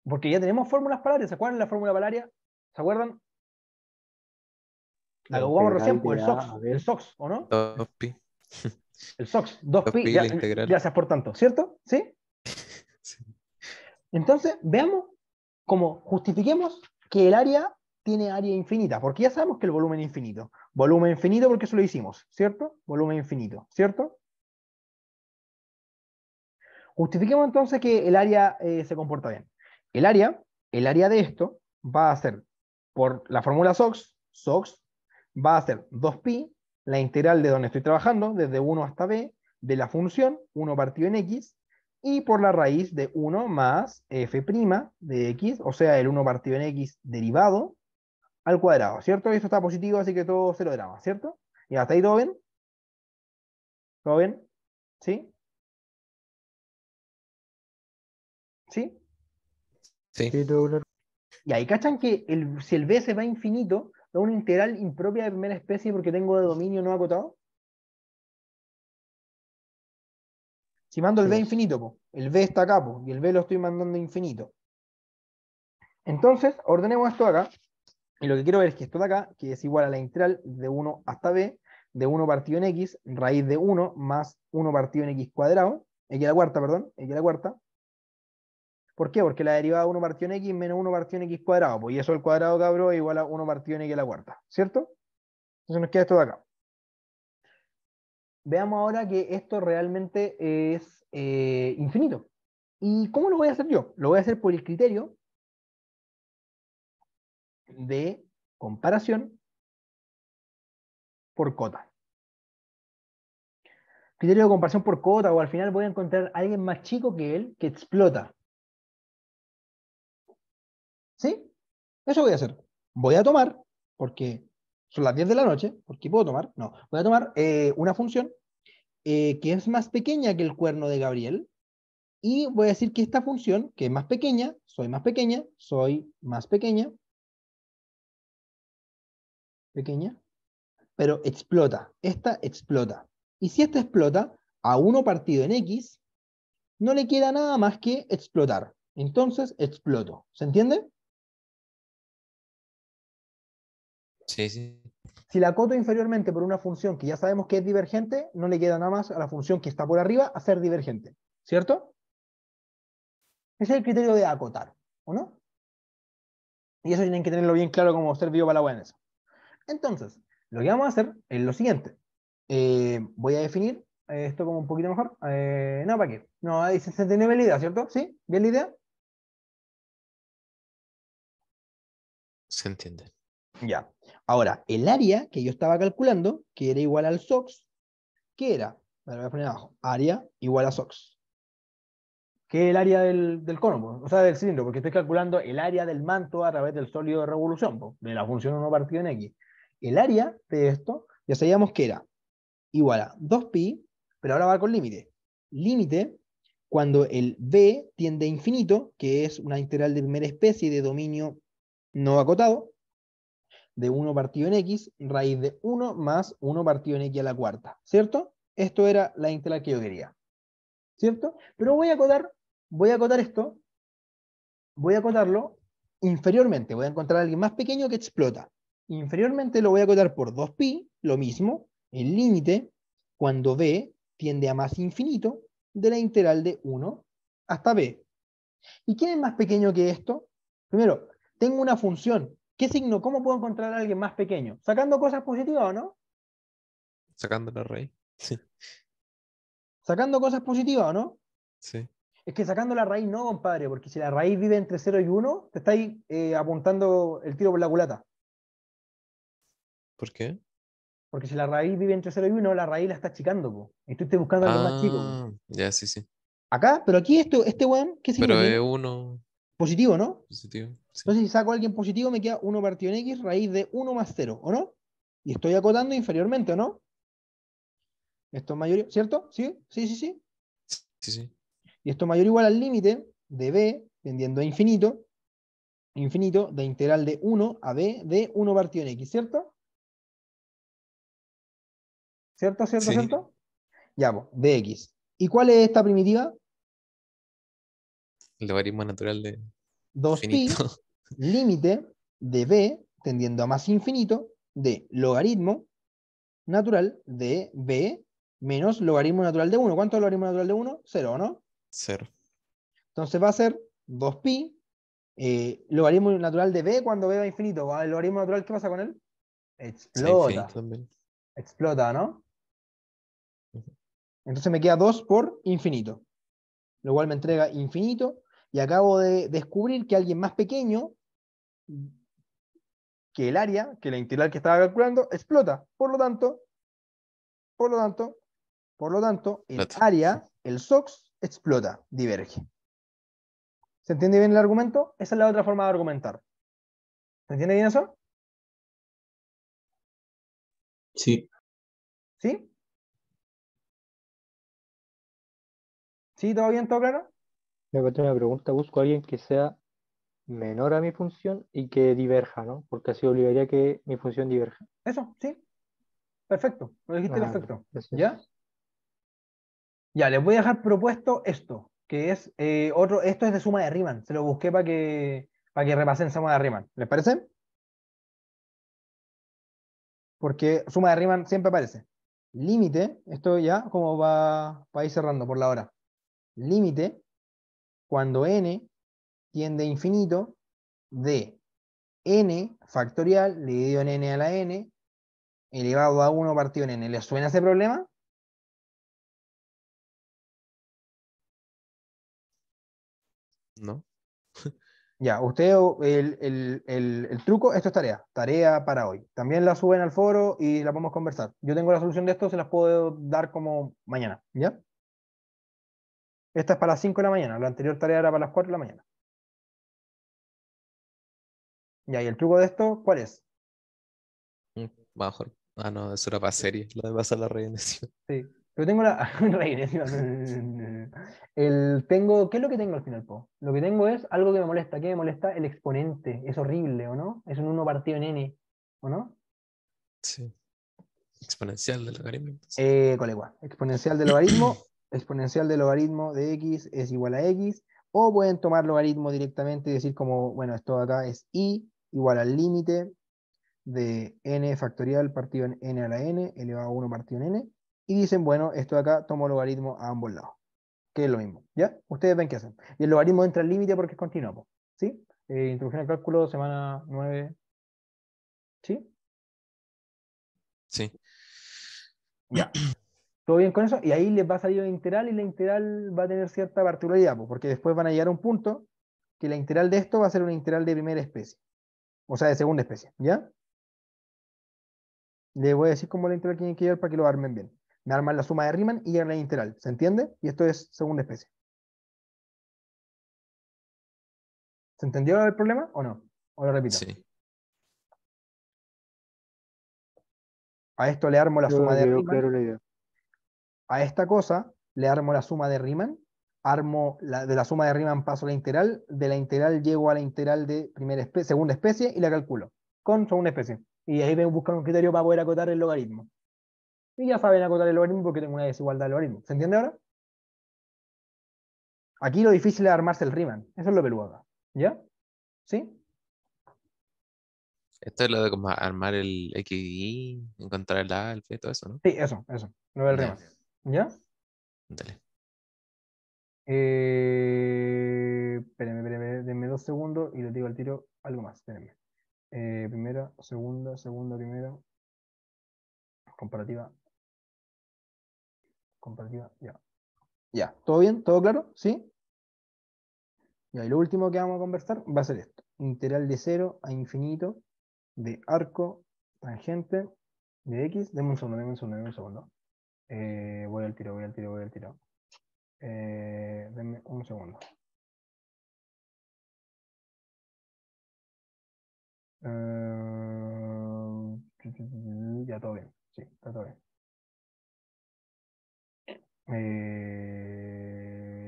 Porque ya tenemos fórmulas para área. ¿Se acuerdan la fórmula para área? ¿Se acuerdan? La que jugamos recién, pues, el SOX, el SOX, ¿o no? 2pi. El SOX, 2pi, ya, integral. gracias por tanto, ¿cierto? ¿Sí? Entonces, veamos cómo justifiquemos que el área tiene área infinita, porque ya sabemos que el volumen es infinito. Volumen infinito porque eso lo hicimos, ¿cierto? Volumen infinito, ¿cierto? Justifiquemos entonces que el área eh, se comporta bien. El área, el área de esto va a ser, por la fórmula SOX, SOX va a ser 2pi, la integral de donde estoy trabajando, desde 1 hasta b, de la función 1 partido en x, y por la raíz de 1 más f' de x, o sea, el 1 partido en x derivado, al cuadrado, ¿cierto? Y esto está positivo, así que todo se lo ¿cierto? Y hasta ahí todo bien. ¿Todo bien? ¿Sí? ¿Sí? Sí. Y ahí cachan que el, si el b se va a infinito, da una integral impropia de primera especie porque tengo de dominio no acotado. Si mando el b infinito, el b está acá, y el b lo estoy mandando infinito. Entonces, ordenemos esto acá. Y lo que quiero ver es que esto de acá, que es igual a la integral de 1 hasta b, de 1 partido en x, raíz de 1, más 1 partido en x cuadrado, x a la cuarta, perdón, x a la cuarta. ¿Por qué? Porque la derivada de 1 partido en x menos 1 partido en x cuadrado, pues, y eso al cuadrado, cabrón, es igual a 1 partido en x a la cuarta, ¿cierto? Entonces nos queda esto de acá. Veamos ahora que esto realmente es eh, infinito. ¿Y cómo lo voy a hacer yo? Lo voy a hacer por el criterio de comparación por cota. Criterio de comparación por cota, o al final voy a encontrar alguien más chico que él que explota. ¿Sí? Eso voy a hacer. Voy a tomar, porque son las 10 de la noche, porque puedo tomar, no, voy a tomar eh, una función eh, que es más pequeña que el cuerno de Gabriel, y voy a decir que esta función, que es más pequeña, soy más pequeña, soy más pequeña, pequeña, pero explota. Esta explota. Y si esta explota a uno partido en X, no le queda nada más que explotar. Entonces exploto. ¿Se entiende? Sí, sí. Si la acoto inferiormente por una función que ya sabemos que es divergente, no le queda nada más a la función que está por arriba a ser divergente. ¿Cierto? Ese es el criterio de acotar, ¿o no? Y eso tienen que tenerlo bien claro como ser vivo para la entonces, lo que vamos a hacer es lo siguiente. Eh, voy a definir esto como un poquito mejor. Eh, no, ¿para qué? No, dice idea, ¿cierto? ¿Sí? ¿Bien la idea? Se entiende. Ya. Ahora, el área que yo estaba calculando, que era igual al SOX, ¿qué era? lo voy a poner abajo. Área igual a SOX. Que es el área del, del cono, o sea, del cilindro, porque estoy calculando el área del manto a través del sólido de revolución, de la función 1 partido en X el área de esto ya sabíamos que era igual a 2pi, pero ahora va con límite. Límite cuando el b tiende a infinito, que es una integral de primera especie de dominio no acotado, de 1 partido en x, raíz de 1 más 1 partido en x a la cuarta, ¿cierto? Esto era la integral que yo quería, ¿cierto? Pero voy a acotar, voy a acotar esto, voy a acotarlo inferiormente, voy a encontrar alguien más pequeño que explota. Inferiormente lo voy a acotar por 2pi, lo mismo, el límite, cuando b tiende a más infinito, de la integral de 1 hasta b. ¿Y quién es más pequeño que esto? Primero, tengo una función. ¿Qué signo? ¿Cómo puedo encontrar a alguien más pequeño? ¿Sacando cosas positivas o no? Sacando la raíz. Sí. ¿Sacando cosas positivas o no? Sí. Es que sacando la raíz no, compadre, porque si la raíz vive entre 0 y 1, te estáis eh, apuntando el tiro por la culata. ¿Por qué? Porque si la raíz vive entre 0 y 1, la raíz la está achicando, Estoy buscando algo más chico. Ah, ya, sí, sí. Acá, pero aquí esto, este weón, ¿qué significa? Pero es 1. Positivo, ¿no? Positivo. Sí. Entonces, si saco a alguien positivo, me queda 1 partido en X, raíz de 1 más 0, ¿o no? Y estoy acotando inferiormente, ¿o no? Esto es mayor, ¿cierto? ¿Sí? ¿Sí? ¿Sí? Sí, sí, sí. Y esto es mayor o igual al límite de B, tendiendo a infinito, infinito, de integral de 1 a B de 1 partido en X, ¿cierto? ¿Cierto, cierto, cierto? Ya, dx. de ¿Y cuál es esta primitiva? El logaritmo natural de 2pi, límite de b tendiendo a más infinito de logaritmo natural de b menos logaritmo natural de 1. ¿Cuánto es logaritmo natural de 1? 0, ¿no? 0. Entonces va a ser 2pi eh, logaritmo natural de b cuando b va a infinito. ¿El logaritmo natural qué pasa con él? Explota. Explota, ¿no? Entonces me queda 2 por infinito, lo cual me entrega infinito y acabo de descubrir que alguien más pequeño que el área, que la integral que estaba calculando, explota. Por lo tanto, por lo tanto, por lo tanto, el área, el SOX, explota, diverge. ¿Se entiende bien el argumento? Esa es la otra forma de argumentar. ¿Se entiende bien eso? Sí. ¿Sí? ¿Sí? ¿Todo bien? ¿Todo claro? Me hacer una pregunta. Busco a alguien que sea menor a mi función y que diverja, ¿no? Porque así obligaría que mi función diverja. Eso, sí. Perfecto. Lo dijiste ah, perfecto. ¿Ya? Ya, les voy a dejar propuesto esto, que es eh, otro, esto es de suma de Riemann. Se lo busqué para que, para que repasen suma de Riemann. ¿Les parece? Porque suma de Riemann siempre aparece. Límite, esto ya como va, va a ir cerrando por la hora límite cuando n tiende a infinito de n factorial dividido en n a la n elevado a 1 partido en n. ¿Les suena ese problema? No. ya, usted, el, el, truco, esto es tarea, tarea para hoy. También la suben al foro y la podemos conversar. Yo tengo la solución de esto, se las puedo dar como mañana, ¿ya? Esta es para las 5 de la mañana, la anterior tarea era para las 4 de la mañana. Y y el truco de esto, ¿cuál es? Mm, bajo. Ah, no, eso era para serie, lo de pasar la regeneración. Sí. Pero tengo la el tengo, ¿qué es lo que tengo al final, po? Lo que tengo es algo que me molesta. ¿Qué me molesta? El exponente. Es horrible, ¿o no? Es un 1 partido en n, ¿o no? Sí. Exponencial del logaritmo. Eh, colega, exponencial del logaritmo exponencial del logaritmo de x es igual a x, o pueden tomar logaritmo directamente y decir como, bueno, esto de acá es I igual al límite de n factorial partido en n a la n, elevado a 1 partido en n, y dicen, bueno, esto de acá tomo logaritmo a ambos lados, que es lo mismo, ¿ya? Ustedes ven qué hacen. Y el logaritmo entra al límite porque es continuo, ¿sí? Eh, introducción al cálculo, semana 9, ¿sí? Sí. Ya todo bien con eso, y ahí les va a salir la integral y la integral va a tener cierta particularidad, porque después van a llegar a un punto que la integral de esto va a ser una integral de primera especie, o sea, de segunda especie, ¿ya? Les voy a decir cómo la integral tiene que llegar para que lo armen bien. Me arman la suma de Riemann y llegan la integral, ¿se entiende? Y esto es segunda especie. ¿Se entendió el problema o no? ¿O lo repito? A esto le armo la suma de Riemann a esta cosa le armo la suma de Riemann, armo la, de la suma de Riemann paso la integral, de la integral llego a la integral de primera segunda especie y la calculo con segunda especie. Y ahí a buscar un criterio para poder acotar el logaritmo. Y ya saben acotar el logaritmo porque tengo una desigualdad de logaritmo. ¿Se entiende ahora? Aquí lo difícil es armarse el Riemann. Eso es lo peludo haga ¿Ya? ¿Sí? Esto es lo de armar el XY, encontrar el alfa y todo eso, ¿no? Sí, eso, eso. del Riemann. ¿Ya? Dale. Eh, espérenme, espérenme, denme dos segundos y le digo al tiro algo más. Espérenme. Eh, primera, segunda, segunda, primera. Comparativa. Comparativa, ya. Ya, ¿todo bien? ¿Todo claro? ¿Sí? Y y lo último que vamos a conversar va a ser esto. Integral de cero a infinito de arco tangente de x. Deme un segundo, deme un segundo, deme un segundo. Eh, voy al tiro, voy al tiro, voy al tiro. Eh, denme un segundo. Eh, ya todo bien, sí, está todo bien.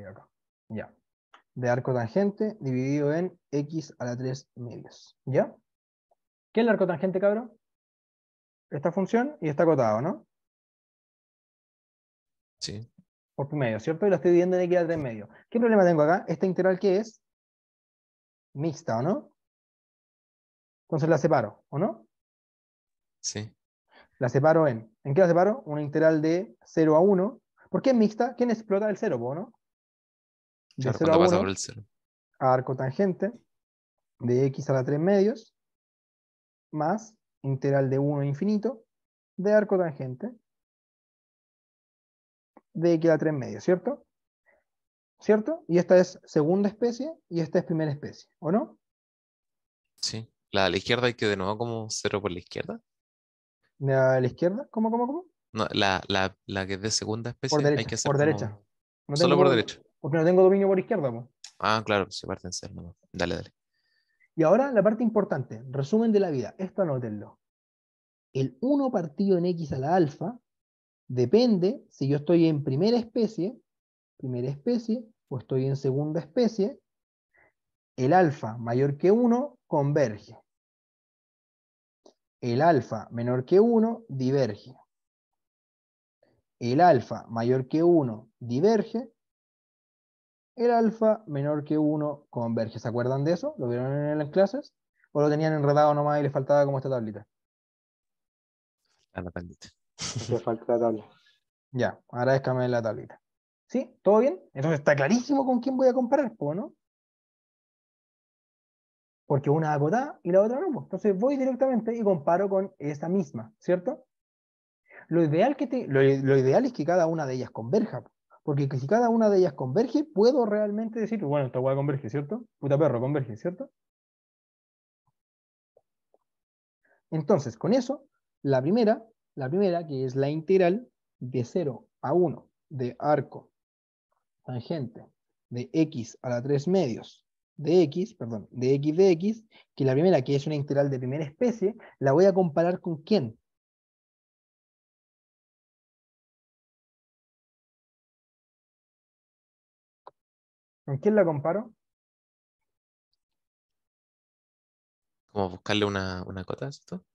acá, ya. De arco tangente dividido en x a la 3 medios. ¿Ya? ¿Qué es el arco tangente, cabrón? Esta función y está acotado, ¿no? Sí. Por medio, ¿cierto? Y lo estoy dividiendo en equidad de 3 medios. ¿Qué problema tengo acá? Esta integral que es mixta, ¿o no? Entonces la separo, ¿o no? Sí. La separo en. ¿En qué la separo? Una integral de 0 a 1. ¿Por qué es mixta? ¿Quién explota el 0, no? De claro, 0 a 1. Por el 0. arco tangente de x a la 3 medios más integral de 1 infinito de arco tangente de que da 3 ¿cierto? ¿Cierto? Y esta es segunda especie y esta es primera especie, ¿o no? Sí. La de la izquierda hay que de nuevo como cero por la izquierda. ¿La de la izquierda? ¿Cómo, cómo, cómo? No, la, la que es de segunda especie por derecha, hay que hacer Por derecha. Solo por, derecha. Porque no tengo dominio por izquierda, Ah, claro, se parten ser, Dale, dale. Y ahora la parte importante, resumen de la vida. Esto anótenlo. El 1 partido en x a la alfa Depende si yo estoy en primera especie, primera especie, o estoy en segunda especie, el alfa mayor que 1 converge. El alfa menor que 1 diverge. El alfa mayor que 1 diverge. El alfa menor que 1 converge. ¿Se acuerdan de eso? ¿Lo vieron en las clases? ¿O lo tenían enredado nomás y les faltaba como esta tablita? la tablita. falta la tabla. Ya, agradezcame la tablita. ¿Sí? ¿Todo bien? Entonces está clarísimo con quién voy a comparar, ¿no? Porque una acotada y la otra no. Entonces voy directamente y comparo con esa misma, ¿cierto? Lo ideal, que lo, lo ideal es que cada una de ellas converja. Porque si cada una de ellas converge, puedo realmente decir, bueno, esta hueá converge, ¿cierto? Puta perro, converge, ¿cierto? Entonces, con eso, la primera la primera, que es la integral de 0 a 1 de arco tangente de x a la 3 medios de x, perdón, de x de x, que la primera, que es una integral de primera especie, la voy a comparar con quién? ¿Con quién la comparo? ¿Como buscarle una, una cota, esto?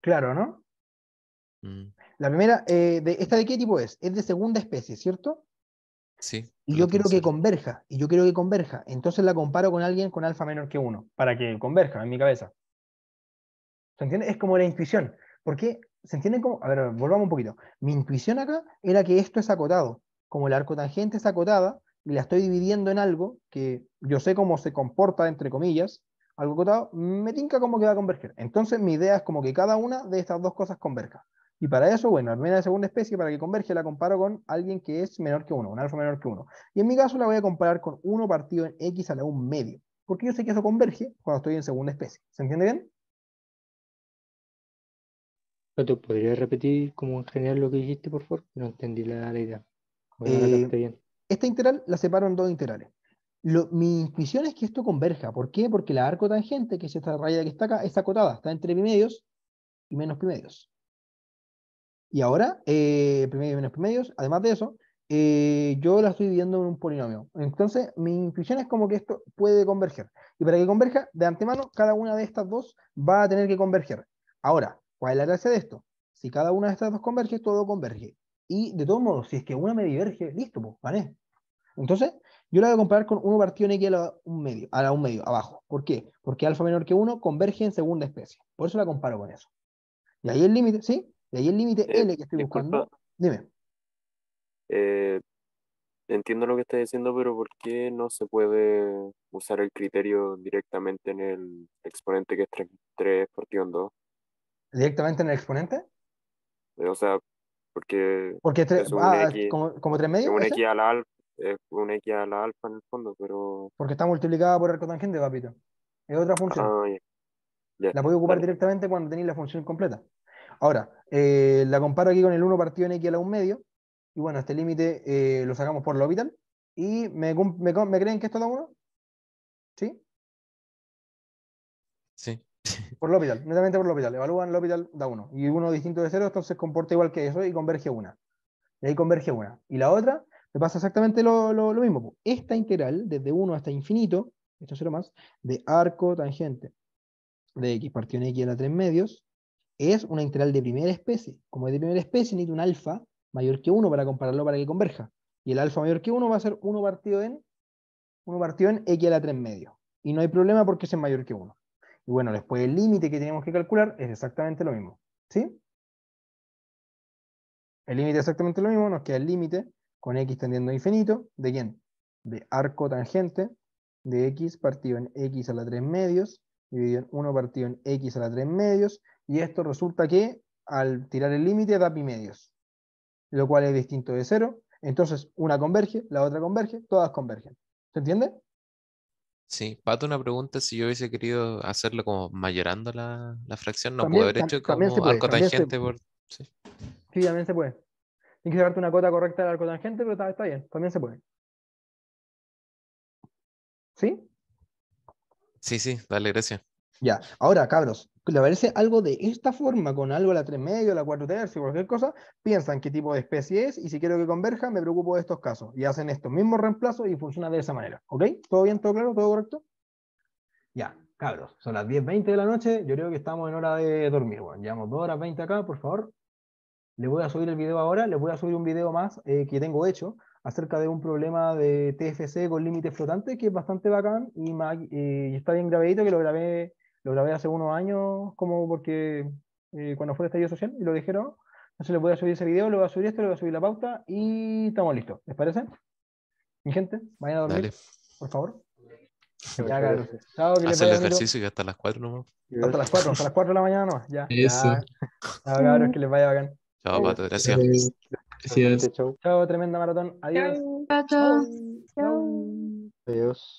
Claro, ¿no? Mm. La primera, eh, ¿esta de qué tipo es? Es de segunda especie, ¿cierto? Sí. Y yo quiero que converja, y yo quiero que converja. Entonces la comparo con alguien con alfa menor que 1, para que converja en mi cabeza. ¿Se entiende? Es como la intuición. ¿Por qué? ¿Se entiende como? A ver, volvamos un poquito. Mi intuición acá era que esto es acotado. Como la tangente es acotada, y la estoy dividiendo en algo que yo sé cómo se comporta, entre comillas, algo acotado, me tinca como que va a converger. Entonces mi idea es como que cada una de estas dos cosas converja. Y para eso, bueno, de segunda especie para que converge, la comparo con alguien que es menor que uno, un alfa menor que uno. Y en mi caso la voy a comparar con 1 partido en x a la 1 medio, porque yo sé que eso converge cuando estoy en segunda especie. ¿Se entiende bien? ¿Tú podrías repetir como en general lo que dijiste, por favor? No entendí la, idea. Eh, esta integral la separo en dos integrales. mi intuición es que esto converja. ¿Por qué? Porque la arco tangente, que es esta raya que está acá, está acotada, está entre pi medios y menos pi medios. Y ahora, eh, primero menos además de eso, eh, yo la estoy viendo en un polinomio. Entonces, mi intuición es como que esto puede converger. Y para que converja, de antemano, cada una de estas dos va a tener que converger. Ahora, ¿cuál es la clase de esto? Si cada una de estas dos converge, todo converge. Y de todos modos, si es que una me diverge, listo, pues, ¿vale? Entonces, yo la voy a comparar con 1 partido en x a la 1 medio, a un medio, abajo. ¿Por qué? Porque alfa menor que 1 converge en segunda especie. Por eso la comparo con eso. Y ahí el límite, ¿sí? Y ahí el límite eh, L que estoy buscando. Dime. Eh, entiendo lo que estás diciendo, pero ¿por qué no se puede usar el criterio directamente en el exponente que es 3, por 2? ¿Directamente en el exponente? Eh, o sea, porque. Porque tres, ah, como, como 3 medios. Un X a la alfa. Es un X a la alfa en el fondo, pero. Porque está multiplicada por arco tangente, papito. Es otra ah, función. Ah, yeah. La puedo ocupar directamente cuando tenéis la función completa. Ahora, eh, la comparo aquí con el 1 partido en X a la 1 medio. Y bueno, este límite eh, lo sacamos por L'Hopital. ¿Y me, creen que esto da 1? ¿Sí? Sí. Por L'Hopital, netamente por L'Hopital. Evalúan L'Hopital, da 1. Y 1 distinto de 0, entonces comporta igual que eso y converge a 1. Y ahí converge a 1. Y la otra, me pasa exactamente lo, mismo. Esta integral, desde 1 hasta infinito, esto es 0 más, de arco tangente de x partido en x a la 3 medios, es una integral de primera especie. Como es de primera especie, necesito un alfa mayor que 1 para compararlo para que converja. Y el alfa mayor que 1 va a ser 1 partido en 1 partido en x a la 3 medios Y no hay problema porque es mayor que 1. Y bueno, después el límite que tenemos que calcular es exactamente lo mismo. ¿Sí? El límite es exactamente lo mismo, nos queda el límite con x tendiendo a infinito, ¿de quién? De arco tangente de x partido en x a la 3 medios, dividido en 1 partido en x a la 3 medios, y esto resulta que al tirar el límite da pi medios, lo cual es distinto de cero. Entonces, una converge, la otra converge, todas convergen. ¿Se entiende? Sí, Pato, una pregunta, si yo hubiese querido hacerlo como mayorando la, fracción, ¿no puedo haber hecho como puede, arco Sí. también se puede. Tienes que sacarte una cota correcta del arco pero está, está bien, también se puede. ¿Sí? Sí, sí, dale, gracias. Ya, ahora, cabros, le aparece algo de esta forma, con algo a la 3 medio, la 4 tercios, cualquier cosa, piensan qué tipo de especie es y si quiero que converja, me preocupo de estos casos. Y hacen estos mismos reemplazos y funciona de esa manera. ¿Ok? ¿Todo bien? ¿Todo claro? ¿Todo correcto? Ya, cabros, son las 10.20 de la noche, yo creo que estamos en hora de dormir. Bueno, llevamos 2 horas 20 acá, por favor. le voy a subir el video ahora, les voy a subir un video más eh, que tengo hecho acerca de un problema de TFC con límites flotantes que es bastante bacán y, eh, y está bien grabadito que lo grabé lo grabé hace unos años, como porque eh, cuando fue el estallido social y lo dijeron, entonces le voy a subir ese video, lo voy a subir esto, lo voy a subir la pauta y estamos listos. ¿Les parece? Mi gente, vayan a dormir, por favor. Ya, Chao, que Hace el ejercicio y hasta las 4 nomás. Hasta las 4, hasta las 4 de la mañana nomás. Ya. Eso. Chao, que les vaya bacán. Chao, Pato, gracias. Chao, tremenda maratón. Adiós. Chao. Chao. Adiós.